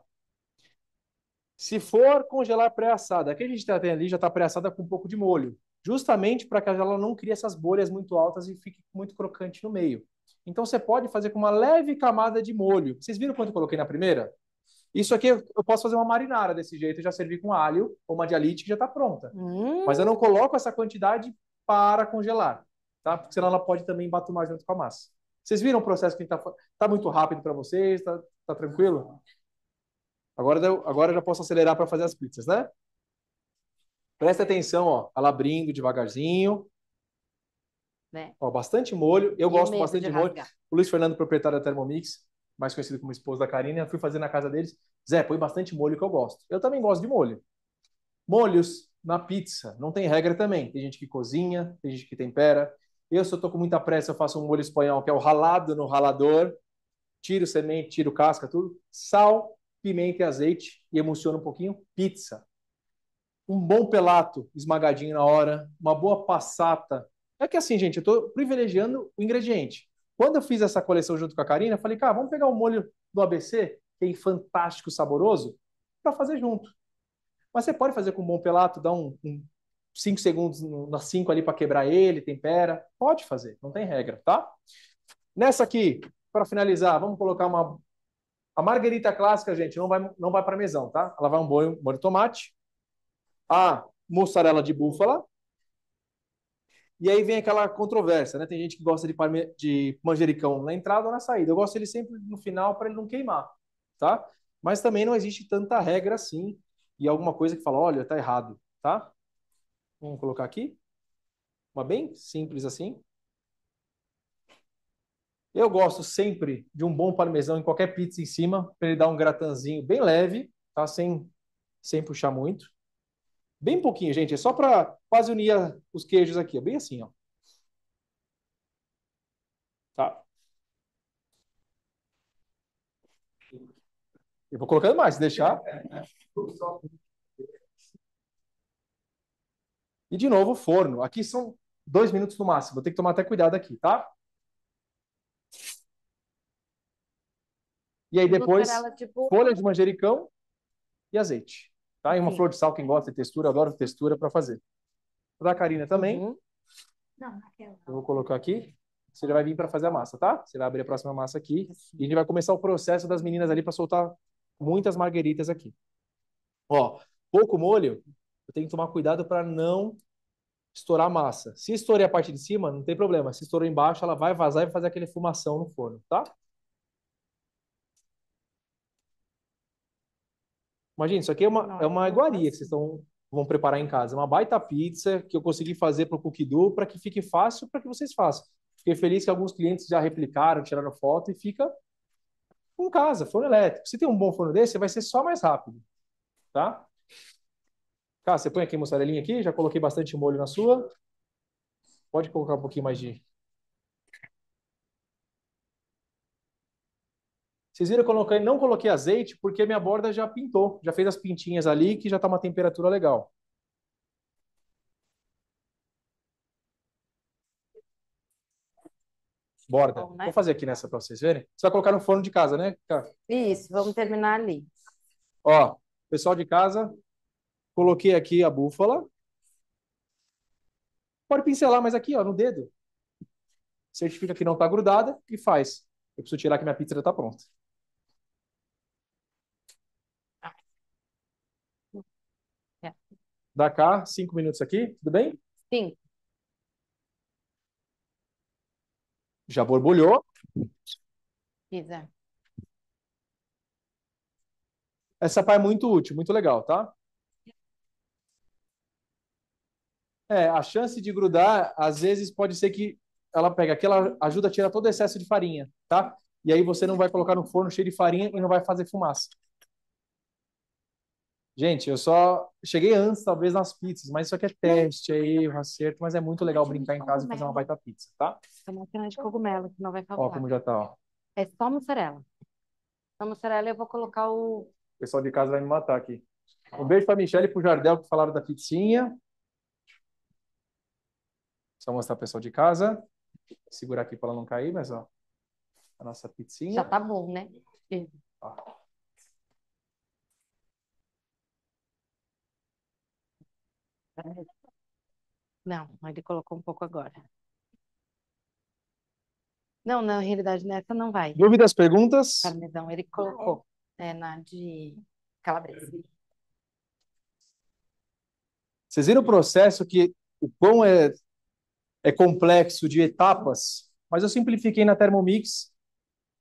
Speaker 1: Se for congelar pré-assada, aqui a gente tá tem ali, já está pré-assada com um pouco de molho, justamente para que ela não crie essas bolhas muito altas e fique muito crocante no meio. Então você pode fazer com uma leve camada de molho. Vocês viram quanto eu coloquei na primeira? Isso aqui eu posso fazer uma marinara desse jeito, eu já servi com alho ou uma dialite que já está pronta. Hum. Mas eu não coloco essa quantidade para congelar, tá? Porque senão ela pode também batumar junto com a massa. Vocês viram o processo que está tá muito rápido para vocês? está tá tranquilo? Agora, eu, agora eu já posso acelerar para fazer as pizzas, né? Presta atenção, ó. Ela abrindo devagarzinho. Né? Ó, bastante molho. Eu e é gosto bastante de, de molho. O Luiz Fernando, proprietário da Thermomix, mais conhecido como esposa da Karina, eu fui fazer na casa deles. Zé, põe bastante molho que eu gosto. Eu também gosto de molho. Molhos na pizza. Não tem regra também. Tem gente que cozinha, tem gente que tempera. Eu, se eu tô com muita pressa, eu faço um molho espanhol, que é o ralado no ralador. Tiro semente, tiro casca, tudo. Sal, pimenta e azeite e emociona um pouquinho, pizza. Um bom pelato esmagadinho na hora, uma boa passata. É que assim, gente, eu estou privilegiando o ingrediente. Quando eu fiz essa coleção junto com a Karina, eu falei, cara, vamos pegar o molho do ABC, que é fantástico, saboroso, para fazer junto. Mas você pode fazer com um bom pelato, dá um, um cinco segundos na cinco ali para quebrar ele, tempera. Pode fazer, não tem regra, tá? Nessa aqui, para finalizar, vamos colocar uma a margarita clássica, gente, não vai, não vai para mesão, tá? Ela vai um molho, molho de tomate, a mussarela de búfala, e aí vem aquela controvérsia, né? Tem gente que gosta de, parme... de manjericão na entrada ou na saída. Eu gosto ele sempre no final para ele não queimar, tá? Mas também não existe tanta regra assim e alguma coisa que fala, olha, tá errado, tá? Vamos colocar aqui. Uma bem simples assim. Eu gosto sempre de um bom parmesão em qualquer pizza em cima, para ele dar um gratanzinho bem leve, tá? Sem, sem puxar muito. Bem pouquinho, gente. É só para quase unir os queijos aqui. É bem assim, ó. Tá? Eu vou colocando mais, se deixar. E de novo, forno. Aqui são dois minutos no máximo. Vou ter que tomar até cuidado aqui, tá? E aí depois, tipo... folha de manjericão e azeite. Tá? E uma Sim. flor de sal, quem gosta de textura, adoro textura para fazer. Para a Karina também. Uhum. Não, aquela. Eu vou colocar aqui. Você já vai vir para fazer a massa, tá? Você vai abrir a próxima massa aqui. Assim. E a gente vai começar o processo das meninas ali para soltar muitas margueritas aqui. Ó, pouco molho, eu tenho que tomar cuidado para não estourar a massa. Se estourar a parte de cima, não tem problema. Se estourar embaixo, ela vai vazar e vai fazer aquele fumação no forno, tá? Imagina, isso aqui é uma, é uma iguaria que vocês assim. vão preparar em casa. É uma baita pizza que eu consegui fazer para o Cookidoo para que fique fácil para que vocês façam. Fiquei feliz que alguns clientes já replicaram, tiraram foto e fica em casa, forno elétrico. Se tem um bom forno desse, vai ser só mais rápido, tá? Cara, você põe aqui a mossarelinha aqui, já coloquei bastante molho na sua. Pode colocar um pouquinho mais de Vocês viram que eu coloquei, não coloquei azeite porque minha borda já pintou, já fez as pintinhas ali que já está uma temperatura legal. Borda. Bom, né? Vou fazer aqui nessa para vocês verem. Você vai colocar no forno de casa, né, Isso, vamos terminar ali. Ó, pessoal de casa, coloquei aqui a búfala. Pode pincelar, mas aqui, ó, no dedo. Certifica que não tá grudada e faz. Eu preciso tirar que minha pizza tá pronta. Dá cá, cinco minutos aqui, tudo bem? Sim. Já borbulhou? Pisa. É. Essa pá é muito útil, muito legal, tá? É, a chance de grudar, às vezes, pode ser que ela pega aqui, ela ajuda a tirar todo o excesso de farinha, tá? E aí você não vai colocar no forno cheio de farinha e não vai fazer fumaça. Gente, eu só cheguei antes, talvez, nas pizzas, mas isso aqui é teste, é erro, acerto, mas é muito legal brincar em casa e fazer uma baita pizza, tá?
Speaker 2: É uma cena de cogumelo que não vai faltar. Ó, como já tá, ó. É só mussarela. Só mussarela eu vou colocar o...
Speaker 1: O pessoal de casa vai me matar aqui. Um beijo pra Michelle e pro Jardel que falaram da pizzinha. Só mostrar pro pessoal de casa. Segurar aqui pra ela não cair, mas ó. A nossa pizzinha. Já tá
Speaker 2: bom, né? Ó. Não, ele colocou um pouco agora. Não, na realidade, nessa não vai. Dúvidas, perguntas? Parmesão, ele colocou. É na de calabresa.
Speaker 1: Vocês viram o processo que o pão é, é complexo de etapas, mas eu simplifiquei na Thermomix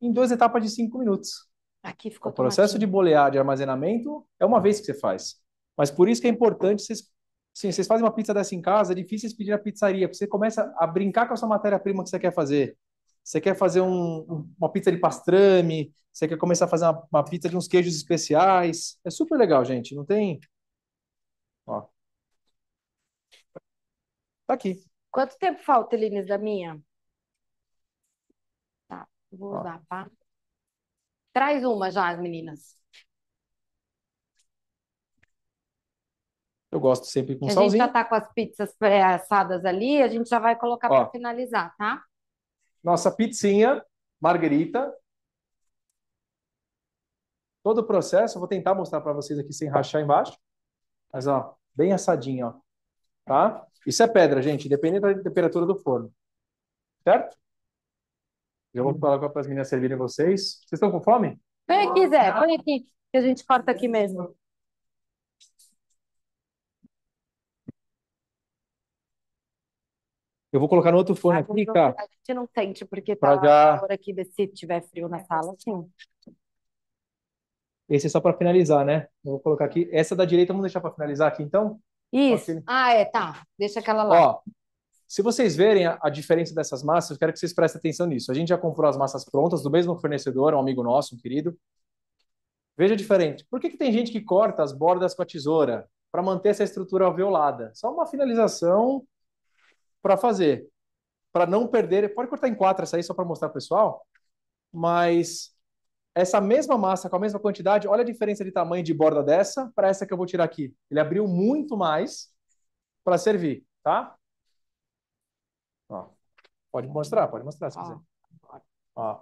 Speaker 1: em duas etapas de cinco minutos. Aqui ficou O processo de bolear de armazenamento é uma vez que você faz. Mas por isso que é importante vocês Sim, vocês fazem uma pizza dessa em casa, é difícil pedir a pizzaria, porque você começa a brincar com a sua matéria-prima que você quer fazer. Você quer fazer um, uma pizza de pastrame, você quer começar a fazer uma, uma, pizza de uns queijos especiais. É super legal, gente. Não tem. Ó. Tá aqui.
Speaker 2: Quanto tempo falta, Elines, da minha? Tá, vou Ó. usar, tá? Traz uma já, as meninas.
Speaker 1: Eu gosto sempre com a salzinho. A gente já
Speaker 2: tá com as pizzas pré-assadas ali, a gente já vai colocar para finalizar, tá?
Speaker 1: Nossa pizzinha, margarita. Todo o processo, eu vou tentar mostrar para vocês aqui sem rachar embaixo. Mas, ó, bem assadinha, ó. Tá? Isso é pedra, gente, dependendo da temperatura do forno. Certo? Eu vou hum. falar para as meninas servirem vocês. Vocês estão com fome?
Speaker 2: Quem quiser, põe aqui, que a gente corta aqui mesmo.
Speaker 1: Eu vou colocar no outro forno aqui, cara. A
Speaker 2: gente não sente, porque tá já... a aqui, se tiver frio na sala, sim.
Speaker 1: Esse é só para finalizar, né? Eu vou colocar aqui. Essa da direita, vamos deixar para finalizar aqui, então? Isso.
Speaker 2: Ah, é, tá. Deixa aquela lá.
Speaker 1: Ó, se vocês verem a, a, diferença dessas massas, eu quero que vocês prestem atenção nisso. A gente já comprou as massas prontas do mesmo fornecedor, um amigo nosso, um querido. Veja diferente. Por que, que tem gente que corta as bordas com a tesoura? Para manter essa estrutura alveolada. Só uma finalização para fazer, para não perder. Pode cortar em quatro essa aí só para mostrar pro pessoal, mas essa mesma massa com a mesma quantidade, olha a diferença de tamanho de borda dessa para essa que eu vou tirar aqui. Ele abriu muito mais para servir, tá? Ó, pode mostrar, pode mostrar se ah, quiser. Ó.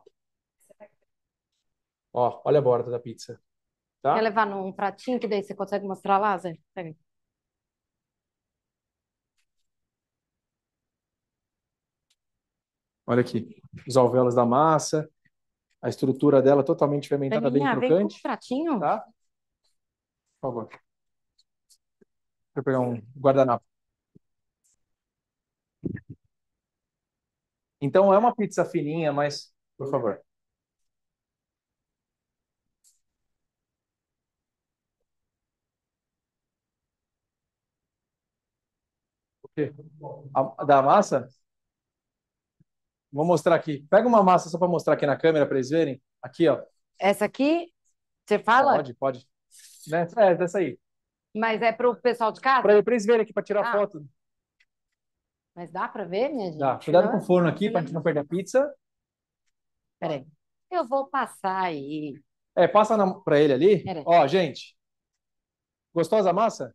Speaker 1: Ó, olha a borda da pizza. Tá? Quer levar
Speaker 2: num pratinho que daí você consegue mostrar lá, Zé? Pega
Speaker 1: Olha aqui, os alvéolos da massa, a estrutura dela totalmente fermentada, Daninha, bem crocante. Vem
Speaker 2: com um pratinho. Tá?
Speaker 1: Por favor. Deixa eu pegar um guardanapo. Então é uma pizza fininha, mas por favor. O quê? A, da massa? Vou mostrar aqui. Pega uma massa só para mostrar aqui na câmera para eles verem. Aqui, ó. Essa aqui? Você fala? Pode, pode. Né? É, dessa é aí.
Speaker 2: Mas é para o pessoal de casa? Para
Speaker 1: eles verem aqui, para tirar ah. foto.
Speaker 2: Mas dá para ver, minha gente? Dá.
Speaker 1: Cuidado com o forno aqui, para a gente não perder a pizza.
Speaker 2: aí. Eu vou passar aí.
Speaker 1: É, passa para ele ali. Ó, gente. Gostosa a massa?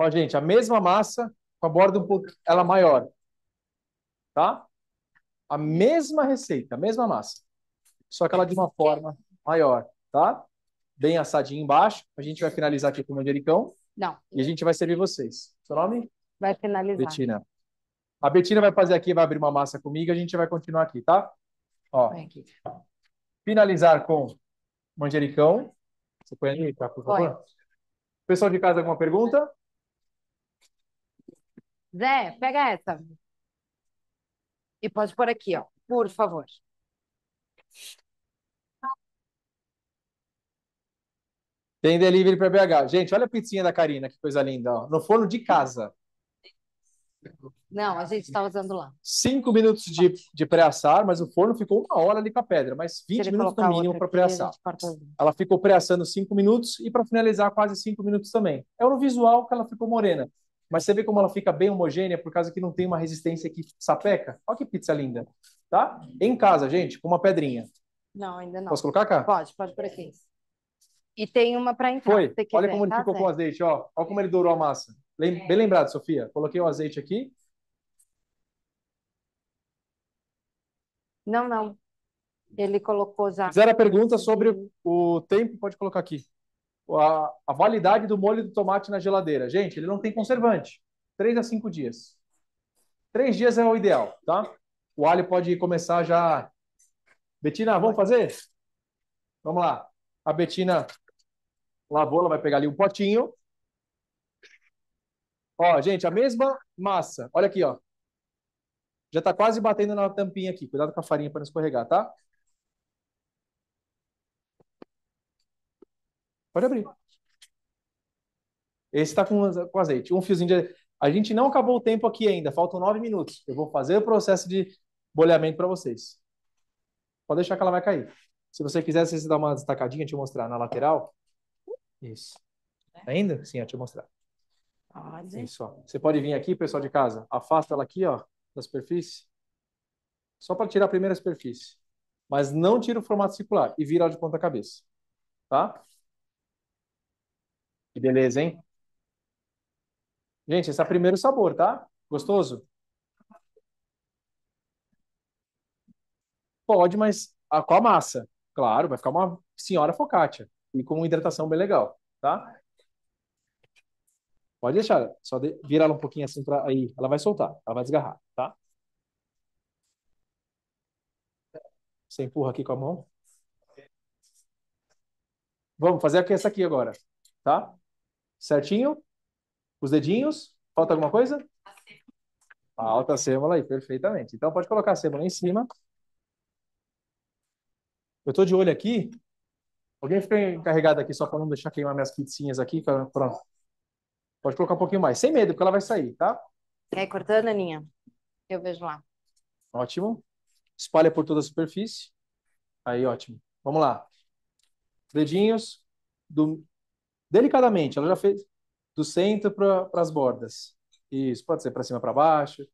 Speaker 1: Ó, gente, a mesma massa com a borda um pouco ela é maior. Tá? A mesma receita, a mesma massa. Só que ela de uma forma maior, tá? Bem assadinha embaixo. A gente vai finalizar aqui com o manjericão. Não. E a gente vai servir vocês. Seu nome?
Speaker 2: Vai finalizar. Betina.
Speaker 1: A Betina vai fazer aqui, vai abrir uma massa comigo, a gente vai continuar aqui, tá? Ó. Aqui. Finalizar com manjericão. Você põe ali, tá, por favor? Pessoal de casa, alguma pergunta?
Speaker 2: Zé, pega essa. E pode pôr aqui, ó, por
Speaker 1: favor. Tem delivery para BH. Gente, olha a pizzinha da Karina, que coisa linda, ó. No forno de casa.
Speaker 2: Não, a gente está usando lá.
Speaker 1: Cinco minutos de, de pré-assar, mas o forno ficou uma hora ali com a pedra, mas 20 minutos no mínimo para pré-assar. Ela ficou pré-assando cinco minutos e para finalizar quase cinco minutos também. É o visual que ela ficou morena. Mas você vê como ela fica bem homogênea por causa que não tem uma resistência que sapeca? Olha que pizza linda, tá? Em casa, gente, com uma pedrinha.
Speaker 2: Não, ainda não. Posso colocar, cá? Pode, pode por aqui. E tem uma para entrar. Foi. Olha como ele tá, ficou com o
Speaker 1: azeite, ó. Olha como ele dourou a massa. Lem é. Bem lembrado, Sofia. Coloquei o azeite aqui.
Speaker 2: Não, não. Ele colocou já. Fizeram a pergunta
Speaker 1: sobre o tempo, pode colocar aqui a, a validade do molho do tomate na geladeira. Gente, ele não tem conservante. três a cinco dias. três dias é o ideal, tá? O alho pode começar já. Betina, vamos fazer? Vamos lá. A Betina lavou, ela vai pegar ali um potinho. Ó, gente, a mesma massa. Olha aqui, ó. Já tá quase batendo na tampinha aqui. Cuidado com a farinha para não escorregar, tá? Pode abrir. Esse está com, com azeite. Um fiozinho de. A gente não acabou o tempo aqui ainda, faltam nove minutos. Eu vou fazer o processo de bolhamento para vocês. Pode deixar que ela vai cair. Se você quiser, você dá uma destacadinha, te mostrar na lateral. Isso. É. Tá indo? Sim, eu te mostrar.
Speaker 2: Pode. Isso,
Speaker 1: ó. Você pode vir aqui, pessoal de casa. Afasta ela aqui, ó, da superfície. Só para tirar a primeira superfície. Mas não tira o formato circular e vira ela de ponta cabeça. Tá? Que beleza, hein? Gente, esse é o primeiro sabor, tá? Gostoso? Pode, mas a, com a massa. Claro, vai ficar uma senhora focaccia. E com uma hidratação bem legal, tá? Pode deixar. Só de, vira ela um pouquinho assim para aí. Ela vai soltar. Ela vai desgarrar, tá? Você empurra aqui com a mão. Vamos fazer essa aqui agora, tá? Certinho? Os dedinhos? Falta alguma coisa? Falta a sêmola aí, perfeitamente. Então pode colocar a sêmola em cima. Eu estou de olho aqui. Alguém fica encarregado aqui só para não deixar queimar minhas pizzinhas aqui. Pronto. Pode colocar um pouquinho mais, sem medo, porque ela vai sair, tá?
Speaker 2: Quer ir cortando, Aninha? Eu vejo lá.
Speaker 1: Ótimo. Espalha por toda a superfície. Aí, ótimo. Vamos lá. Dedinhos do delicadamente, ela já fez do centro para as bordas. Isso, pode ser para cima, para baixo.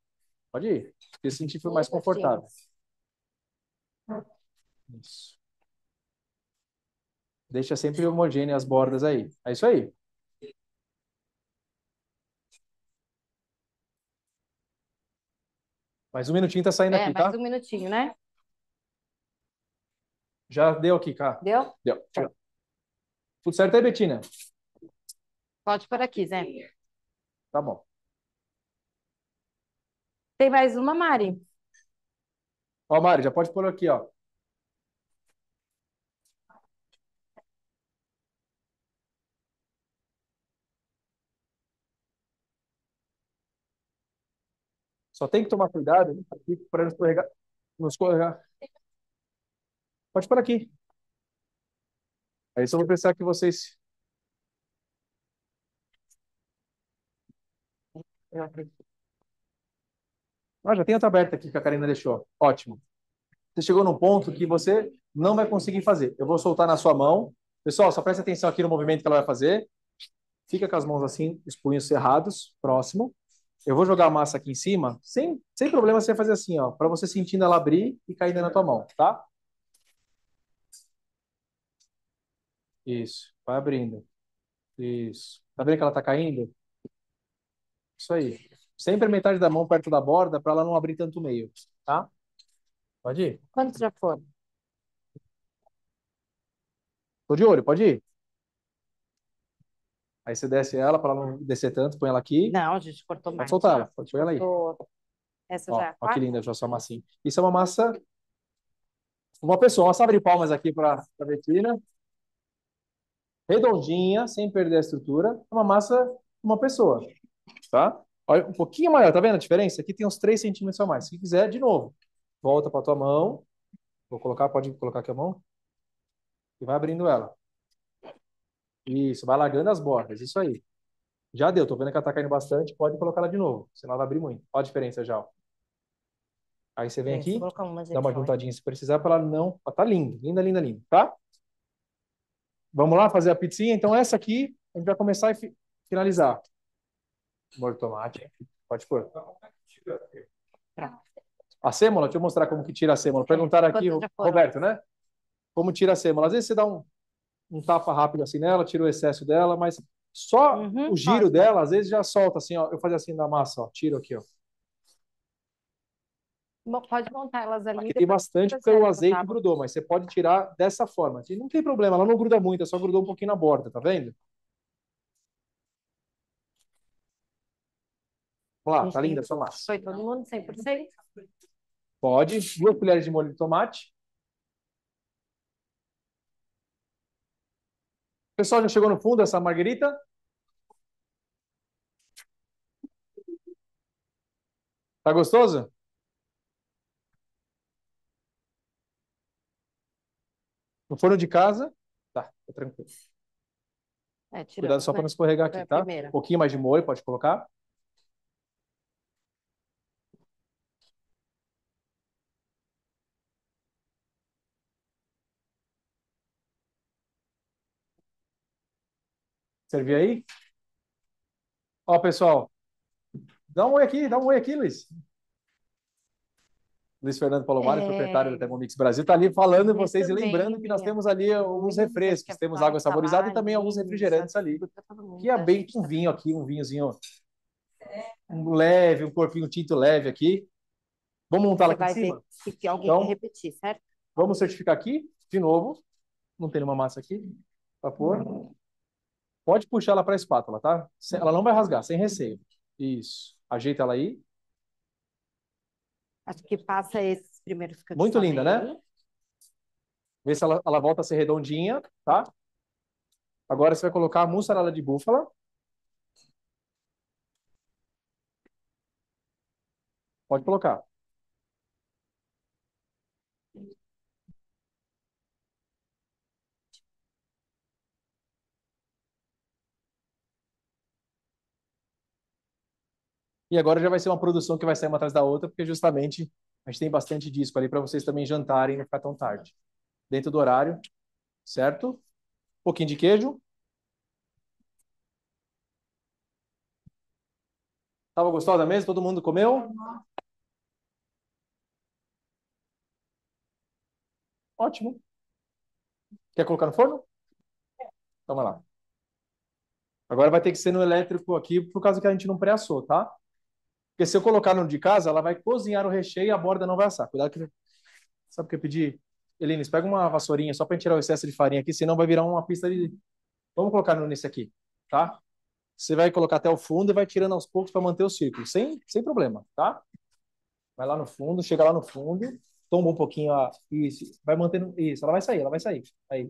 Speaker 1: Pode ir, porque se sentir mais confortável. Isso. Deixa sempre homogênea as bordas aí. É isso aí. Mais um minutinho tá saindo é, aqui, tá? mais um
Speaker 2: minutinho, né?
Speaker 1: Já deu aqui, Cá. Deu? Deu. Tá. Tudo certo aí, Betina?
Speaker 2: Pode por aqui, Zé. Tá bom. Tem mais uma, Mari?
Speaker 1: Ó, Mari, já pode pôr aqui, ó. Só tem que tomar cuidado né, para não escorregar. Pode pôr aqui. Aí só vou pensar que vocês. Ah, já tem outra aberta aqui que a Karina deixou. Ótimo. Você chegou num ponto que você não vai conseguir fazer. Eu vou soltar na sua mão. Pessoal, só preste atenção aqui no movimento que ela vai fazer. Fica com as mãos assim, os punhos cerrados, próximo. Eu vou jogar a massa aqui em cima, sem, sem problema você vai fazer assim, ó, para você sentindo ela abrir e caindo na tua mão, tá? Isso. Vai abrindo. Isso. Tá vendo que ela tá caindo? Isso aí. Sempre metade da mão perto da borda para ela não abrir tanto o meio, tá? Pode ir?
Speaker 2: Quantos já foram?
Speaker 1: Tô de olho, pode ir? Aí você desce ela para ela não descer tanto, põe ela aqui.
Speaker 2: Não, a gente cortou mais. Pode soltar ela,
Speaker 1: põe ela aí. Cortou.
Speaker 2: Essa Ó, já. é Ó, que
Speaker 1: linda já sua massinha. Isso é uma massa. Uma pessoa, uma salva de palmas aqui para a Betina redondinha, sem perder a estrutura, é uma massa uma pessoa, tá? Olha, um pouquinho maior, tá vendo a diferença? Aqui tem uns 3 centímetros a mais. Se quiser, de novo, volta para tua mão. Vou colocar, pode colocar aqui a mão. E vai abrindo ela. Isso, vai largando as bordas, isso aí. Já deu, tô vendo que ela tá caindo bastante, pode colocar ela de novo, senão vai abrir muito. Olha a diferença já, ó. Aí você vem aqui, dá uma juntadinha se precisar para ela não... Ó, tá linda, linda, linda, linda, tá? Vamos lá fazer a pizzinha? Então, essa aqui, a gente vai começar e fi finalizar. Molho de tomate, pode pôr. A sêmola, deixa eu mostrar como que tira a sêmola. Perguntaram aqui, Roberto, né? Como tira a sêmola. Às vezes você dá um, um tapa rápido assim nela, tira o excesso dela, mas só uhum, o giro dela, às vezes já solta assim, ó. Eu fazia assim na massa, ó, tiro aqui, ó.
Speaker 2: Pode montar elas ali. Aqui ah, tem bastante porque o azeite tá? grudou,
Speaker 1: mas você pode tirar dessa forma. Não tem problema, ela não gruda muito, é só grudou um pouquinho na borda, tá vendo? Olha lá, tá linda só massa.
Speaker 2: Foi todo mundo 100%?
Speaker 1: Pode. Duas colheres de molho de tomate. O pessoal já chegou no fundo essa margarita? Tá gostoso? Não foram de casa? Tá, tá tranquilo.
Speaker 2: É, Cuidado só para né? não escorregar aqui, tá? Primeira. Um
Speaker 1: pouquinho mais de molho, pode colocar. Servir aí? Ó, pessoal, dá um oi aqui, dá um oi aqui, Luiz. Luiz Fernando Palomar, é... proprietário da Thermomix Brasil, está ali falando em vocês e lembrando que nós minha. temos ali alguns refrescos, é temos água saborizada e também alguns refrigerantes ali, tá que é bem com tá vinho aqui, um vinhozinho é. um leve, um corpinho tinto leve aqui. Vamos montar lá aqui em cima?
Speaker 2: se alguém então, repetir, certo?
Speaker 1: Vamos certificar aqui, de novo. Não tem nenhuma massa aqui, para pôr. Hum. Pode puxar ela para a espátula, tá? Hum. Ela não vai rasgar, sem receio. Isso. Ajeita ela aí.
Speaker 2: Acho que passa esses primeiros que Muito linda, né?
Speaker 1: Vê se ela, ela volta a ser redondinha, tá? Agora você vai colocar a mussarela de búfala. Pode colocar. E agora já vai ser uma produção que vai sair uma atrás da outra, porque justamente a gente tem bastante disco ali para vocês também jantarem e não ficar tão tarde. Dentro do horário, certo? Um pouquinho de queijo. Tava gostosa mesmo? mesa? Todo mundo comeu? Ótimo. Quer colocar no forno? Toma então lá. Agora vai ter que ser no elétrico aqui, por causa que a gente não pré-assou, tá? Porque se eu colocar no de casa, ela vai cozinhar o recheio e a borda não vai assar. Cuidado que... Sabe o que eu pedi? Elinis, pega uma vassourinha só para tirar o excesso de farinha aqui, senão vai virar uma pista de... Vamos colocar nesse aqui, tá? Você vai colocar até o fundo e vai tirando aos poucos para manter o círculo, sem, sem problema, tá? Vai lá no fundo, chega lá no fundo, tomba um pouquinho, a isso, vai mantendo, isso, ela vai sair, ela vai sair, aí,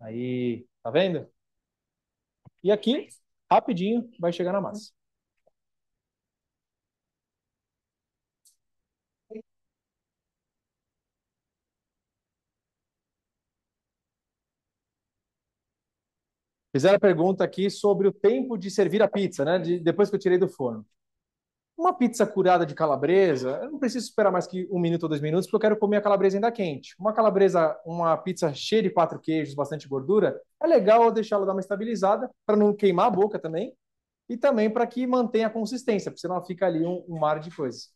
Speaker 1: aí, tá vendo? E aqui, rapidinho, vai chegar na massa. Fizeram a pergunta aqui sobre o tempo de servir a pizza, né? De, depois que eu tirei do forno. Uma pizza curada de calabresa, eu não preciso esperar mais que um minuto ou dois minutos, porque eu quero comer a calabresa ainda quente. Uma calabresa, uma pizza cheia de quatro queijos, bastante gordura, é legal deixá-la dar uma estabilizada, para não queimar a boca também, e também para que mantenha a consistência, porque senão fica ali um, um mar de coisas.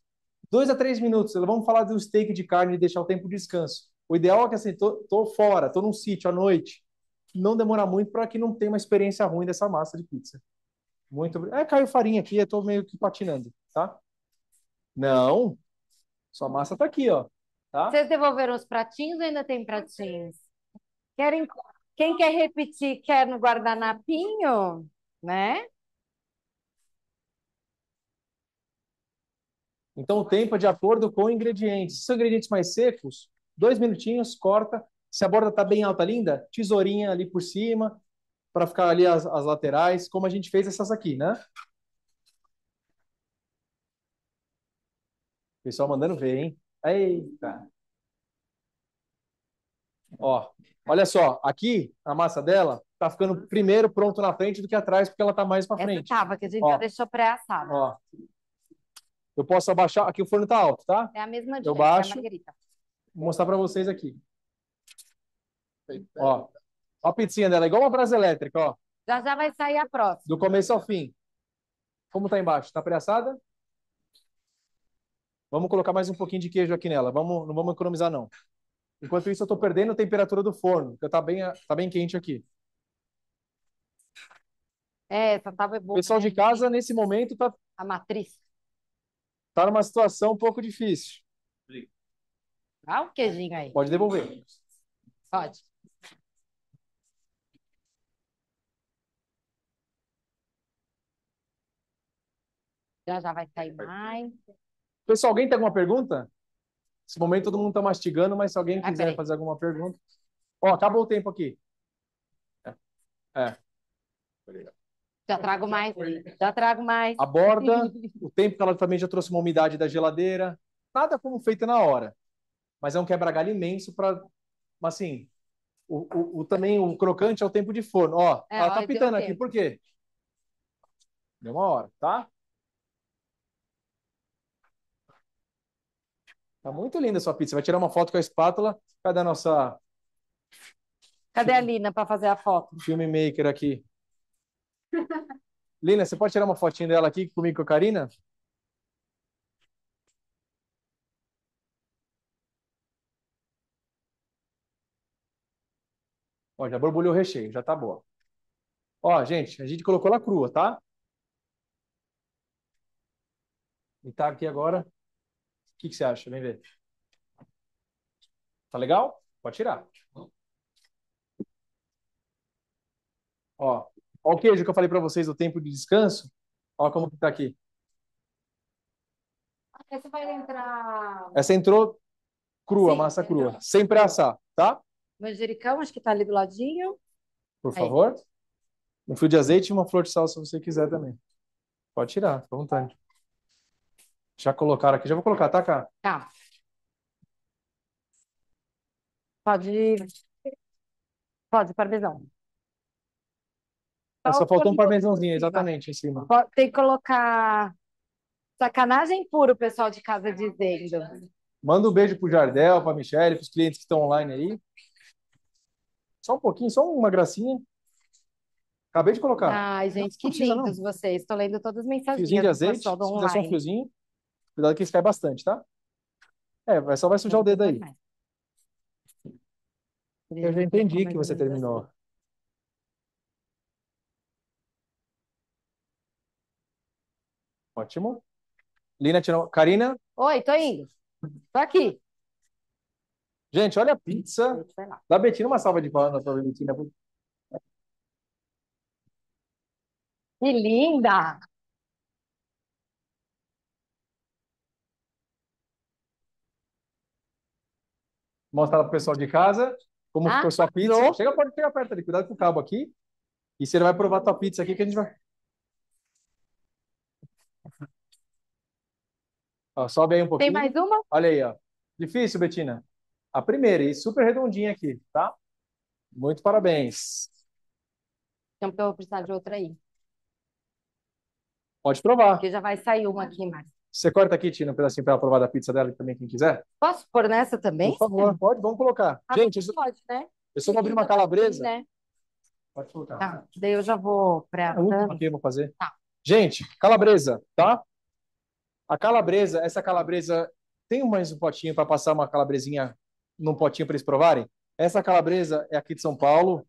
Speaker 1: Dois a três minutos, vamos falar do steak de carne e deixar o tempo de descanso. O ideal é que assim, tô, tô fora, tô num sítio à noite, não demorar muito para que não tenha uma experiência ruim dessa massa de pizza. Muito. É, caiu farinha aqui, eu tô meio que patinando, tá? Não. Sua massa está aqui, ó. Tá? Vocês
Speaker 2: devolveram os pratinhos ou ainda tem pratinhos? Querem quem quer repetir, quer no guardanapinho, né?
Speaker 1: Então, o tempo é de acordo com ingredientes. Se são ingredientes mais secos, dois minutinhos, corta, se a borda está bem alta, linda, tesourinha ali por cima, para ficar ali as, as laterais, como a gente fez essas aqui, né? Pessoal mandando ver, hein? Eita! Ó, olha só, aqui a massa dela tá ficando primeiro pronto na frente do que atrás, porque ela tá mais para frente. Essa tava, que a gente ó, já
Speaker 2: deixou pré-assada.
Speaker 1: Ó. Eu posso abaixar, aqui o forno tá alto, tá?
Speaker 2: É a mesma dica, Eu é baixo.
Speaker 1: Vou mostrar para vocês aqui. Ó, ó a pizzinha dela, igual uma brasa elétrica, ó.
Speaker 2: Já já vai sair a próxima.
Speaker 1: Do começo ao fim. Como tá embaixo? Tá preassada? Vamos colocar mais um pouquinho de queijo aqui nela. Vamos, não vamos economizar, não. Enquanto isso, eu estou perdendo a temperatura do forno, porque tá bem, tá bem quente aqui.
Speaker 2: É, essa tava boa. pessoal né? de casa, nesse momento, tá... A matriz.
Speaker 1: Tá numa situação um pouco difícil. Dá um queijinho
Speaker 2: aí. Pode devolver. Pode. Já já vai sair é, mais.
Speaker 1: Pessoal, alguém tem alguma pergunta? Nesse momento todo mundo está mastigando, mas se alguém quiser fazer alguma pergunta. Ó, acabou o tempo aqui. É. é.
Speaker 2: Já trago mais. Já trago mais. A borda,
Speaker 1: o tempo que ela também já trouxe uma umidade da geladeira. Nada como feito na hora. Mas é um quebra-galho imenso para. mas Assim, o, o, o, também o crocante é o tempo de forno. Ó, é, ela ó, tá pitando aqui. Por quê? Deu uma hora, tá? Tá muito linda a sua pizza. Vai tirar uma foto com a espátula. Cadê a nossa. Cadê a Lina para fazer a foto? Filmmaker aqui. Lina, você pode tirar uma fotinha dela aqui comigo com a Karina? Ó, já borbulhou o recheio, já tá boa. Ó, gente, a gente colocou ela crua, tá? E tá aqui agora o que, que você acha? Vem ver. Tá legal? Pode tirar. Ó, ó o queijo que eu falei para vocês do tempo de descanso. Ó como que tá aqui.
Speaker 2: Essa vai entrar...
Speaker 1: Essa entrou crua, Sim, massa crua. Entrou. Sem assar, tá?
Speaker 2: Manjericão, acho que tá ali do ladinho.
Speaker 1: Por Aí. favor. Um fio de azeite e uma flor de sal, se você quiser também. Pode tirar, fica à vontade. Já colocaram aqui, já vou colocar, tá, Cá?
Speaker 2: Tá. Pode. Pode, parmesão.
Speaker 1: É, só faltou um parmesãozinho, exatamente, em cima.
Speaker 2: Tem que colocar sacanagem puro, o pessoal de casa dizendo.
Speaker 1: Manda um beijo pro Jardel, pra Michelle, pros clientes que estão online aí. Só um pouquinho, só uma gracinha. Acabei de colocar. Ai,
Speaker 2: gente, que Não precisa, lindos vocês. Estou lendo todas as Fiozinho de mensagens azeite, do um online.
Speaker 1: fiozinho. Cuidado que isso cai bastante, tá? É, só vai sujar o dedo aí. Eu já entendi que você terminou. Ótimo. Lina tirou. Karina?
Speaker 2: Oi, tô indo. Tô aqui.
Speaker 1: Gente, olha a pizza. Dá Betina uma salva de palmas pra Betina.
Speaker 2: Que linda!
Speaker 1: mostrar para o pessoal de casa como ah, ficou sua pizza. Não. Chega, pode chegar perto ali, cuidado com o cabo aqui. E você vai provar tua pizza aqui que a gente vai. Ó, sobe aí um pouquinho. Tem mais uma? Olha aí, ó. Difícil, Betina. A primeira, e super redondinha aqui, tá? Muito parabéns.
Speaker 2: Então, eu vou precisar de outra aí. Pode provar. Porque já vai sair uma aqui, Márcio.
Speaker 1: Você corta aqui, Tina, um pedacinho para ela provar da pizza dela também, quem quiser?
Speaker 2: Posso pôr nessa também? Por favor, Sim.
Speaker 1: pode, vamos colocar. Ah, Gente, isso... pode, né? Eu só vou abrir uma tá calabresa. Né? Pode colocar. Tá, daí eu já vou para. É a última que eu vou fazer. Tá. Gente, calabresa, tá? A calabresa, essa calabresa, tem mais um potinho para passar uma calabresinha num potinho para eles provarem? Essa calabresa é aqui de São Paulo,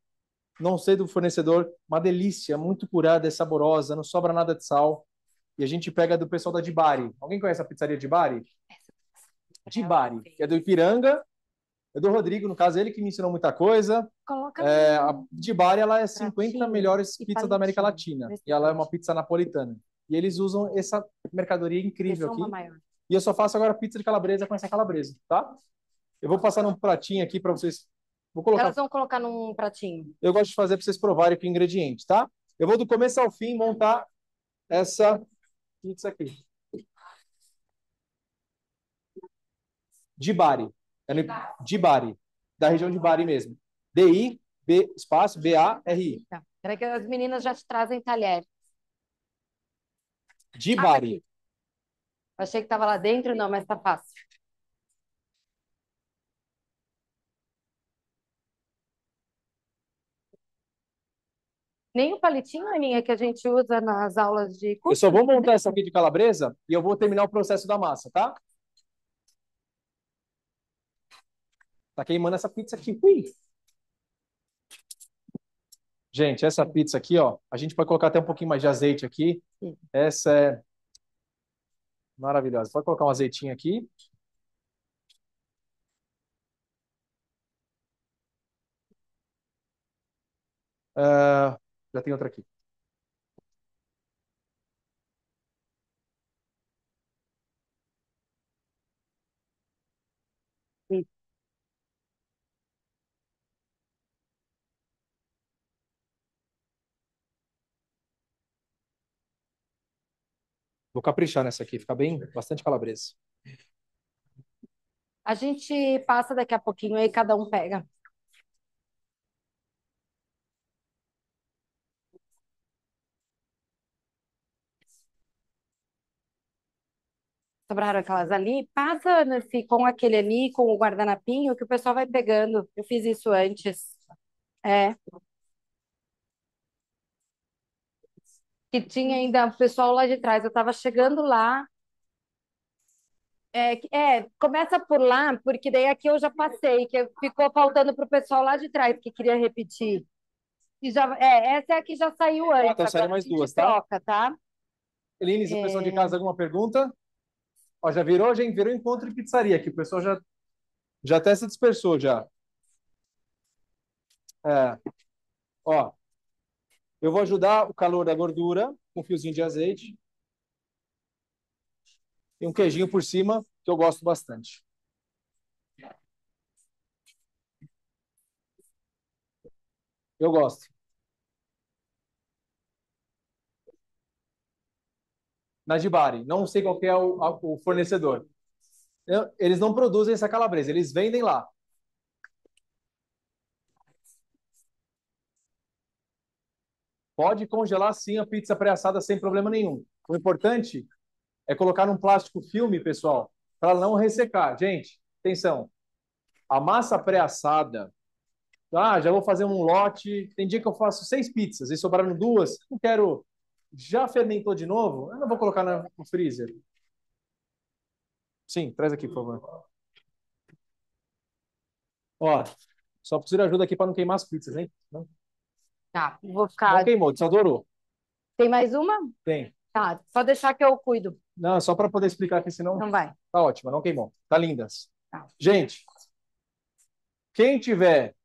Speaker 1: não sei do fornecedor, uma delícia, muito curada, é saborosa, não sobra nada de sal e a gente pega do pessoal da Dibari. Alguém conhece a pizzaria Dibari? Dibari, que é, é do Ipiranga. É do Rodrigo, no caso, ele que me ensinou muita coisa. Coloca é, a Dibari, ela é 50 melhores pizzas da América Latina. E ela é uma pizza napolitana. E eles usam essa mercadoria incrível aqui. Maior. E eu só faço agora pizza de calabresa com essa calabresa, tá? Eu vou passar num pratinho aqui para vocês. Vou colocar... Elas
Speaker 2: vão colocar num pratinho.
Speaker 1: Eu gosto de fazer para vocês provarem o ingrediente, tá? Eu vou do começo ao fim montar essa putz aqui. De Bari. É de Bari. Da região de Bari mesmo. D-I, B, espaço, B-A-R-I. Tá.
Speaker 2: Então, que as meninas já te trazem talher.
Speaker 1: De Bari.
Speaker 2: Ah, Achei que estava lá dentro, não, mas tá fácil. Nem o palitinho, Aninha, que a gente usa nas aulas de curso. Eu
Speaker 1: só vou montar essa aqui de calabresa e eu vou terminar o processo da massa, tá? Tá queimando essa pizza aqui. Ui. Gente, essa pizza aqui, ó, a gente pode colocar até um pouquinho mais de azeite aqui. Essa é maravilhosa. Pode colocar um azeitinho aqui. Uh, já tem outra aqui. Vou caprichar nessa aqui, fica bem, bastante calabresa.
Speaker 2: A gente passa daqui a pouquinho aí, cada um pega. sobraram aquelas ali, passa nesse, com aquele ali, com o guardanapinho, que o pessoal vai pegando. Eu fiz isso antes. É. Que tinha ainda o pessoal lá de trás. Eu estava chegando lá. É, é, começa por lá, porque daí aqui eu já passei, que ficou faltando pro pessoal lá de trás que queria repetir. E já, é, essa é a que já saiu ah, tá, antes, então
Speaker 1: agora mais duas, tá? troca, tá? se o pessoal de é. casa alguma pergunta? Ó, já virou, já virou encontro de pizzaria aqui. O pessoal já, já até se dispersou já. É. Ó, eu vou ajudar o calor da gordura com um fiozinho de azeite e um queijinho por cima, que eu gosto bastante. Eu gosto. na Jibari. Não sei qual é o, a, o fornecedor. eles não produzem essa calabresa, eles vendem lá. Pode congelar sim a pizza pré-assada sem problema nenhum. O importante é colocar um plástico filme, pessoal, para não ressecar. Gente, atenção. A massa pré-assada, ah, já vou fazer um lote. Tem dia que eu faço seis pizzas e sobraram duas. Não quero já fermentou de novo? Eu não vou colocar no freezer. Sim, traz aqui, por favor. Ó, só preciso de ajuda aqui para não queimar as pizzas, hein? Não, Tá, vou ficar. não queimou, desadorou.
Speaker 2: Tem mais uma? Tem. Tá, só deixar que eu cuido.
Speaker 1: Não, é só para poder explicar aqui, senão Não vai. tá ótima, não queimou. Tá lindas. Tá. Gente, quem tiver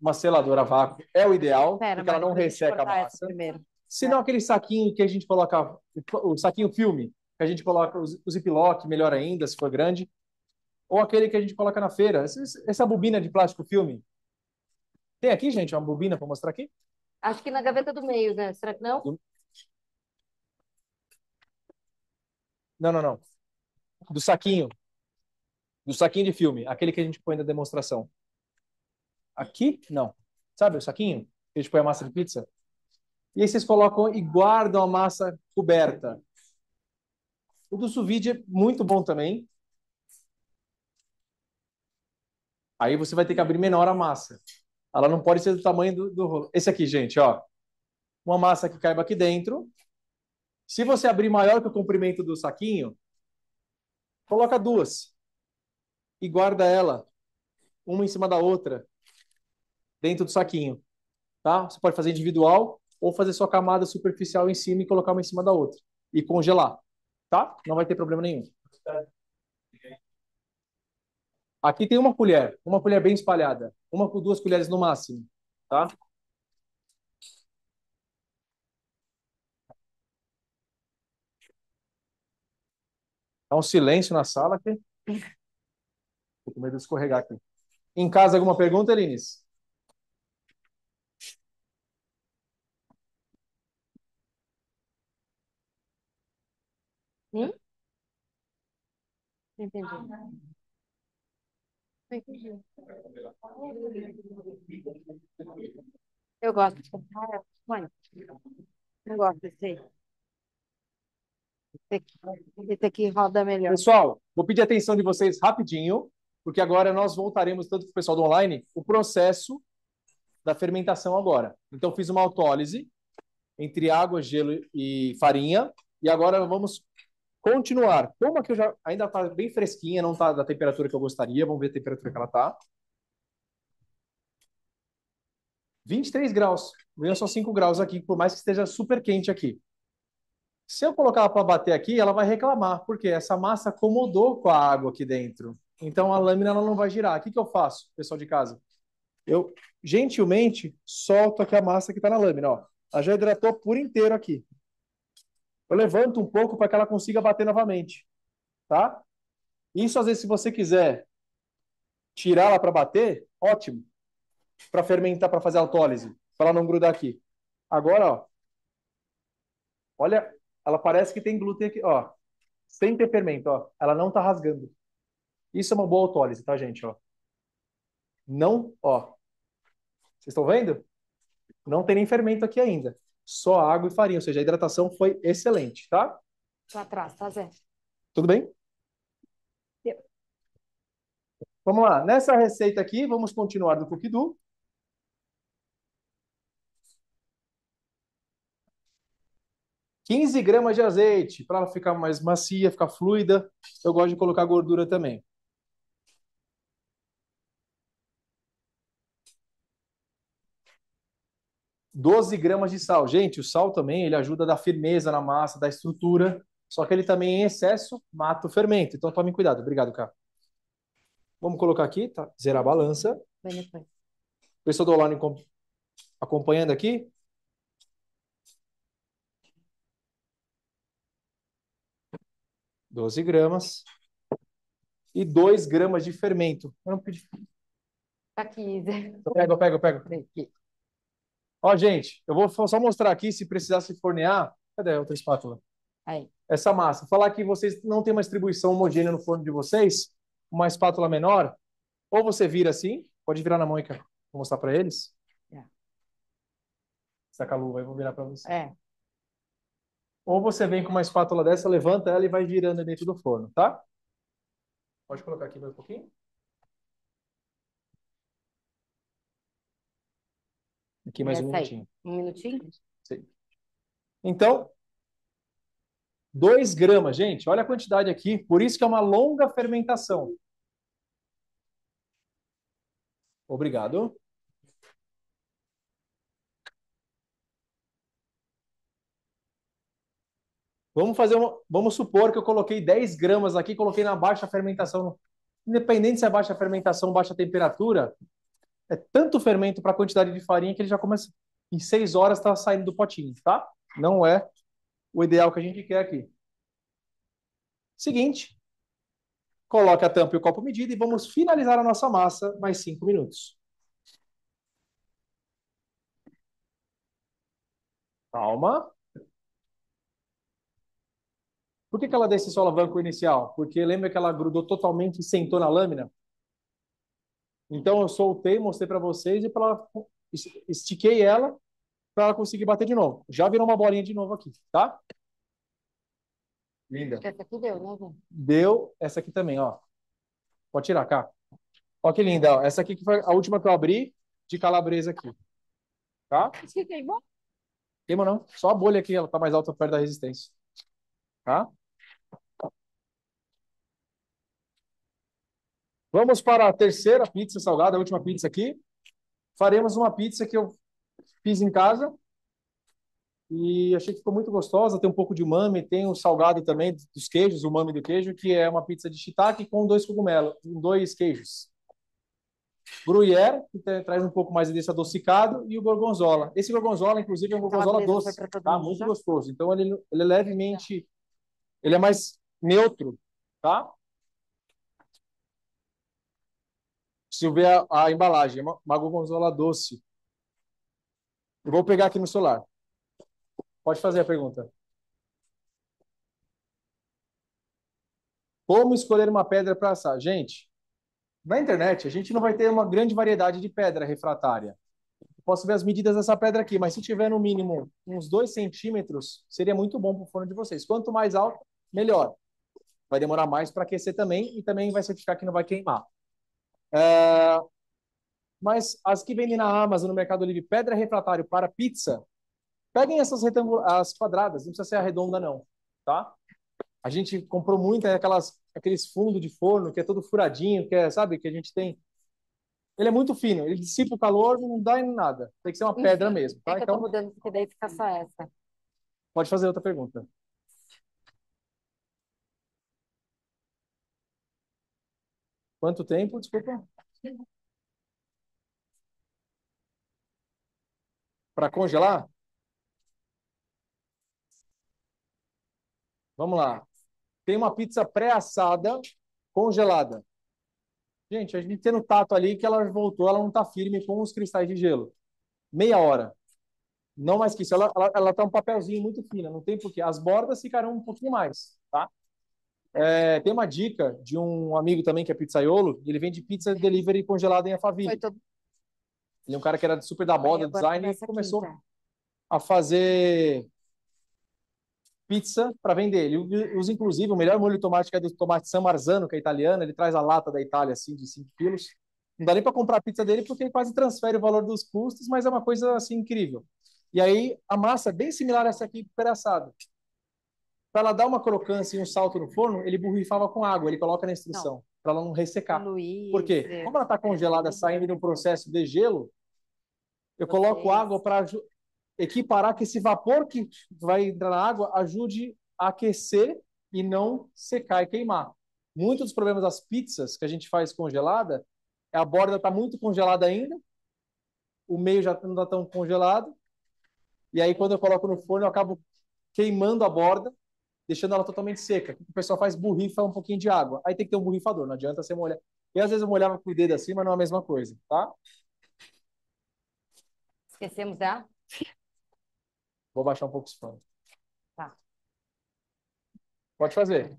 Speaker 1: uma seladora a vácuo é o ideal, Pera, porque ela não resseca a massa. primeiro. Se não é. aquele saquinho que a gente coloca, o saquinho filme, que a gente coloca o ziplock, melhor ainda, se for grande, ou aquele que a gente coloca na feira, essa bobina de plástico filme. Tem aqui, gente, uma bobina para mostrar aqui?
Speaker 2: Acho que na gaveta do meio, né? Será que não?
Speaker 1: Não, não, não. Do saquinho. Do saquinho de filme. Aquele que a gente põe na demonstração. Aqui? Não. Sabe o saquinho? Que a gente põe a massa de pizza? E aí vocês colocam e guardam a massa coberta. O do sous vide é muito bom também. Aí você vai ter que abrir menor a massa. Ela não pode ser do tamanho do, do rolo. Esse aqui, gente, ó. Uma massa que caiba aqui dentro. Se você abrir maior que o comprimento do saquinho, coloca duas e guarda ela uma em cima da outra dentro do saquinho, tá? Você pode fazer individual ou fazer sua camada superficial em cima e colocar uma em cima da outra e congelar, tá? Não vai ter problema nenhum. Aqui tem uma colher, uma colher bem espalhada, uma com duas colheres no máximo, tá? Há um silêncio na sala aqui. Tô com medo de escorregar aqui. Em casa, alguma pergunta, Não.
Speaker 2: Hum? Entendi. Eu gosto de comprar, mãe. Não gosto desse aí. Esse aqui, esse aqui roda melhor.
Speaker 1: Pessoal, vou pedir atenção de vocês rapidinho, porque agora nós voltaremos, tanto para o pessoal do online, o processo da fermentação agora. Então, fiz uma autólise entre água, gelo e farinha, e agora vamos Continuar. Como aqui eu já ainda está bem fresquinha, não está da temperatura que eu gostaria. Vamos ver a temperatura que ela está. 23 graus. Veja só 5 graus aqui, por mais que esteja super quente aqui. Se eu colocar ela para bater aqui, ela vai reclamar, porque essa massa acomodou com a água aqui dentro. Então a lâmina ela não vai girar. O que, que eu faço, pessoal de casa? Eu gentilmente solto aqui a massa que está na lâmina. Ó. Ela já hidratou por inteiro aqui. Eu levanto um pouco para que ela consiga bater novamente, tá? Isso, às vezes, se você quiser tirá-la para bater, ótimo. Para fermentar, para fazer autólise, para ela não grudar aqui. Agora, ó, olha, ela parece que tem glúten aqui, ó. Sem ter fermento, ó. Ela não tá rasgando. Isso é uma boa autólise, tá, gente, ó. Não, ó. Vocês estão vendo? Não tem nem fermento aqui ainda só água e farinha, ou seja, a hidratação foi excelente, tá?
Speaker 2: Tô atrás, tá, Zé? Tudo bem? Deu.
Speaker 1: Vamos lá, nessa receita aqui, vamos continuar do cookie cookdu. Quinze gramas de azeite, para ela ficar mais macia, ficar fluida. Eu gosto de colocar gordura também. 12 gramas de sal. Gente, o sal também ele ajuda a firmeza na massa, da estrutura, só que ele também em excesso mata o fermento. Então tome cuidado. Obrigado, cara Vamos colocar aqui, tá? Zerar a balança. Pessoal do online acompanhando aqui. Doze gramas. E 2 gramas de fermento. Tá aqui, Zé. Então, pega, pega, pega. Ó, gente, eu vou só mostrar aqui, se precisar se fornear. Cadê a outra espátula? Aí. Essa massa. Falar que vocês não têm uma distribuição homogênea no forno de vocês, uma espátula menor, ou você vira assim, pode virar na mão, e Vou mostrar para eles. É. Está a luva, eu vou virar para você. É. Ou você vem com uma espátula dessa, levanta ela e vai virando dentro do forno, tá? Pode colocar aqui mais um pouquinho. Aqui mais Essa um minutinho. Aí. Um minutinho? Sim. Então, 2 gramas, gente, olha a quantidade aqui. Por isso que é uma longa fermentação. Obrigado. Vamos fazer vamos supor que eu coloquei 10 gramas aqui, coloquei na baixa fermentação. Independente se é baixa fermentação, baixa temperatura, é tanto fermento para a quantidade de farinha que ele já começa em seis horas está saindo do potinho, tá? Não é o ideal que a gente quer aqui. Seguinte, coloque a tampa e o copo medido e vamos finalizar a nossa massa mais cinco minutos. Calma. Por que, que ela desce esse alavanco inicial? Porque lembra que ela grudou totalmente e sentou na lâmina? Então eu soltei, mostrei para vocês e pra ela, estiquei ela para ela conseguir bater de novo. Já virou uma bolinha de novo aqui, tá? Linda.
Speaker 2: Essa aqui deu, né, Vim?
Speaker 1: Deu. Essa aqui também, ó. Pode tirar, cá. Ó que linda, ó. Essa aqui que foi a última que eu abri de calabresa aqui. Tá? Isso que queimou? É Queima não. Só a bolha aqui, ela tá mais alta perto da resistência. Tá? Vamos para a terceira pizza salgada, a última pizza aqui. Faremos uma pizza que eu fiz em casa e achei que ficou muito gostosa. Tem um pouco de umami, tem um salgado também dos queijos, o umami do queijo, que é uma pizza de shiitake com dois cogumelos, com dois queijos. Gruyère, que traz um pouco mais desse adocicado, e o gorgonzola. Esse gorgonzola, inclusive, é um gorgonzola doce, tá? Muito né? gostoso. Então, ele, ele é levemente... Ele é mais neutro, tá? Se eu ver a, a embalagem. É Mago Gonzola Doce. Eu vou pegar aqui no celular. Pode fazer a pergunta. Como escolher uma pedra para assar? Gente, na internet a gente não vai ter uma grande variedade de pedra refratária. posso ver as medidas dessa pedra aqui, mas se tiver no mínimo uns 2 centímetros, seria muito bom para o forno de vocês. Quanto mais alto, melhor. Vai demorar mais para aquecer também e também vai certificar que não vai queimar. É... Mas as que vendem na Amazon, no Mercado Livre, pedra refratário para pizza, peguem essas as quadradas, não precisa ser arredonda não, tá? A gente comprou muito é, aquelas, aqueles fundo de forno que é todo furadinho, que é, sabe, que a gente tem. Ele é muito fino, ele dissipa o calor, não dá em nada. Tem que ser uma pedra mesmo, tá? É que então, eu tô então
Speaker 2: mudando porque daí fica só essa.
Speaker 1: Pode fazer outra pergunta. Quanto tempo, desculpa? Para congelar? Vamos lá. Tem uma pizza pré-assada, congelada. Gente, a gente tem no tato ali que ela voltou, ela não está firme com os cristais de gelo. Meia hora. Não mais que isso. Ela está um papelzinho muito fino, não tem porquê. As bordas ficarão um pouquinho mais, tá? É, tem uma dica de um amigo também que é pizzaiolo, ele vende pizza delivery congelada em A Todo... Ele é um cara que era super da moda, design, e começou a fazer pizza para vender. Ele usa, inclusive, o melhor molho de tomate, que é do tomate San Marzano, que é italiano. Ele traz a lata da Itália, assim, de 5 quilos. Não dá nem para comprar a pizza dele, porque ele quase transfere o valor dos custos, mas é uma coisa, assim, incrível. E aí, a massa é bem similar a essa aqui, super para ela dar uma crocância e um salto no forno, ele borrifava com água, ele coloca na instrução, para ela não ressecar. Luiz, Por quê? É, Como ela está congelada, é, saindo de um processo de gelo, eu coloco água para equiparar que esse vapor que vai entrar na água ajude a aquecer e não secar e queimar. Muitos dos problemas das pizzas que a gente faz congelada, a borda está muito congelada ainda, o meio já não está tão congelado, e aí quando eu coloco no forno eu acabo queimando a borda deixando ela totalmente seca. O pessoal faz borrifa um pouquinho de água. Aí tem que ter um borrifador, não adianta você molhar. E às vezes eu molhava com o dedo assim, mas não é a mesma coisa, tá?
Speaker 2: Esquecemos da?
Speaker 1: Vou baixar um pouco os panos. Tá. Pode fazer.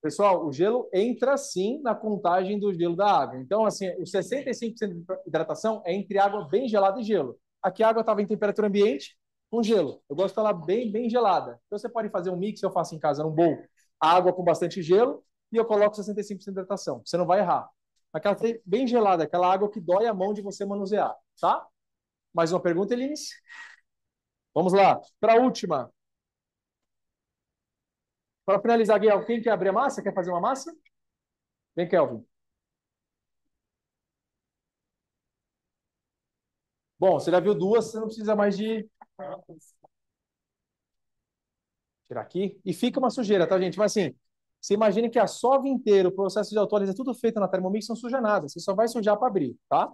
Speaker 1: Pessoal, o gelo entra sim na contagem do gelo da água. Então, assim, os 65% de hidratação é entre água bem gelada e gelo. Aqui a água estava em temperatura ambiente, com gelo. Eu gosto dela bem, bem gelada. Então você pode fazer um mix, eu faço em casa num bowl, água com bastante gelo e eu coloco 65% de hidratação. Você não vai errar. Aquela é bem gelada, aquela água que dói a mão de você manusear, tá? Mais uma pergunta, Elines? Vamos lá, para a última. Para finalizar, Guilherme, quem quer abrir a massa? Quer fazer uma massa? Vem, Kelvin. Bom, você já viu duas, você não precisa mais de. Tirar aqui. E fica uma sujeira, tá, gente? Mas assim, você imagina que a sova inteira, o processo de autólise é tudo feito na Thermomix, não suja nada. Você só vai sujar para abrir, tá?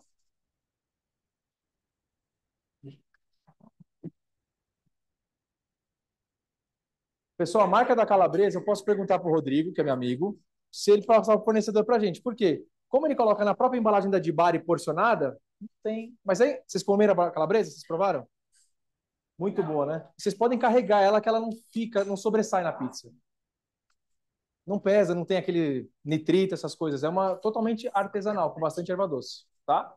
Speaker 1: Pessoal, a marca da calabresa, eu posso perguntar para o Rodrigo, que é meu amigo, se ele passar o fornecedor para a gente. Por quê? Como ele coloca na própria embalagem da Dibari porcionada, tem. Mas aí, vocês comeram a calabresa? Vocês provaram? Muito boa, né? Vocês podem carregar ela que ela não fica, não sobressai na pizza. Não pesa, não tem aquele nitrito, essas coisas. É uma totalmente artesanal, com bastante erva doce, tá?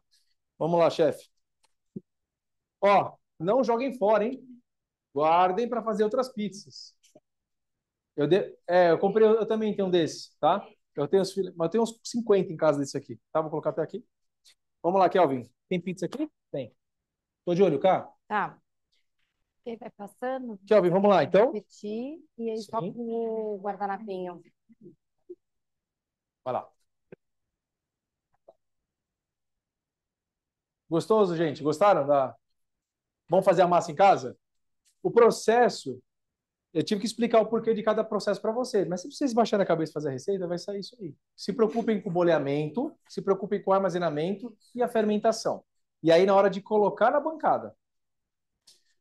Speaker 1: Vamos lá, chefe. Ó, não joguem fora, hein? Guardem para fazer outras pizzas. Eu, de... é, eu comprei, eu também tenho um desse, tá? Eu tenho, os... eu tenho uns 50 em casa desse aqui, tá? Vou colocar até aqui. Vamos lá, Kelvin. Tem pizza aqui? Tem. Tô de olho, cá.
Speaker 2: Tá. Quem vai passando? Kelvin, vamos lá, então. Repetir e aí só com o guardanapinho.
Speaker 1: Vai lá. Gostoso, gente? Gostaram da... Vamos fazer a massa em casa? O processo eu tive que explicar o porquê de cada processo para vocês, mas se vocês baixarem a cabeça e fazer a receita, vai sair isso aí. Se preocupem com o boleamento, se preocupem com o armazenamento e a fermentação. E aí, na hora de colocar na bancada,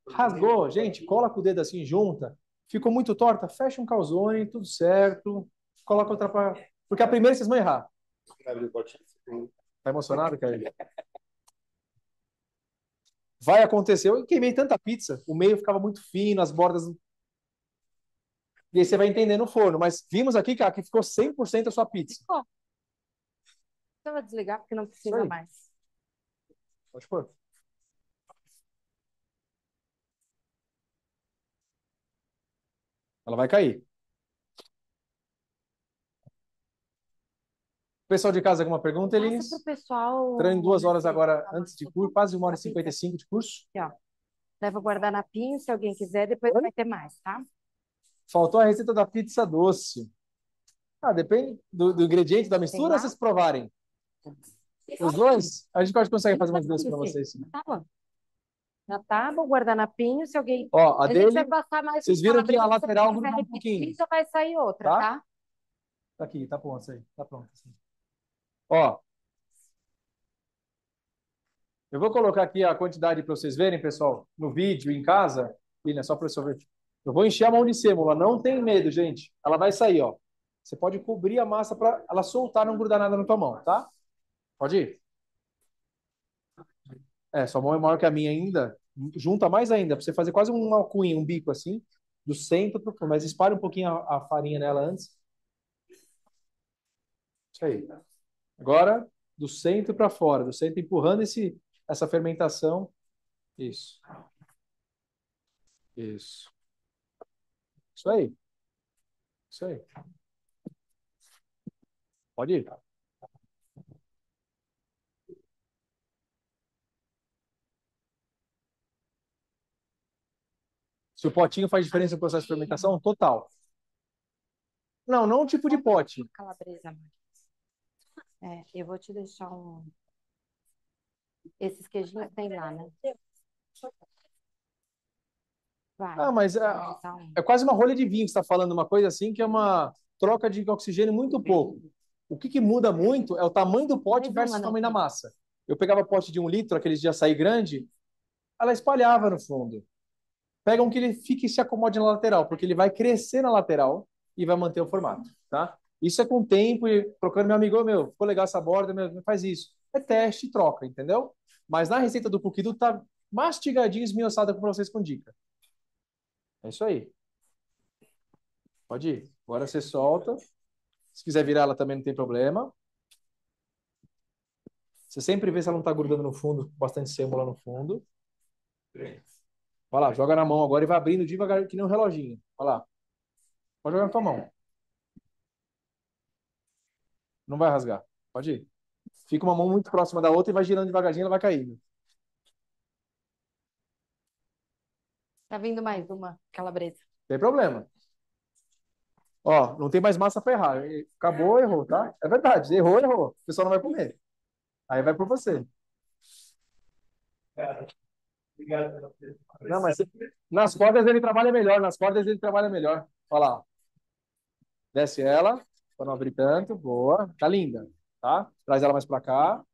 Speaker 1: rasgou, gente, cola com o dedo assim, junta, ficou muito torta, fecha um calzone, tudo certo, coloca outra para. Porque a primeira vocês vão errar. Tá emocionado, cara? Vai acontecer. Eu queimei tanta pizza, o meio ficava muito fino, as bordas e aí você vai entender no forno. Mas vimos aqui, cara, que ficou 100% a sua pizza.
Speaker 2: Ficou. Eu vou desligar porque não precisa mais.
Speaker 1: Pode pôr. Ela vai cair. Pessoal de casa, alguma pergunta, Elis? Passa
Speaker 2: pro pessoal... Treino
Speaker 1: duas horas agora tá antes de curso, quase uma hora e cinquenta e cinco de curso. Aqui, ó. Leva
Speaker 2: guardar na pinça, se alguém quiser, depois Oi? vai ter mais, tá?
Speaker 1: Faltou a receita da pizza doce. Ah, depende do, do ingrediente, da mistura, vocês provarem.
Speaker 2: Os dois?
Speaker 1: A gente quase consegue fazer mais doces para vocês. Né?
Speaker 2: Na tábua, na guardanapinho, se alguém. Ó, a, a dele, vai passar mais vocês viram que a lateral gruda um pouquinho. Pizza vai sair outra, tá? Tá,
Speaker 1: tá aqui, tá pronto, aí. Tá pronto. Ó. Eu vou colocar aqui a quantidade para vocês verem, pessoal, no vídeo, em casa. E, né, só para o seu ver. Eu vou encher a mão de sêmola. Não tem medo, gente. Ela vai sair, ó. Você pode cobrir a massa para ela soltar, não grudar nada na tua mão, tá? Pode ir. É, sua mão é maior que a minha ainda. Junta mais ainda, para você fazer quase um alcunha, um bico assim, do centro pro fundo. Mas espalha um pouquinho a, a farinha nela antes. Isso aí. Agora, do centro para fora, do centro empurrando esse, essa fermentação. Isso. Isso. Isso aí. Isso aí. Pode ir. Se o potinho faz diferença no processo de fermentação, total. Não, não o tipo de pote.
Speaker 2: Calabresa. É, eu vou te deixar um. Esses queijinhos tem lá, né? Ah, mas é,
Speaker 1: é quase uma rolha de vinho que está falando, uma coisa assim que é uma troca de oxigênio muito pouco. O que, que muda muito é o tamanho do pote mas versus o né? tamanho da massa. Eu pegava pote de um litro, aqueles de açaí grande, ela espalhava no fundo. Pega um que ele fique e se acomode na lateral, porque ele vai crescer na lateral e vai manter o formato, tá? Isso é com o tempo e trocando meu amigo, meu, ficou legal essa borda, meu, faz isso. É teste e troca, entendeu? Mas na receita do cookie tá mastigadinho, esmiuçada para vocês com dica. É isso aí. Pode ir. Agora você solta. Se quiser virar ela também não tem problema. Você sempre vê se ela não está grudando no fundo, bastante lá no fundo. Vai lá, joga na mão agora e vai abrindo devagar, que nem um reloginho. Vai lá. Pode jogar na tua mão. Não vai rasgar. Pode ir. Fica uma mão muito próxima da outra e vai girando devagarzinho, ela vai caindo.
Speaker 2: Tá vindo mais uma calabresa.
Speaker 1: Tem problema. Ó, não tem mais massa pra errar. Acabou, é. errou, tá? É verdade. Errou, errou. O pessoal não vai comer. Aí vai por você.
Speaker 2: Obrigado pela Não, mas
Speaker 1: nas cordas ele trabalha melhor. Nas cordas ele trabalha melhor. Olha lá. Desce ela, para não abrir tanto. Boa. Tá linda, tá? Traz ela mais para cá.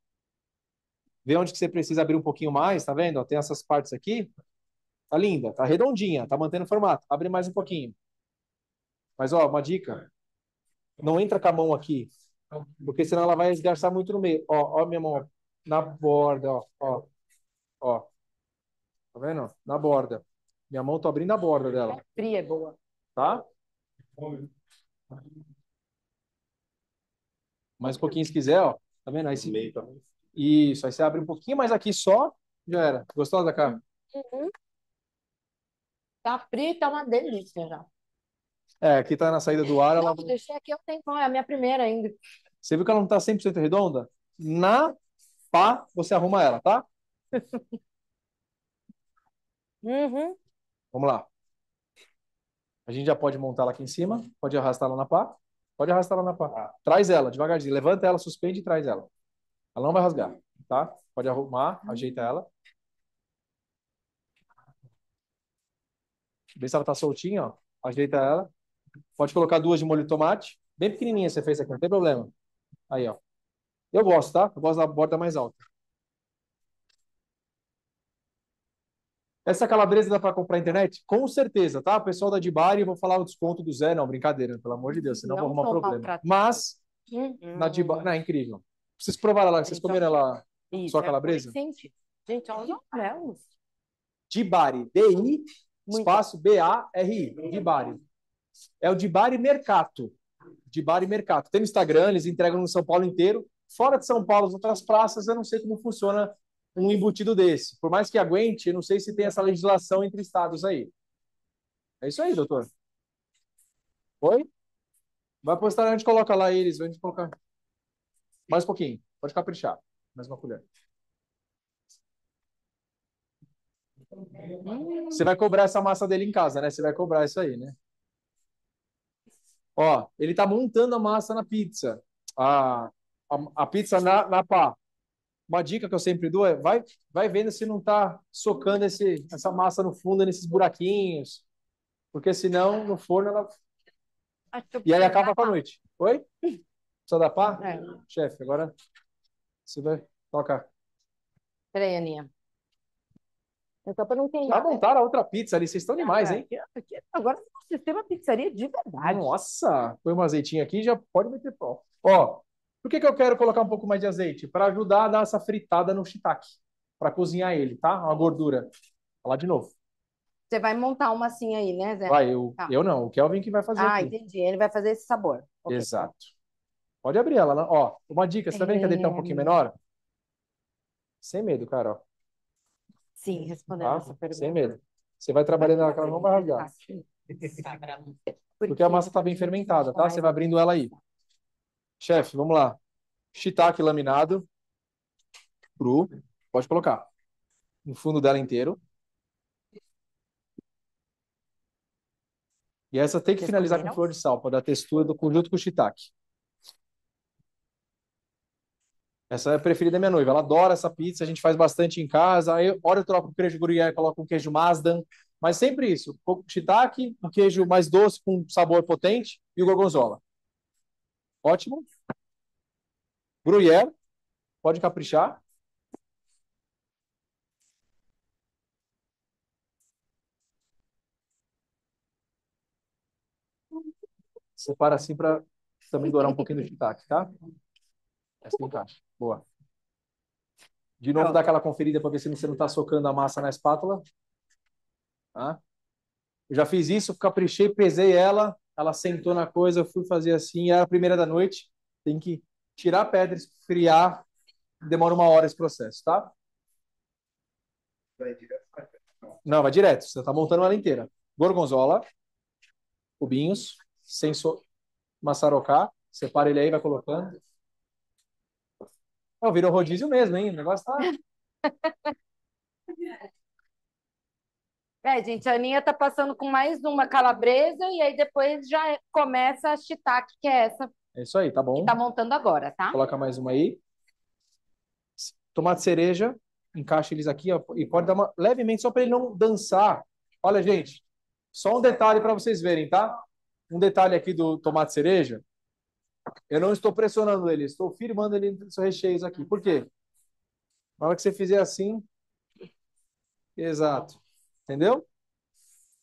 Speaker 1: Vê onde que você precisa abrir um pouquinho mais, tá vendo? Ó, tem essas partes aqui. Tá linda, tá redondinha, tá mantendo o formato. Abre mais um pouquinho. Mas, ó, uma dica. Não entra com a mão aqui, porque senão ela vai esgarçar muito no meio. Ó, ó, minha mão, na borda, ó, ó, ó. Tá vendo? Na borda. Minha mão tá abrindo a borda dela. É fria, é boa. Tá? Mais um pouquinho se quiser, ó. Tá vendo? Aí se... Meio Isso, aí você abre um pouquinho mais aqui só, já era. Gostosa, cara? Uhum.
Speaker 2: Tá frita, é uma delícia já.
Speaker 1: É, aqui tá na saída do ar, ela... Não,
Speaker 2: deixei aqui, um tempão é a minha primeira ainda.
Speaker 1: Você viu que ela não tá 100% redonda? Na pá, você arruma ela, tá? Uhum. Vamos lá. A gente já pode montar ela aqui em cima, pode arrastar ela na pá, pode arrastar ela na pá. Tá. Traz ela devagarzinho, levanta ela, suspende e traz ela. Ela não vai rasgar, tá? Pode arrumar, ajeita ela. Vê se ela tá soltinha, ó. Ajeita ela. Pode colocar duas de molho de tomate. Bem pequenininha você fez aqui, não tem problema. Aí, ó. Eu gosto, tá? Eu gosto da borda mais alta. Essa calabresa dá para comprar na internet? Com certeza, tá? O pessoal da Dibari, eu vou falar o desconto do Zé. Não, brincadeira, pelo amor de Deus, senão não vou arrumar problema. Mas, hum, na Dibari... Não, é incrível. Vocês provaram lá, vocês então, comeram lá sua é calabresa?
Speaker 2: Gente, olha os
Speaker 1: Dibari, D-I... Espaço B-A-R-I, Dibari. É o Dibari Mercato. Dibari Mercato. Tem no Instagram, eles entregam no São Paulo inteiro. Fora de São Paulo, as outras praças, eu não sei como funciona um embutido desse. Por mais que aguente, eu não sei se tem essa legislação entre estados aí. É isso aí, doutor. Oi? Vai postar, a gente coloca lá eles, a gente colocar. Mais um pouquinho, pode caprichar. Mais uma colher. Você vai cobrar essa massa dele em casa, né? Você vai cobrar isso aí, né? Ó, ele tá montando a massa na pizza. A, a, a pizza na, na pá. Uma dica que eu sempre dou é vai, vai vendo se não tá socando esse, essa massa no fundo, nesses buraquinhos. Porque senão, no forno, ela... E aí acaba com a noite. Oi? Só da pá? É. Chefe, agora você vai tocar.
Speaker 2: Peraí, Aninha para não ter. Já né? montaram
Speaker 1: a outra pizza ali, vocês estão demais, hein?
Speaker 2: É aqui, agora é um sistema pizzaria de
Speaker 1: verdade. Nossa, foi um azeitinho aqui, já pode meter pau. Ó, por que, que eu quero colocar um pouco mais de azeite? Para ajudar a dar essa fritada no shiitake, para cozinhar ele, tá? Uma gordura. Falar de novo.
Speaker 2: Você vai montar uma assim aí, né, Zé? Vai, eu, tá. eu
Speaker 1: não, o Kelvin que vai fazer. Ah, aqui.
Speaker 2: entendi, ele vai fazer esse sabor.
Speaker 1: Okay. Exato. Pode abrir ela, né? ó. Uma dica, você tá vendo que a dele tá um pouquinho é. menor? Sem medo, cara, ó.
Speaker 2: Sim, respondendo tá? essa pergunta. Sem
Speaker 1: medo. Você vai trabalhando ela é ela não vai rasgar. Tá, Porque a massa está bem fermentada, tá? Você vai abrindo ela aí. Chefe, vamos lá. Shiitake laminado. Cru. Pode colocar. No fundo dela inteiro. E essa tem que finalizar com flor de sal, para dar textura do conjunto com o shiitake. Essa é a preferida da minha noiva. Ela adora essa pizza, a gente faz bastante em casa. Aí, hora eu troco o queijo gruyère, coloco um queijo Mazdan. Mas sempre isso, um shiitake, um queijo mais doce com sabor potente e o gorgonzola. Ótimo. Gruyère, pode caprichar. Separa assim para também dourar um pouquinho do shiitake, tá? Essa encaixa. Boa. De novo, então, dá aquela conferida para ver se você não está socando a massa na espátula. Tá? Eu já fiz isso, caprichei, pesei ela, ela sentou na coisa, eu fui fazer assim, era a primeira da noite, tem que tirar a pedra, esfriar, demora uma hora esse processo, tá? Vai direto. Não, vai direto, você está montando ela inteira. Gorgonzola, cubinhos, sem maçarocá, separa ele aí, vai colocando. Não, virou rodízio mesmo, hein? O negócio tá.
Speaker 2: É, gente, a Aninha tá passando com mais uma calabresa e aí depois já começa a shiitake, que é essa.
Speaker 1: É isso aí, tá bom. Que tá
Speaker 2: montando agora, tá?
Speaker 1: Coloca mais uma aí. Tomate cereja, encaixa eles aqui ó, e pode dar uma levemente só para ele não dançar. Olha, gente, só um detalhe para vocês verem, tá? Um detalhe aqui do tomate cereja. Eu não estou pressionando ele, estou firmando ele nos recheios aqui. Por quê? Na hora que você fizer assim. Exato. Entendeu?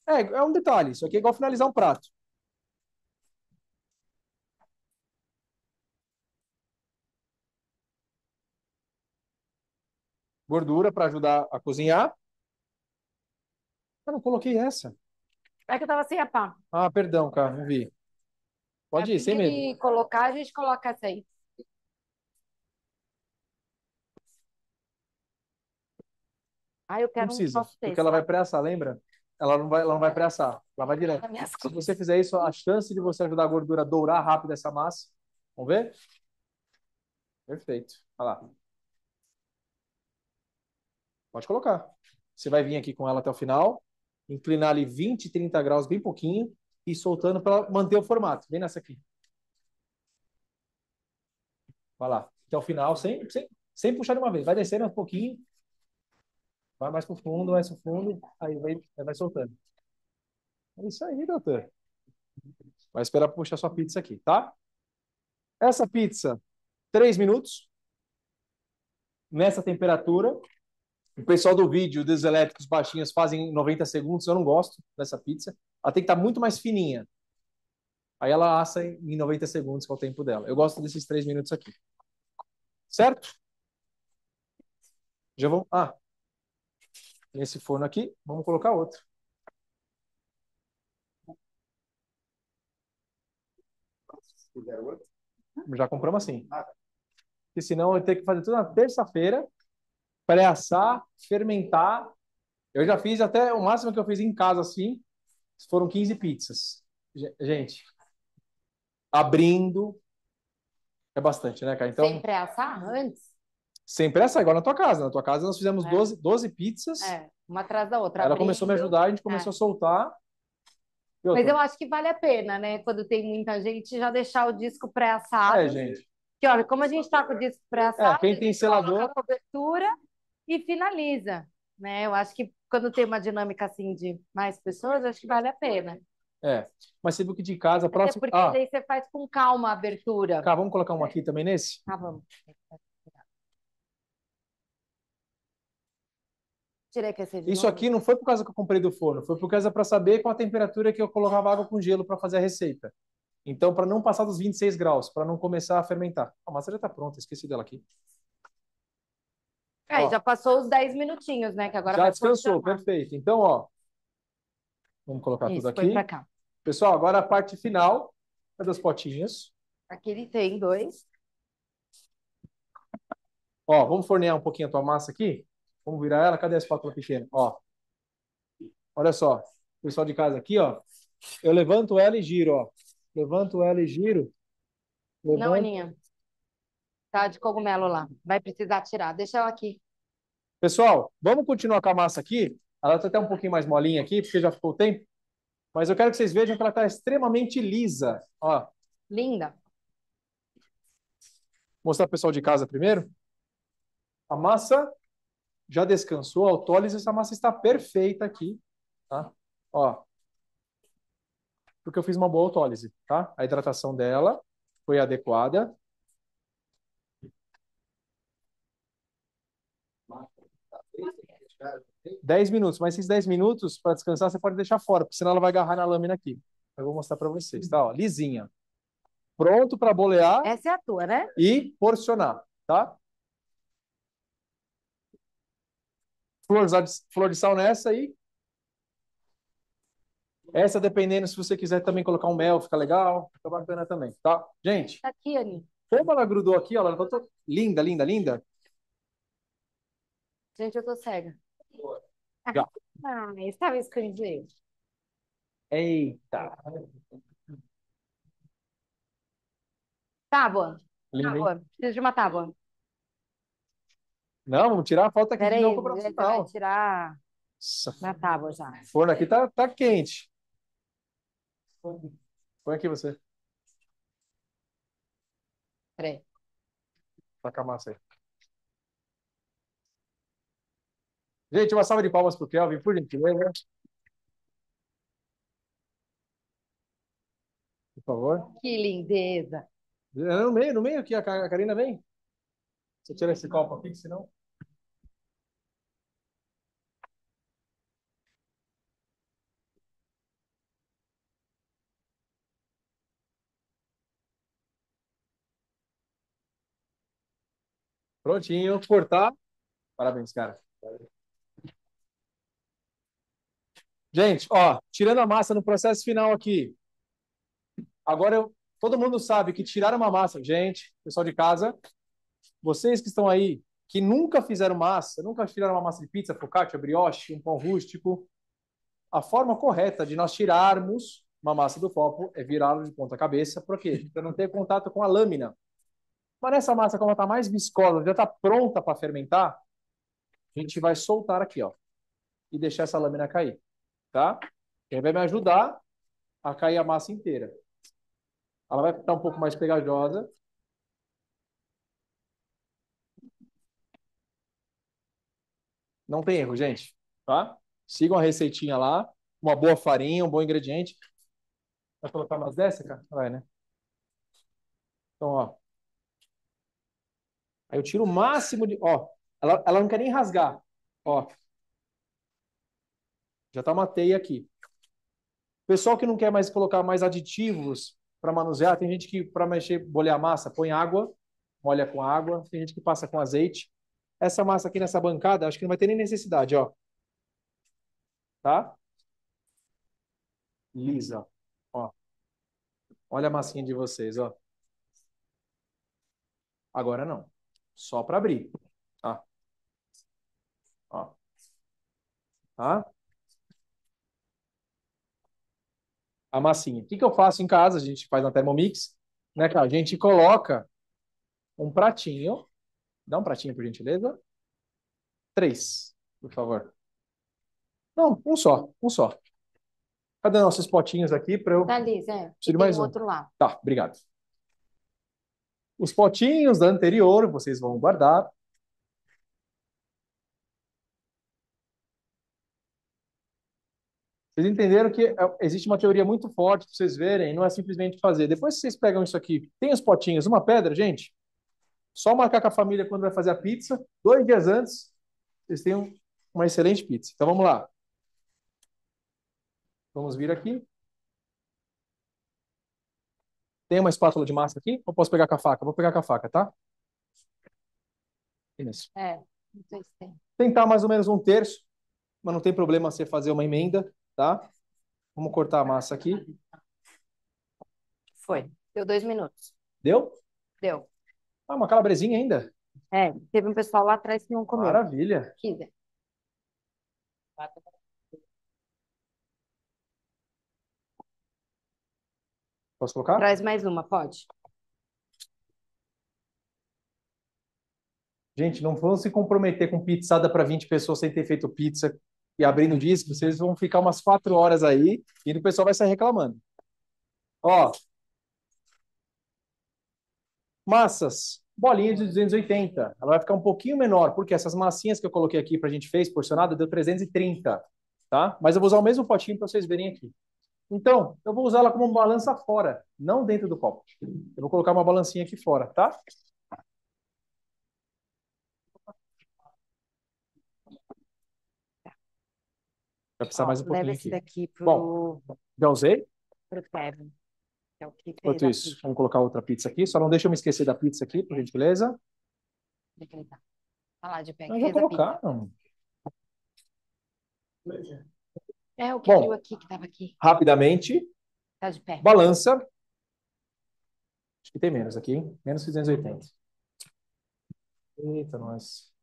Speaker 1: É, é um detalhe. Isso aqui é igual finalizar um prato. Gordura para ajudar a cozinhar. Eu não coloquei essa.
Speaker 2: É que eu estava sem a pá.
Speaker 1: Ah, perdão, cara, não vi. Pode ir, sem medo. Se
Speaker 2: colocar, a gente coloca azeite.
Speaker 1: Ah, eu quero não precisa, um porque ela vai pressar, lembra? Ela não vai, ela não vai pré ela vai direto. Se você fizer isso, a chance de você ajudar a gordura a dourar rápido essa massa. Vamos ver? Perfeito. Olha lá. Pode colocar. Você vai vir aqui com ela até o final, inclinar ali 20, 30 graus, bem pouquinho, e soltando para manter o formato. Vem nessa aqui. Vai lá. Até o final, sem, sem, sem puxar de uma vez. Vai descendo um pouquinho. Vai mais pro fundo, mais pro fundo. Aí vai, vai soltando. É isso aí, doutor. Vai esperar puxar sua pizza aqui, tá? Essa pizza, 3 minutos. Nessa temperatura. O pessoal do vídeo dos elétricos baixinhos fazem 90 segundos. Eu não gosto dessa pizza ela tem que estar tá muito mais fininha. Aí ela assa em 90 segundos, que é o tempo dela. Eu gosto desses três minutos aqui. Certo? Já vou. Ah, nesse forno aqui, vamos colocar outro. Já compramos assim. Porque ah. senão eu tenho que fazer tudo na terça-feira, pré-assar, fermentar. Eu já fiz até o máximo que eu fiz em casa assim, foram 15 pizzas. Gente, abrindo é bastante, né, cara? Então,
Speaker 2: Sem assar antes?
Speaker 1: Sem assar igual na tua casa. Na tua casa nós fizemos é. 12, 12 pizzas. É,
Speaker 2: uma atrás da outra. Ela abrindo. começou a me ajudar,
Speaker 1: a gente começou é. a soltar. Mas eu acho
Speaker 2: que vale a pena, né? Quando tem muita gente, já deixar o disco pré-assado. É, gente. Que olha, como a gente tá com o disco pré-assado, é, quem
Speaker 1: tem selador.
Speaker 2: cobertura e finaliza né? Eu acho que quando tem uma dinâmica assim de mais pessoas, acho que vale a pena.
Speaker 1: É, mas você viu que de casa, próximo... Até porque ah. daí
Speaker 2: você faz com calma a abertura. Cá, tá, vamos colocar
Speaker 1: um é. aqui também nesse? Tá ah, vamos. Isso aqui não foi por causa que eu comprei do forno, foi por causa para saber qual a temperatura que eu colocava água com gelo para fazer a receita. Então, para não passar dos 26 graus, para não começar a fermentar. A massa já está pronta, esqueci dela aqui.
Speaker 2: É, ó, já passou os 10 minutinhos, né? Que agora já
Speaker 1: descansou, perfeito. Então, ó, vamos colocar Isso, tudo aqui. Foi cá. Pessoal, agora a parte final é das potinhas.
Speaker 2: Aqui ele tem dois.
Speaker 1: Ó, vamos fornear um pouquinho a tua massa aqui? Vamos virar ela? Cadê a espátula pequena? Ó, olha só, pessoal de casa aqui, ó. Eu levanto ela e giro, ó. Levanto ela e giro. Levanto... Não, Aninha
Speaker 2: tá? De cogumelo lá. Vai precisar tirar. Deixa eu aqui.
Speaker 1: Pessoal, vamos continuar com a massa aqui. Ela está até um pouquinho mais molinha aqui, porque já ficou o tempo. Mas eu quero que vocês vejam que ela está extremamente lisa. Ó. Linda. Vou mostrar para o pessoal de casa primeiro. A massa já descansou, a autólise, essa massa está perfeita aqui. Tá? Ó, porque eu fiz uma boa autólise, tá? A hidratação dela foi adequada. 10 minutos, mas esses 10 minutos para descansar você pode deixar fora, porque senão ela vai agarrar na lâmina aqui. Eu vou mostrar para vocês, tá? Ó, lisinha. Pronto para bolear.
Speaker 2: Essa é a tua, né?
Speaker 1: E porcionar, tá? Flor de sal nessa aí. Essa, dependendo, se você quiser também colocar um mel, fica legal. Fica bacana também, tá? Gente.
Speaker 2: Tá aqui, Ani.
Speaker 1: Como ela grudou aqui, ó, ela levantou. Linda, linda, linda.
Speaker 2: Gente, eu tô cega. Já. Ah, estava escondido.
Speaker 1: Eita. Tábua. Tá, Lembrei. Tábua.
Speaker 2: Preciso de uma tábua.
Speaker 1: Não, vamos tirar a foto aqui Peraí, de novo para o
Speaker 2: vai final. tirar na tábua já. o
Speaker 1: forno aqui tá, tá quente.
Speaker 2: Põe
Speaker 1: aqui você. Peraí. Taca a massa aí. Gente, uma salva de palmas para o Kelvin, por gentileza. Por favor.
Speaker 2: Que lindeza.
Speaker 1: É, no meio, no meio aqui, a Karina vem. Você tira esse copo aqui, senão... Prontinho, cortar. Parabéns, cara. Gente, ó, tirando a massa no processo final aqui. Agora eu, todo mundo sabe que tirar uma massa, gente, pessoal de casa, vocês que estão aí, que nunca fizeram massa, nunca tiraram uma massa de pizza, focaccia, brioche, um pão rústico, a forma correta de nós tirarmos uma massa do copo é virá-lo de ponta cabeça, por quê? Para não ter contato com a lâmina. Mas nessa massa, como ela está mais viscosa, já está pronta para fermentar, a gente vai soltar aqui, ó, e deixar essa lâmina cair tá? Ele vai me ajudar a cair a massa inteira. Ela vai ficar um pouco mais pegajosa. Não tem erro, gente, tá? Sigam a receitinha lá, uma boa farinha, um bom ingrediente. Vai colocar mais dessa, cara? Vai, né? Então, ó. Aí eu tiro o máximo de... Ó, ela, ela não quer nem rasgar. Ó, já está uma teia aqui. Pessoal que não quer mais colocar mais aditivos para manusear, tem gente que para mexer, bolhar massa, põe água, molha com água, tem gente que passa com azeite. Essa massa aqui nessa bancada, acho que não vai ter nem necessidade, ó. Tá? Lisa, ó. Olha a massinha de vocês, ó. Agora não. Só para abrir. Tá? Ó. Tá? a massinha. O que, que eu faço em casa? A gente faz na Thermomix, né, cara? A gente coloca um pratinho. Dá um pratinho, por gentileza. Três, por favor. Não, um só, um só. Cadê nossos potinhos aqui para eu. Tá
Speaker 2: ali, Zé. mais um. outro lá.
Speaker 1: Tá, obrigado. Os potinhos da anterior vocês vão guardar. Vocês entenderam que é, existe uma teoria muito forte para vocês verem, não é simplesmente fazer. Depois vocês pegam isso aqui, tem os potinhos, uma pedra, gente. Só marcar com a família quando vai fazer a pizza, dois dias antes, vocês têm uma excelente pizza. Então vamos lá. Vamos vir aqui. Tem uma espátula de massa aqui? Ou posso pegar com a faca? Vou pegar com a faca, tá? Isso.
Speaker 2: É, tem.
Speaker 1: Tentar mais ou menos um terço, mas não tem problema você fazer uma emenda tá? Vamos cortar a massa aqui.
Speaker 2: Foi. Deu dois minutos. Deu? Deu. Ah, uma calabresinha ainda? É, teve um pessoal lá atrás que não comeu. Maravilha. Quiser. Posso colocar? Traz mais uma, pode.
Speaker 1: Gente, não vão se comprometer com pizzada para 20 pessoas sem ter feito pizza e abrindo disco, vocês vão ficar umas quatro horas aí e o pessoal vai sair reclamando. Ó, massas, bolinha de 280. Ela vai ficar um pouquinho menor, porque essas massinhas que eu coloquei aqui para a gente fez porcionada deu 330, tá? Mas eu vou usar o mesmo potinho para vocês verem aqui. Então, eu vou usar ela como balança fora, não dentro do copo. Eu vou colocar uma balancinha aqui fora, tá? Vai precisar Ó, mais um pouquinho. Leva esse aqui.
Speaker 2: daqui pro. Bom, já usei? Pro Kevin. é o que Enquanto isso, vamos
Speaker 1: colocar outra pizza aqui. Só não deixa eu me esquecer da pizza aqui, por gentileza.
Speaker 2: Deixa tá. Falar de pé. Mas já colocaram. É o que Bom, aqui que estava aqui.
Speaker 1: Rapidamente.
Speaker 2: Tá de pé. Balança.
Speaker 1: Acho que tem menos aqui, hein? Menos 680. Eita, nós.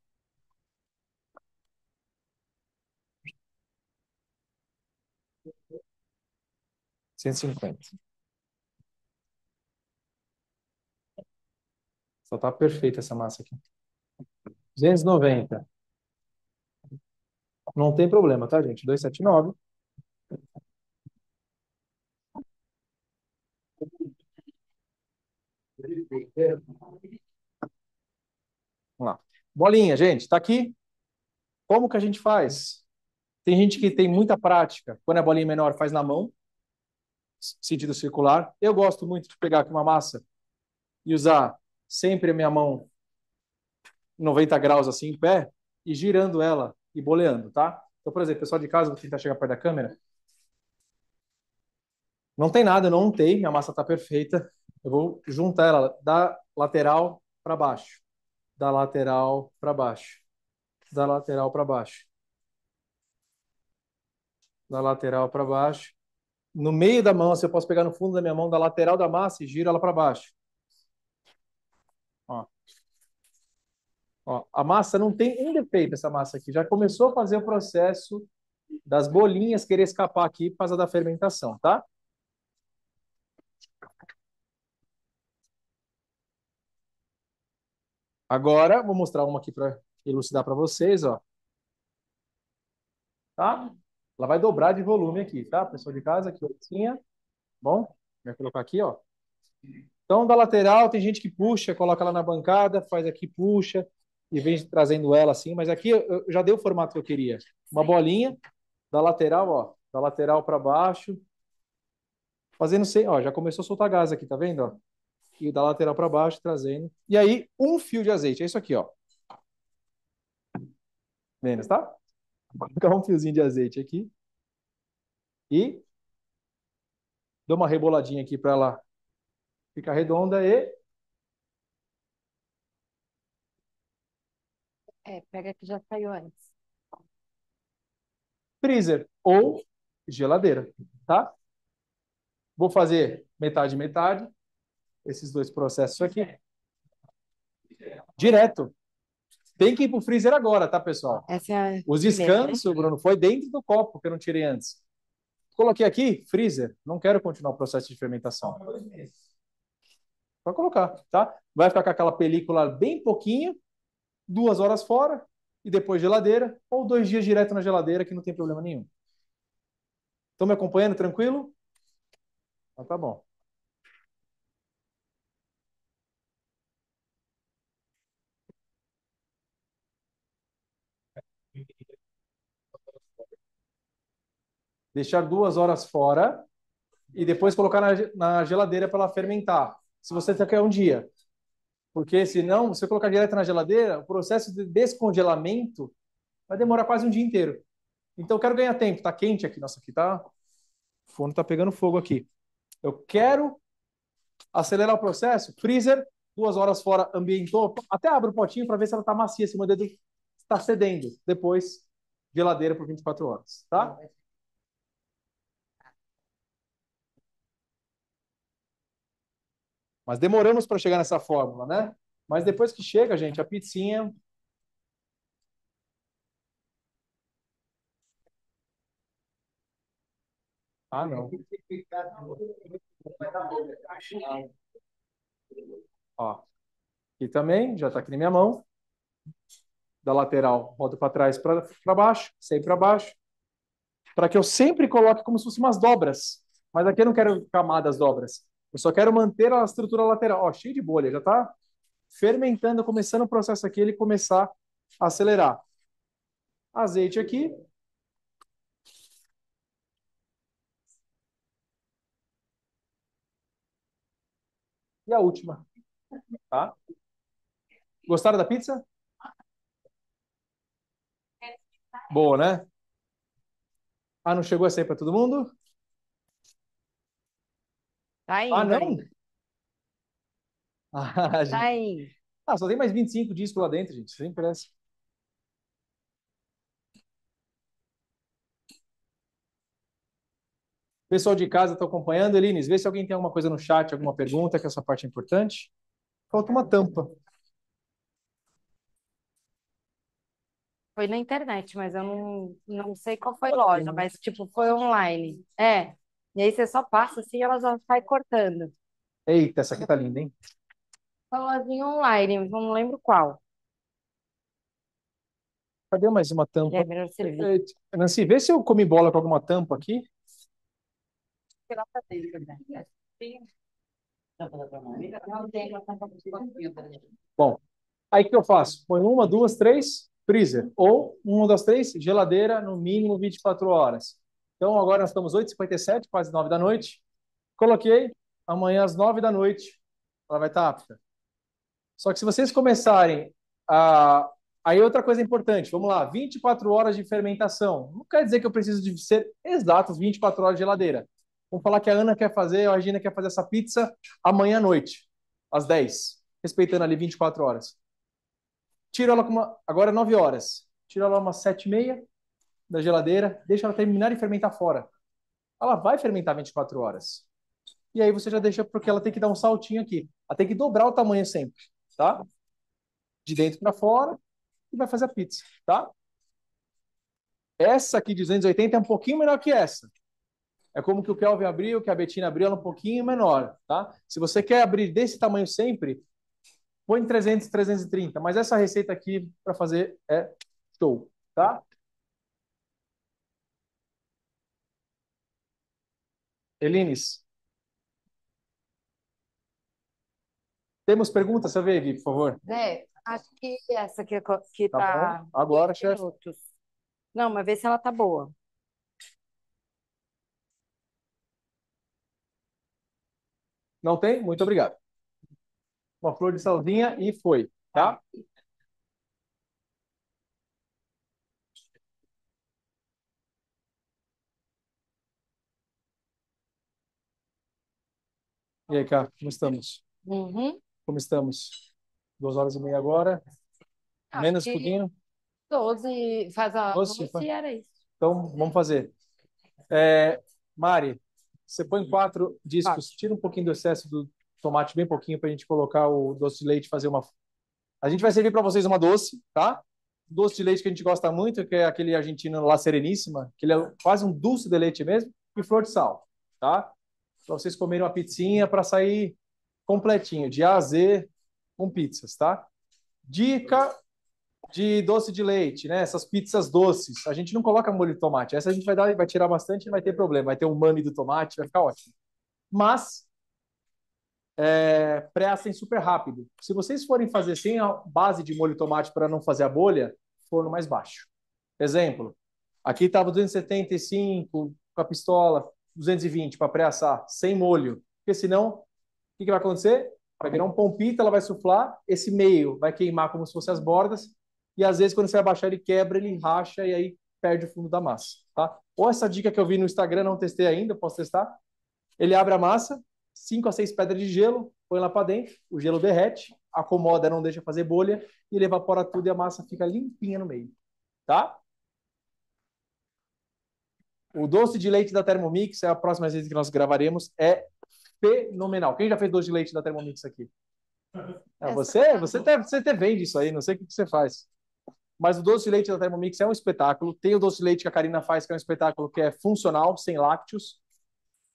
Speaker 1: 150. Só tá perfeita essa massa aqui. 290. Não tem problema, tá, gente? 279. Vamos lá. Bolinha, gente, tá aqui? Como que a gente faz? Tem gente que tem muita prática. Quando a é bolinha é menor, faz na mão sentido circular. Eu gosto muito de pegar aqui uma massa e usar sempre a minha mão 90 graus assim em pé e girando ela e boleando, tá? Então, por exemplo, pessoal de casa, vou tentar chegar perto da câmera. Não tem nada, não tem. minha massa está perfeita. Eu vou juntar ela da lateral para baixo, da lateral para baixo, da lateral para baixo, da lateral para baixo, no meio da mão, se assim, eu posso pegar no fundo da minha mão, da lateral da massa e giro ela para baixo. Ó. Ó, a massa não tem um defeito, essa massa aqui. Já começou a fazer o processo das bolinhas querer escapar aqui por causa da fermentação, tá? Agora, vou mostrar uma aqui para elucidar para vocês, ó. Tá? Ela vai dobrar de volume aqui, tá? Pessoal de casa, aqui, oitinha. Bom? Vai colocar aqui, ó. Então, da lateral, tem gente que puxa, coloca ela na bancada, faz aqui, puxa, e vem trazendo ela assim. Mas aqui eu já dei o formato que eu queria. Uma bolinha, da lateral, ó, da lateral para baixo. Fazendo sem, ó, já começou a soltar gás aqui, tá vendo, ó? E da lateral para baixo, trazendo. E aí, um fio de azeite, é isso aqui, ó. Menos, tá? colocar um fiozinho de azeite aqui. E dou uma reboladinha aqui para ela ficar redonda e...
Speaker 2: É, pega que já saiu antes.
Speaker 1: Freezer ou geladeira, tá? Vou fazer metade, metade. Esses dois processos aqui. Direto. Tem que ir pro freezer agora, tá, pessoal?
Speaker 2: Essa é a...
Speaker 1: Bruno, foi dentro do copo que eu não tirei antes. Coloquei aqui, freezer. Não quero continuar o processo de fermentação. Vai colocar, tá? Vai ficar com aquela película bem pouquinho, duas horas fora, e depois geladeira, ou dois dias direto na geladeira, que não tem problema nenhum. Estão me acompanhando tranquilo? Então tá bom. deixar duas horas fora e depois colocar na, na geladeira para ela fermentar. Se você quer um dia. Porque senão, se você colocar direto na geladeira, o processo de descongelamento vai demorar quase um dia inteiro. Então eu quero ganhar tempo. Está quente aqui, nossa, aqui tá. O forno tá pegando fogo aqui. Eu quero acelerar o processo. Freezer, duas horas fora, ambientou. Até abro o potinho para ver se ela está macia, se meu dedo está cedendo. Depois, geladeira por 24 horas, tá? Mas demoramos para chegar nessa fórmula, né? Mas depois que chega, gente, a pizzinha Ah, não. Ó. aqui também, já está aqui na minha mão. Da lateral, volto para trás, para baixo, sempre para baixo. Para que eu sempre coloque como se fossem umas dobras. Mas aqui eu não quero camadas dobras. Eu só quero manter a estrutura lateral. Ó, cheio de bolha, já está fermentando, começando o processo aqui, ele começar a acelerar. Azeite aqui. E a última. Tá? Gostaram da pizza? Boa, né? Ah, não chegou essa aí para todo mundo?
Speaker 2: Tá ah, indo.
Speaker 1: Ah, não? Tá ah, gente. Tá indo. Ah, só tem mais 25 discos lá dentro, gente. Sem pressa. Pessoal de casa tá acompanhando, Elines? Vê se alguém tem alguma coisa no chat, alguma pergunta, que essa parte é importante. Falta uma tampa.
Speaker 2: Foi na internet, mas eu não, não sei qual foi a loja, né? mas tipo, foi online. É. E aí você só passa assim, ela já sai cortando.
Speaker 1: Eita, essa aqui tá linda, hein?
Speaker 2: Salãozinho online, não lembro qual.
Speaker 1: Cadê mais uma tampa? É melhor é, servir. Nancy, vê se eu comi bola com alguma tampa aqui.
Speaker 2: né?
Speaker 1: Bom, aí o que eu faço? Põe uma, duas, três, freezer. Ou uma das três, geladeira, no mínimo 24 horas. Então agora nós estamos 8h57, quase 9 da noite. Coloquei, amanhã às 9 da noite ela vai estar apta. Só que se vocês começarem a. Aí é outra coisa importante, vamos lá, 24 horas de fermentação. Não quer dizer que eu preciso de ser exatos 24 horas de geladeira. Vamos falar que a Ana quer fazer, a Regina quer fazer essa pizza amanhã à noite, às 10, respeitando ali 24 horas. Tiro ela com uma... agora 9 é horas. Tiro ela umas 7 e meia, da geladeira, deixa ela terminar e fermentar fora. Ela vai fermentar 24 horas. E aí você já deixa, porque ela tem que dar um saltinho aqui. Ela tem que dobrar o tamanho sempre, tá? De dentro para fora e vai fazer a pizza, tá? Essa aqui de 280 é um pouquinho menor que essa. É como que o Kelvin abriu, que a Betina abriu, ela é um pouquinho menor, tá? Se você quer abrir desse tamanho sempre, põe 300, 330. Mas essa receita aqui para fazer é show, tá? Elines. Temos perguntas, Saveg, por favor?
Speaker 2: É, acho que essa que está. Que tá tá...
Speaker 1: Agora, chefe.
Speaker 2: Não, mas vê se ela está boa.
Speaker 1: Não tem? Muito obrigado. Uma flor de salzinha e foi, tá? E aí, Cá, como estamos? Uhum. Como estamos? Duas horas e meia agora.
Speaker 2: Acho Menos que... pouquinho. Doze, faz a Doze, faz... era isso.
Speaker 1: Então, vamos fazer. É, Mari, você põe quatro discos, tira um pouquinho do excesso do tomate, bem pouquinho, para a gente colocar o doce de leite, fazer uma... A gente vai servir para vocês uma doce, tá? Doce de leite que a gente gosta muito, que é aquele argentino La Sereníssima, que ele é quase um doce de leite mesmo, e flor de sal, tá? para vocês comerem uma pizzinha para sair completinho, de A a Z com pizzas, tá? Dica de doce de leite, né? Essas pizzas doces. A gente não coloca molho de tomate. Essa a gente vai dar, vai tirar bastante, não vai ter problema. Vai ter o mami do tomate, vai ficar ótimo. Mas é, super rápido. Se vocês forem fazer sem a base de molho de tomate para não fazer a bolha, forno mais baixo. Exemplo, aqui estava 275 com a pistola, 220 para pré-assar, sem molho, porque senão, o que, que vai acontecer? Vai virar um pompita, ela vai suflar, esse meio vai queimar como se fossem as bordas, e às vezes quando você abaixar ele quebra, ele racha e aí perde o fundo da massa, tá? Ou essa dica que eu vi no Instagram, não testei ainda, posso testar? Ele abre a massa, 5 a 6 pedras de gelo, põe lá para dentro, o gelo derrete, acomoda, não deixa fazer bolha, e ele evapora tudo e a massa fica limpinha no meio, tá? O doce de leite da Thermomix é a próxima vez que nós gravaremos. É fenomenal. Quem já fez doce de leite da Thermomix aqui? É, você você até, você até vende isso aí, não sei o que, você faz. Mas o doce de leite da Thermomix é um espetáculo. Tem o doce de leite que a Karina faz, que é um espetáculo que é funcional, sem lácteos.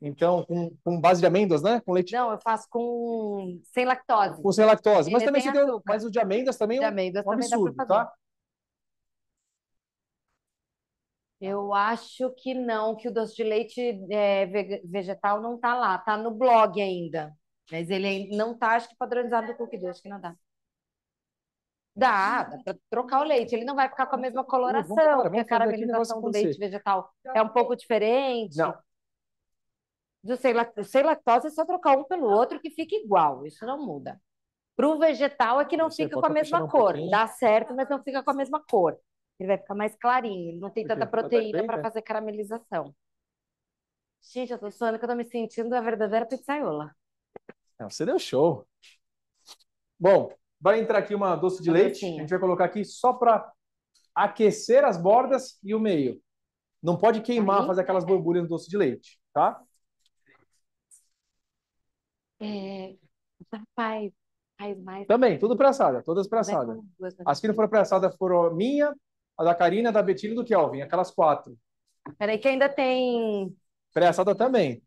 Speaker 1: Então, com, com base de amêndoas, né? Com leite. Não, eu faço com
Speaker 2: sem lactose. Com sem lactose. Mas também tem, tem
Speaker 1: mas o de amêndoas também é um, amêndoas um absurdo, tá?
Speaker 2: Eu acho que não, que o doce de leite é, vegetal não está lá, está no blog ainda. Mas ele não está, acho que padronizado no cookie doce, que não dá. Dá, dá para trocar o leite. Ele não vai ficar com a mesma coloração, vamos, porque a caramelização do leite vegetal é um pouco diferente. Não. Do sem, sem lactose é só trocar um pelo outro que fica igual, isso não muda. Para o vegetal é que não Você fica com a mesma cor. dá certo, mas não fica com a mesma cor. Ele vai ficar mais clarinho, ele não tem tanta proteína para né? fazer caramelização. Gente, eu tô suando que eu tô me sentindo a verdadeira pizzaiola.
Speaker 1: Você deu show. Bom, vai entrar aqui uma doce de leite. A gente vai colocar aqui só para aquecer as bordas e o meio. Não pode queimar, fazer aquelas borbulhas no doce de leite, tá?
Speaker 2: É, rapaz, faz mais. Também,
Speaker 1: tudo pré-assada, todas pré As que não foram pré foram minha, a da Karina, a da Betina e do Kelvin, aquelas quatro.
Speaker 2: Peraí, que ainda tem.
Speaker 1: Peraí, também.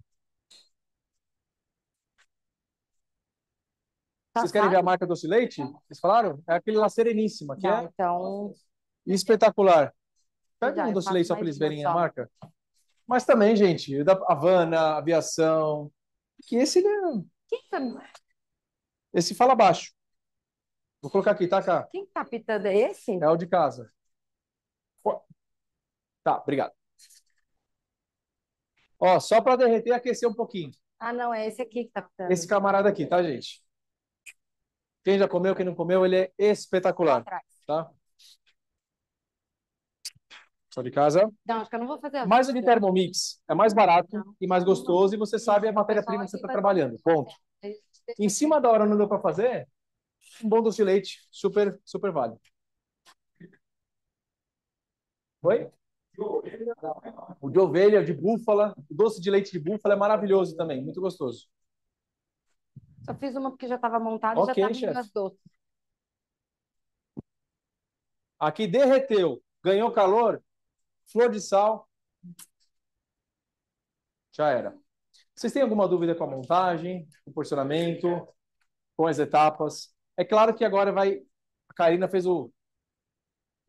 Speaker 1: Tá Vocês querem ver a marca doce leite? Vocês falaram? É aquele lá sereníssima, que Não, é
Speaker 2: então...
Speaker 1: espetacular.
Speaker 2: Pega Já, um doce leite só para eles verem a
Speaker 1: marca. Mas também, gente, da Havana, Aviação, que esse né? tá? Esse fala baixo. Vou colocar aqui, tá, cá.
Speaker 2: Quem tá pitando é esse?
Speaker 1: É o de casa. Tá, obrigado. Ó, só para derreter, aquecer um pouquinho.
Speaker 2: Ah, não, é esse aqui que tá ficando. Esse
Speaker 1: camarada aqui, tá, gente? Quem já comeu, quem não comeu, ele é espetacular. Tá? Só de casa?
Speaker 2: Não, acho que eu não vou fazer. Mais o de
Speaker 1: Thermomix. É mais barato não. e mais gostoso e você sabe a matéria-prima que você está trabalhando. Ponto. É em cima da hora não deu para fazer? Um bom doce de leite. Super, super vale. Oi? O de ovelha, de búfala, o doce de leite de búfala é maravilhoso também, muito gostoso.
Speaker 2: Só fiz uma porque já estava montada e já estava nas doces.
Speaker 1: Aqui derreteu, ganhou calor, flor de sal, já era. Vocês têm alguma dúvida com a montagem, com o porcionamento, com as etapas? É claro que agora vai. A Karina fez o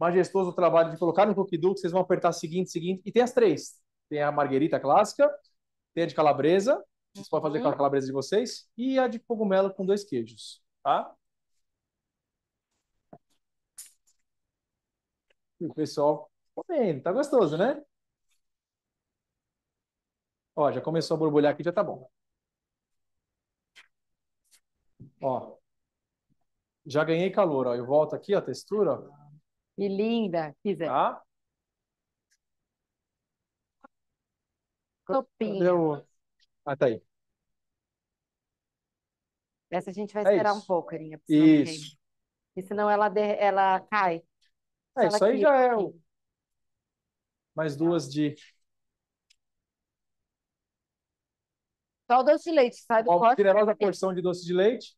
Speaker 1: majestoso o trabalho de colocar no cookie dough, vocês vão apertar seguinte, seguinte. E tem as três. Tem a marguerita clássica, tem a de calabresa, vocês podem fazer com a uhum. calabresa de vocês, e a de cogumelo com dois queijos, tá? E o pessoal comendo, tá gostoso, né? Ó, já começou a borbulhar aqui, já tá bom. Ó, já ganhei calor, ó. Eu volto aqui, a textura, ó que
Speaker 2: linda, quiser. Tá? Cadê o... Ah, tá aí. Essa a gente vai É esperar um isso. pouco, senão não
Speaker 1: Isso.
Speaker 2: E senão ela, der, ela cai. É, Se É, ela isso aí já
Speaker 1: é o... mais duas de
Speaker 2: Só o doce de leite, sai do uma pote,
Speaker 1: generosa porção de doce de leite.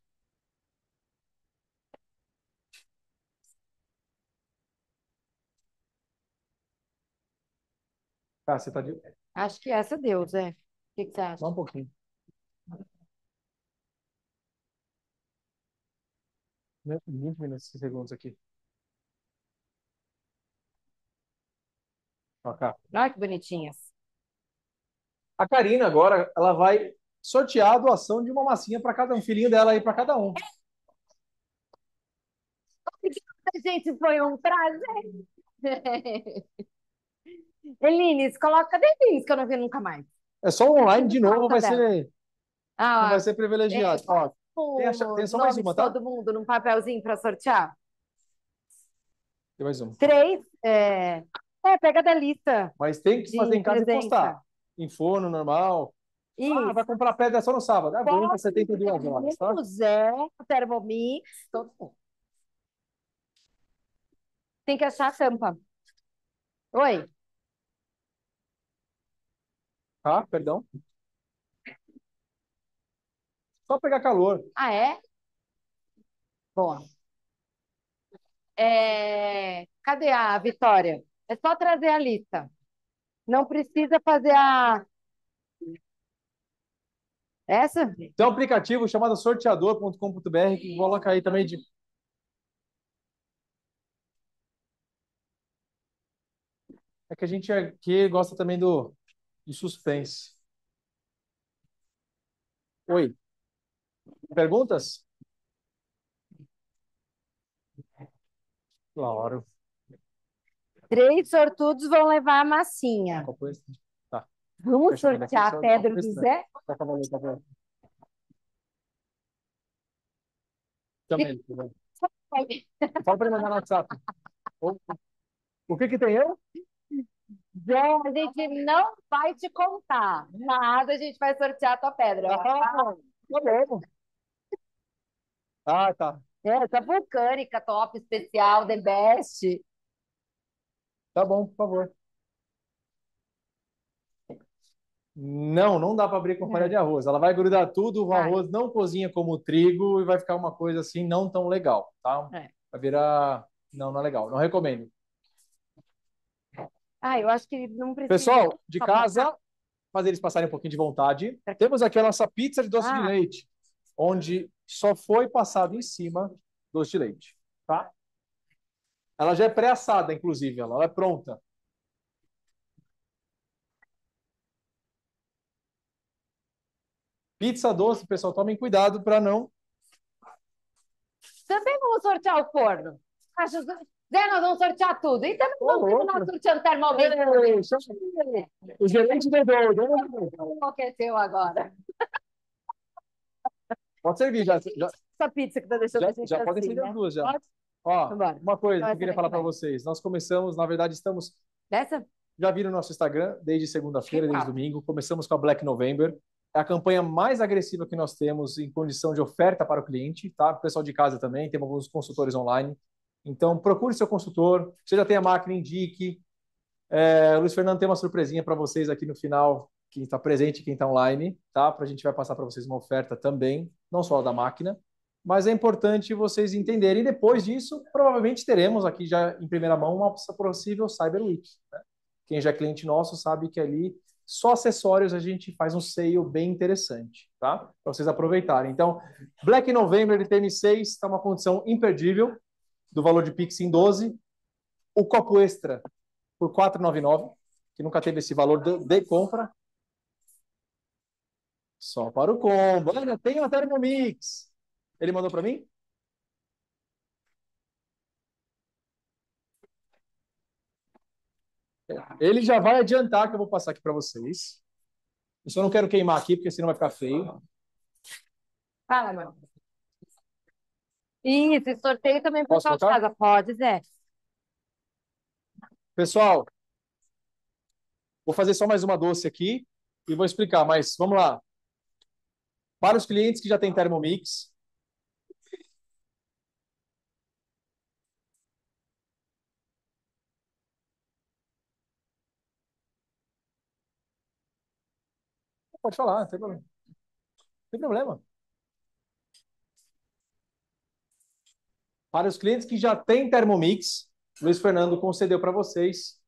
Speaker 1: Ah, você tá de.
Speaker 2: Acho que essa é deu, Zé. O que, que você acha? Só um pouquinho.
Speaker 1: Muito 20 minutos e segundos aqui. Olha que bonitinhas. A Karina agora, ela vai sortear a doação de uma massinha para cada um, filhinho dela aí para cada um.
Speaker 2: Obrigada, gente. Foi um prazer. Elines, coloca. Cadê Elines que eu não vi nunca mais?
Speaker 1: É só online de novo, vai ser.
Speaker 2: Ah, vai ser privilegiado. Ó, tem, a, tem só mais uma, tá? Todo mundo num papelzinho para sortear. Tem mais uma. Três. É... é, pega da lista. Mas
Speaker 1: tem que fazer em casa presença. e postar. Em forno normal. Isso. Ah, vai comprar pedra só no sábado. É bom para 72 horas, tá? Zé, Thermomix, todo tá mundo.
Speaker 2: Tem que achar a tampa.
Speaker 1: Oi? Tá? Perdão. Só pegar calor. Ah, é? Bom.
Speaker 2: É... Cadê a Vitória? É só trazer a lista. Não precisa fazer a.
Speaker 1: Essa? Tem um aplicativo chamado sorteador.com.br que coloca aí também de. É que a gente aqui é- gosta também do de suspense. Oi. Perguntas? Claro.
Speaker 2: Três sortudos vão levar a massinha. Tá. tá. Vamos Deixa sortear Pedro e Zé?
Speaker 1: Tá, Fala tá tá para ele mandar no WhatsApp. O, o que que tem eu?
Speaker 2: Zé, a gente não vai te contar, mas a gente vai sortear a tua pedra. Ah, ah tá É, tá. Essa vulcânica top, especial, the best.
Speaker 1: Tá bom, por favor. Não, não dá para abrir com farinha de arroz. Ela vai grudar tudo, o arroz não cozinha como o trigo e vai ficar uma coisa assim não tão legal, tá? É. Vai virar... Não, não é legal. Não recomendo.
Speaker 2: Ah, eu acho que não precisa. Pessoal, de casa,
Speaker 1: fazer eles passarem um pouquinho de vontade. Temos aqui a nossa pizza de doce ah. de leite, onde só foi passado em cima doce de leite, tá? Ela já é pré-assada, inclusive, ela é pronta. Pizza doce, pessoal, tomem cuidado para não.
Speaker 2: Também vamos sortear o forno. Ah, Jesus. Zé, nós vamos sortear tudo. Então não vamos oh, terminar sorteando termômetro. É, o gerente é né? Enlouqueceu agora.
Speaker 1: Pode servir já. já
Speaker 2: essa pizza que tá deixando já, a gente Já assim, podem servir assim, né? as duas já. Pode?
Speaker 1: Ó, então uma coisa então, que eu queria falar para vocês. Nós começamos, na verdade, estamos... Dessa? Já viram o nosso Instagram, desde segunda-feira, desde domingo. Começamos com a Black November. É a campanha mais agressiva que nós temos em condição de oferta para o cliente, tá? O pessoal de casa também, temos alguns consultores online então, procure seu consultor. Você já tem a máquina, indique. É, Luiz Fernando tem uma surpresinha para vocês aqui no final, quem está presente quem está online, tá? Para a gente vai passar para vocês uma oferta também, não só da máquina, mas é importante vocês entenderem. Depois disso, provavelmente teremos aqui já em primeira mão uma possível Cyber Week. Né? Quem já é cliente nosso sabe que ali só acessórios a gente faz um seio bem interessante, tá? Para vocês aproveitarem. Então, Black November de TN6 está uma condição imperdível do valor de Pix em 12. O copo extra por 4,99, que nunca teve esse valor de, de compra. Só para o combo. Olha, tem a Thermomix. Ele mandou para mim? Ele já vai adiantar que eu vou passar aqui para vocês. Eu só não quero queimar aqui, porque senão vai ficar feio.
Speaker 2: Fala, mano. Isso, e sorteio também para o pessoal de casa. Pode, Zé.
Speaker 1: Pessoal, vou fazer só mais uma doce aqui e vou explicar, mas vamos lá. Para os clientes que já têm Thermomix, Pode falar, não tem problema. Não tem problema. Para os clientes que já têm Thermomix, Luiz Fernando concedeu para vocês,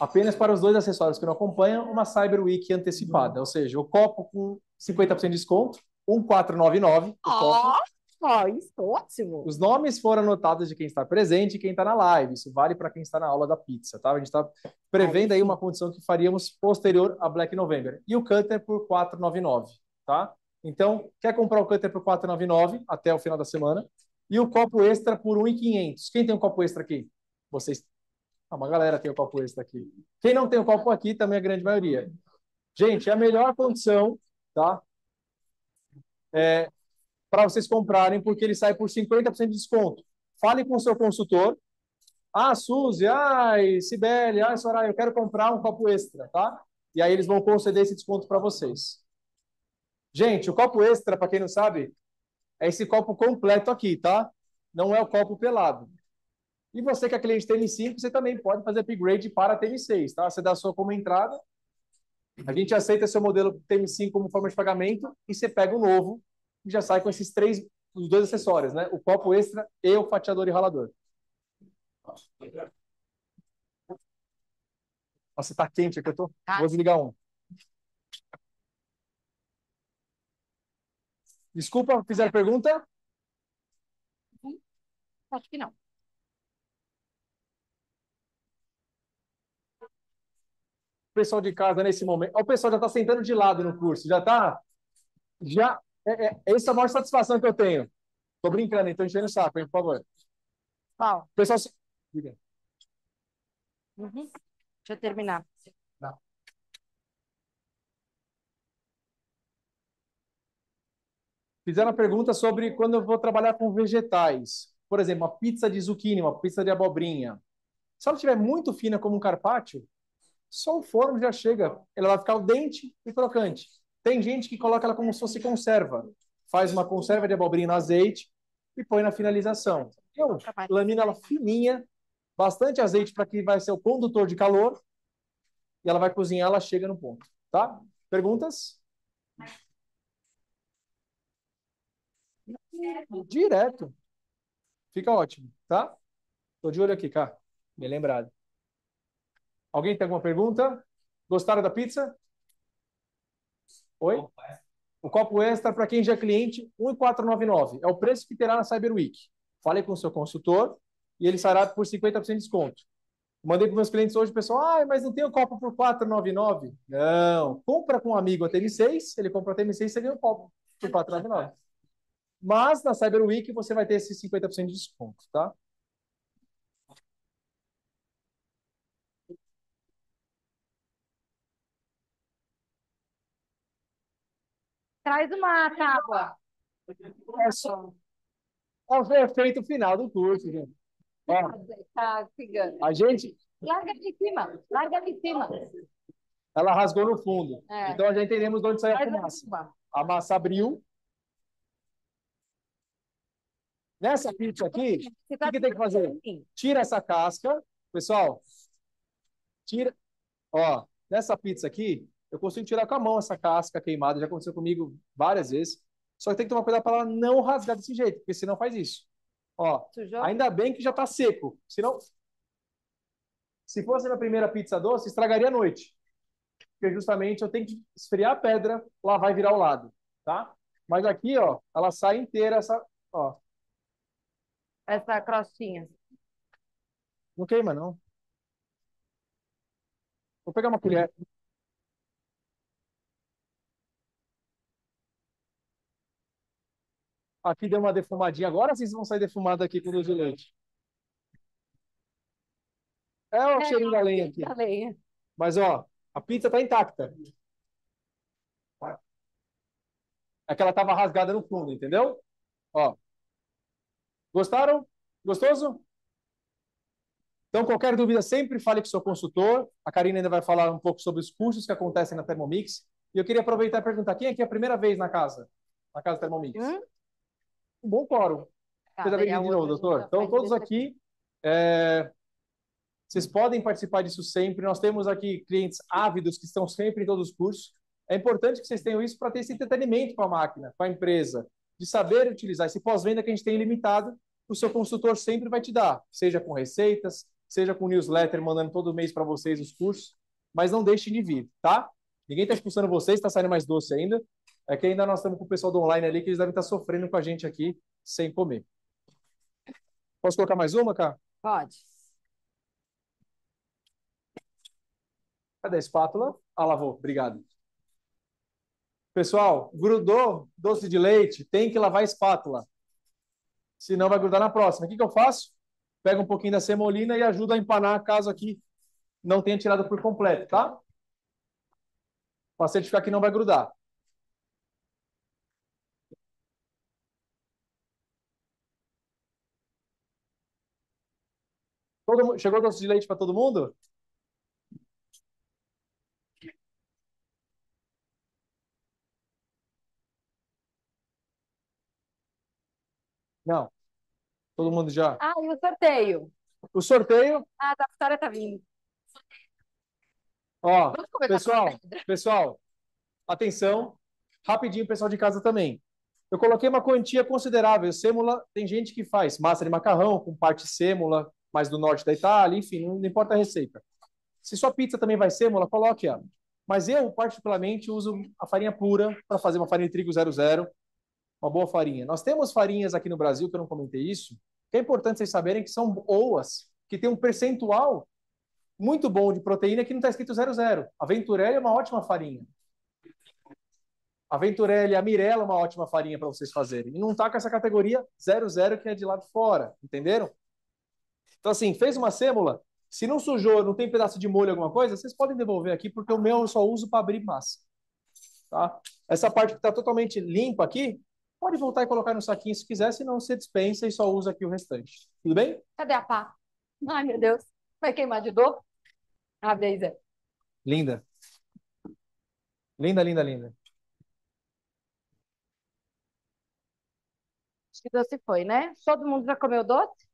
Speaker 1: apenas para os dois acessórios que não acompanham, uma Cyber Week antecipada. Uhum. Ou seja, o copo com 50% de desconto, 1499. Ó,
Speaker 2: oh, isso é ótimo! Os
Speaker 1: nomes foram anotados de quem está presente e quem está na live. Isso vale para quem está na aula da pizza, tá? A gente está prevendo aí uma condição que faríamos posterior a Black November. E o cutter por 499, tá? Então, quer comprar o cutter por 499 até o final da semana? E o copo extra por 1,500. Quem tem um copo extra aqui? Vocês. Ah, uma galera tem o um copo extra aqui. Quem não tem o um copo aqui, também a é grande maioria. Gente, é a melhor condição, tá? É, para vocês comprarem, porque ele sai por 50% de desconto. Fale com o seu consultor. Ah, Suzy, ai, Sibeli, ai, Soraya, eu quero comprar um copo extra, tá? E aí eles vão conceder esse desconto para vocês. Gente, o copo extra, para quem não sabe, é esse copo completo aqui, tá? Não é o copo pelado. E você que é cliente tm 5 você também pode fazer upgrade para tm 6 tá? Você dá a sua como entrada. A gente aceita seu modelo tm 5 como forma de pagamento e você pega o novo e já sai com esses três, os dois acessórios, né? O copo extra e o fatiador e ralador. Nossa, tá quente aqui, eu tô. Tá. Vou desligar um. Desculpa, fizeram pergunta? Acho que não. O pessoal de casa, nesse momento. O pessoal já está sentando de lado no curso, já está. Já, é, é, é essa é a maior satisfação que eu tenho. Estou brincando, então enchendo o saco, hein, por favor. Paulo. Pessoal, se... Diga.
Speaker 2: Uhum. Deixa eu terminar.
Speaker 1: Fizeram a pergunta sobre quando eu vou trabalhar com vegetais. Por exemplo, uma pizza de zucchini, uma pizza de abobrinha. Se ela estiver muito fina como um carpaccio, só o forno já chega. Ela vai ficar o dente e crocante. Tem gente que coloca ela como se fosse conserva. Faz uma conserva de abobrinha no azeite e põe na finalização. Eu lamino ela fininha, bastante azeite para que vai ser o condutor de calor. E ela vai cozinhar, ela chega no ponto. Tá? Perguntas? Direto. Fica ótimo, tá? Tô de olho aqui, cá. Bem lembrado. Alguém tem alguma pergunta? Gostaram da pizza? Oi? O copo extra para quem já é cliente, 1,499. É o preço que terá na Cyber Week. Falei com o seu consultor e ele sairá por 50% de desconto. Mandei para meus clientes hoje, pessoal, ah, mas não tem o copo por 499? Não, compra com um amigo a TM6, ele compra a TM6 e você ganha o copo por 499. Mas na Cyber Week você vai ter esses 50% de desconto, tá?
Speaker 2: Traz uma tábua. É só.
Speaker 1: É o efeito final do curso, gente. É. Tá A gente.
Speaker 2: Larga de cima, larga de cima.
Speaker 1: Ela rasgou no fundo. É. Então já entendemos de onde saiu a fumaça. A massa abriu, Nessa pizza aqui, o tá que, que tem que fazer? Assim? Tira essa casca. Pessoal, tira. Ó, nessa pizza aqui, eu consigo tirar com a mão essa casca queimada. Já aconteceu comigo várias vezes. Só que tem que tomar cuidado para ela não rasgar desse jeito, porque senão faz isso. Ó, ainda bem que já está seco. Senão, se fosse na primeira pizza doce, estragaria a noite. Porque justamente eu tenho que esfriar a pedra, lá vai virar o lado, tá? Mas aqui, ó, ela sai inteira, essa, ó,
Speaker 2: essa crostinha?
Speaker 1: Não queima, não. Vou pegar uma colher. Aqui deu uma defumadinha. Agora vocês vão sair defumados aqui com o de leite. É o é, cheirinho da lenha aqui. Da lenha. Mas, ó, a pizza tá intacta. É que ela tava rasgada no fundo, entendeu? Ó. Gostaram? Gostoso? Então, qualquer dúvida, sempre fale com o seu consultor. A Karina ainda vai falar um pouco sobre os cursos que acontecem na Thermomix. E eu queria aproveitar e perguntar, quem aqui é a primeira vez na casa? Na casa Thermomix? Hum? Um bom quórum. Tá, Seja bem-vindo de novo, doutor. Então, todos aqui, é... vocês podem participar disso sempre. Nós temos aqui clientes ávidos que estão sempre em todos os cursos. É importante que vocês tenham isso para ter esse entretenimento com a máquina, com a empresa, de saber utilizar esse pós-venda que a gente tem limitado o seu consultor sempre vai te dar, seja com receitas, seja com newsletter mandando todo mês para vocês os cursos, mas não deixe de vir, tá? Ninguém está expulsando vocês, está saindo mais doce ainda. É que ainda nós estamos com o pessoal do online ali, que eles devem estar tá sofrendo com a gente aqui sem comer. Posso colocar mais uma, cara? Pode. Cadê a espátula? Ah, lavou. Obrigado. Pessoal, grudou doce de leite, tem que lavar a espátula senão vai grudar na próxima. O que, que eu faço? Pego um pouquinho da semolina e ajuda a empanar caso aqui não tenha tirado por completo, tá? Para certificar que não vai grudar. Todo, chegou doce de leite para todo mundo? Não. Todo mundo já.
Speaker 2: Ah, e o sorteio?
Speaker 1: O sorteio.
Speaker 2: Ah, tá. a história tá vindo.
Speaker 1: Ó, pessoal, pessoal, atenção. Rapidinho, pessoal de casa também. Eu coloquei uma quantia considerável. Sêmula, tem gente que faz massa de macarrão com parte sêmula, mais do norte da Itália, enfim, não importa a receita. Se sua pizza também vai sêmula, coloque-a. Mas eu, particularmente, uso a farinha pura para fazer uma farinha de trigo 00 uma boa farinha. Nós temos farinhas aqui no Brasil, que eu não comentei isso, que é importante vocês saberem que são boas, que tem um percentual muito bom de proteína que não está escrito 00. A Venturelli é uma ótima farinha. A Venturelli, a Mirella é uma ótima farinha para vocês fazerem. E não está com essa categoria 00 que é de lado fora, entenderam? Então assim, fez uma sêmula, se não sujou, não tem pedaço de molho, alguma coisa, vocês podem devolver aqui, porque o meu eu só uso para abrir massa. Tá? Essa parte que está totalmente limpa aqui, Pode voltar e colocar no saquinho se quiser, senão você dispensa e só usa aqui o restante. Tudo bem?
Speaker 2: Cadê a pá? Ai, meu Deus. Vai queimar de dor? A é.
Speaker 1: Linda. Linda, linda, linda.
Speaker 2: Acho que doce foi, né? Todo mundo já comeu doce?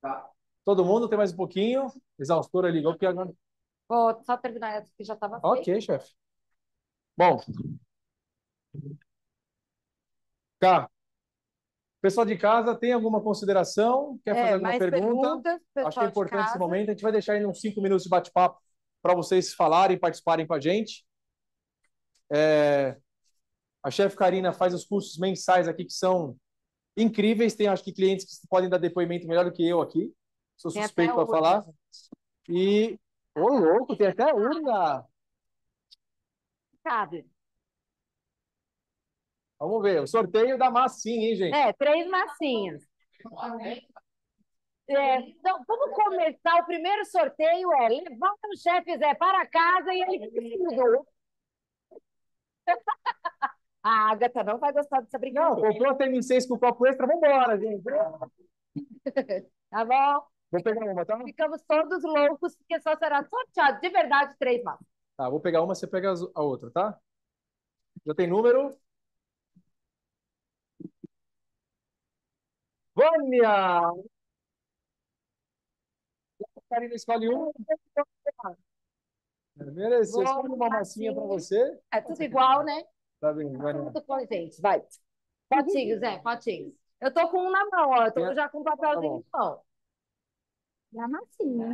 Speaker 1: Tá. Todo mundo tem mais um pouquinho. Exaustora ligou porque agora.
Speaker 2: Vou só terminar essa que já estava. Ok,
Speaker 1: chefe. Bom, Tá. Pessoal de casa, tem alguma consideração? Quer fazer é, alguma pergunta?
Speaker 2: Acho que é importante esse
Speaker 1: momento. A gente vai deixar aí uns cinco minutos de bate-papo para vocês falarem, participarem com a gente. É... A chefe Karina faz os cursos mensais aqui que são incríveis. Tem, acho que, clientes que podem dar depoimento melhor do que eu aqui. Sou suspeito para falar. E, ô oh, louco, tem até urna! Cabe. Vamos ver. O sorteio da massinha, hein, gente? É,
Speaker 2: três massinhas. É, então, vamos começar. O primeiro sorteio é levar o chefe Zé para casa e ele pediu. Assim,
Speaker 1: a Agatha não vai gostar dessa brincadeira. Não, comprou a TM6 com o copo extra, vambora, gente.
Speaker 2: tá bom?
Speaker 1: Vou pegar uma, tá?
Speaker 2: Ficamos todos loucos, porque só será sorteado de verdade três massas.
Speaker 1: Tá, vou pegar uma, você pega a outra, tá? Já tem número? Vânia! Karina escolhe um. É, Mereceu. escolhi uma massinha para você. É tudo igual, né? Tá bem, vai. Tudo
Speaker 2: com gente, vai. Potinho, Zé, potinho. Eu tô com um na mão, ó. Eu tô já com um papelzinho tá de mão. E a massinha.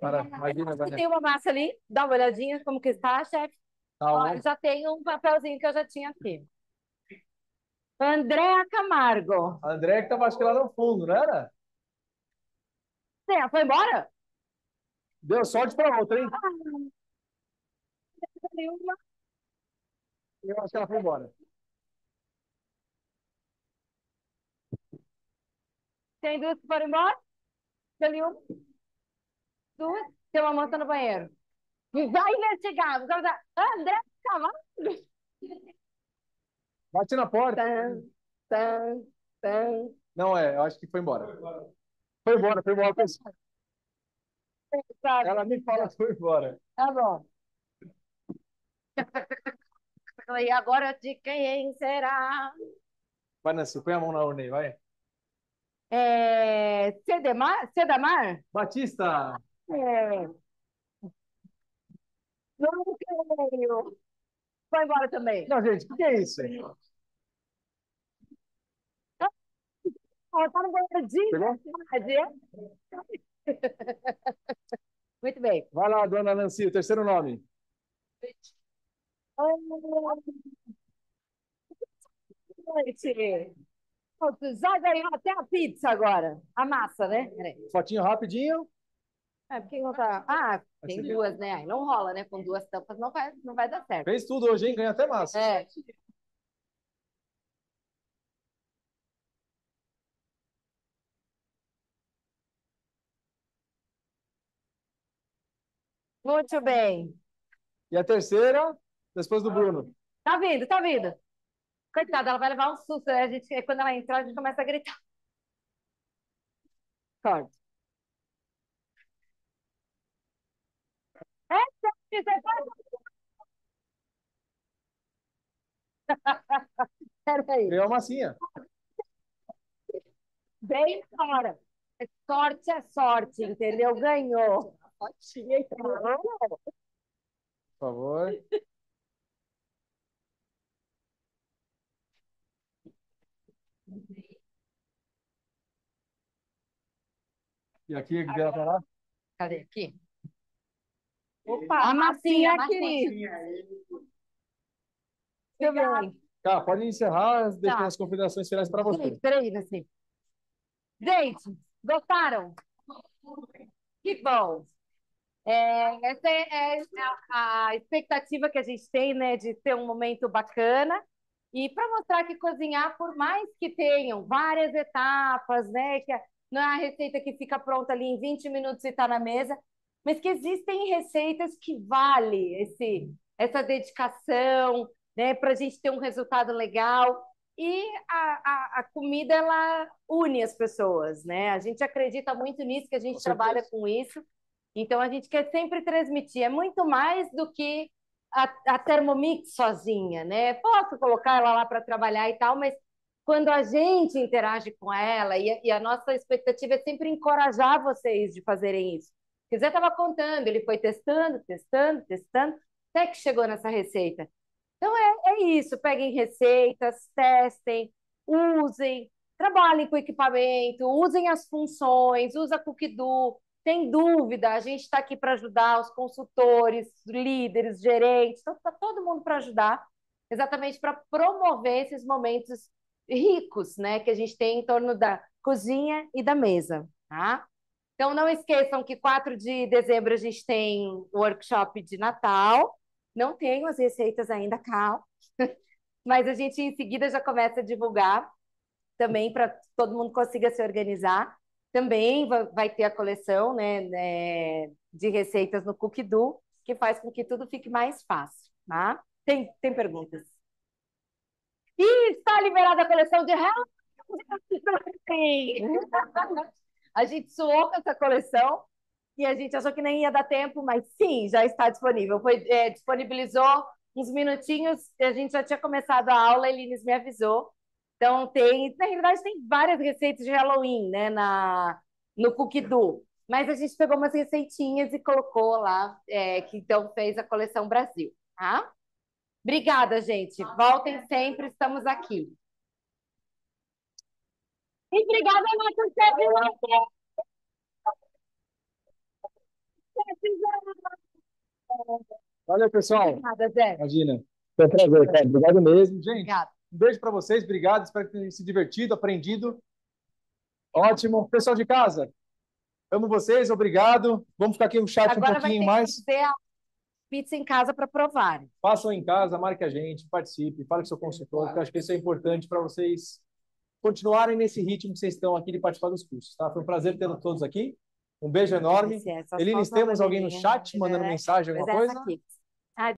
Speaker 2: Para, imagina, Tem uma massa ali, dá uma olhadinha como que está, chefe. Tá Ó, já tem um papelzinho que eu já tinha aqui.
Speaker 1: Andréa Camargo. A Andréa que estava lá no fundo, não era? Sim, ela foi embora? Deu sorte para outra, hein? Ah, Eu acho que ela foi embora.
Speaker 2: Tem duas que foram embora? Tem uma? Duas? Tem uma moça no banheiro vai investigar. o cara falava, tá, André Cavalo. Tá
Speaker 1: Bate na porta. Tan,
Speaker 2: tan, tan.
Speaker 1: Não, é, eu acho que foi embora. Foi embora, foi embora, foi embora. Ela me fala que foi embora.
Speaker 2: Tá bom. E agora de quem será?
Speaker 1: Vai, põe a mão na urna aí, vai.
Speaker 2: É... Cedemar? Cedamar?
Speaker 1: Batista!
Speaker 2: É... Não creio. Vai embora também. Não,
Speaker 1: gente, o que é isso, senhor?
Speaker 2: Ela está no tá
Speaker 1: Muito bem. Vai lá, dona Nancy, o terceiro nome.
Speaker 2: Noite. Já ganhou até a pizza agora. A massa, né?
Speaker 1: Fotinho rapidinho.
Speaker 2: É, porque não tá. Ah, tem duas, né? Aí não rola, né? Com duas tampas não vai, não vai dar certo. Fez tudo hoje, hein? Ganha até massa. É.
Speaker 1: Muito bem. E a terceira, depois do Bruno.
Speaker 2: Tá vindo, tá vindo. Coitada, ela vai levar um susto. Né? A gente, quando ela entrar, a gente começa a gritar. Corta. É, você faz. Peraí. Criou uma massinha. Bem fora. É sorte é sorte, entendeu? Ganhou. Ótimo, então. Por favor.
Speaker 1: E aqui, que dela para tá lá? Cadê? Aqui.
Speaker 2: Opa, a massinha, aqui.
Speaker 1: Deixa Tá, pode encerrar, deixar tá. as configurações finais para você. Espera Nancy.
Speaker 2: Gente, gostaram? Que bom. É, essa é, é a, a expectativa que a gente tem, né, de ter um momento bacana. E para mostrar que cozinhar, por mais que tenham várias etapas, né, que a, não é a receita que fica pronta ali em 20 minutos e está na mesa, mas que existem receitas que vale esse, essa dedicação, né, para a gente ter um resultado legal. E a, a, a, comida, ela une as pessoas, né? A gente acredita muito nisso, que a gente com trabalha com isso. Então, a gente quer sempre transmitir. É muito mais do que a, a Thermomix sozinha, né? Posso colocar ela lá para trabalhar e tal, mas quando a gente interage com ela, e, e a nossa expectativa é sempre encorajar vocês de fazerem isso. Porque Zé estava contando, ele foi testando, testando, testando, até que chegou nessa receita. Então é, é isso, peguem receitas, testem, usem, trabalhem com equipamento, usem as funções, usa Cookdo, tem dúvida, a gente está aqui para ajudar os consultores, líderes, gerentes, está então todo mundo para ajudar, exatamente para promover esses momentos ricos né, que a gente tem em torno da cozinha e da mesa. Tá? Então, não esqueçam que 4 de dezembro a gente tem workshop de Natal. Não tenho as receitas ainda, calma. Mas a gente, em seguida, já começa a divulgar também para todo mundo consiga se organizar. Também vai ter a coleção né, né de receitas no Cook Do, que faz com que tudo fique mais fácil. Tá? Tem, tem perguntas? E está liberada a coleção de Help! A gente suou com essa coleção e a gente achou que nem ia dar tempo, mas sim, já está disponível. Foi, é, disponibilizou uns minutinhos, a gente já tinha começado a aula, a Elines me avisou. Então tem, na realidade tem várias receitas de Halloween, né, na, no Cookdo. Mas a gente pegou umas receitinhas e colocou lá, é, que então fez a coleção Brasil, tá? Obrigada, gente. Voltem sempre, estamos aqui. Empregada nossa serve você.
Speaker 1: Valeu, pessoal. Obrigada, Zé. Imagina. Foi um prazer, cara. Obrigado mesmo. Gente, Obrigado. um beijo para vocês. Obrigado. Espero que tenham se divertido, aprendido. Ótimo. Pessoal de casa, amo vocês. Obrigado. Vamos ficar aqui no chat Agora um pouquinho mais. Que
Speaker 2: fazer a pizza em casa para provar.
Speaker 1: Façam em casa, marque a gente, participe, fale com seu consultor, claro. porque eu acho que isso é importante para vocês continuarem nesse ritmo que vocês estão aqui de participar dos cursos. Tá? Foi um prazer tê-los todos aqui. Um beijo enorme. É Elinis, temos alguém no chat né? mandando mensagem, alguma é, coisa?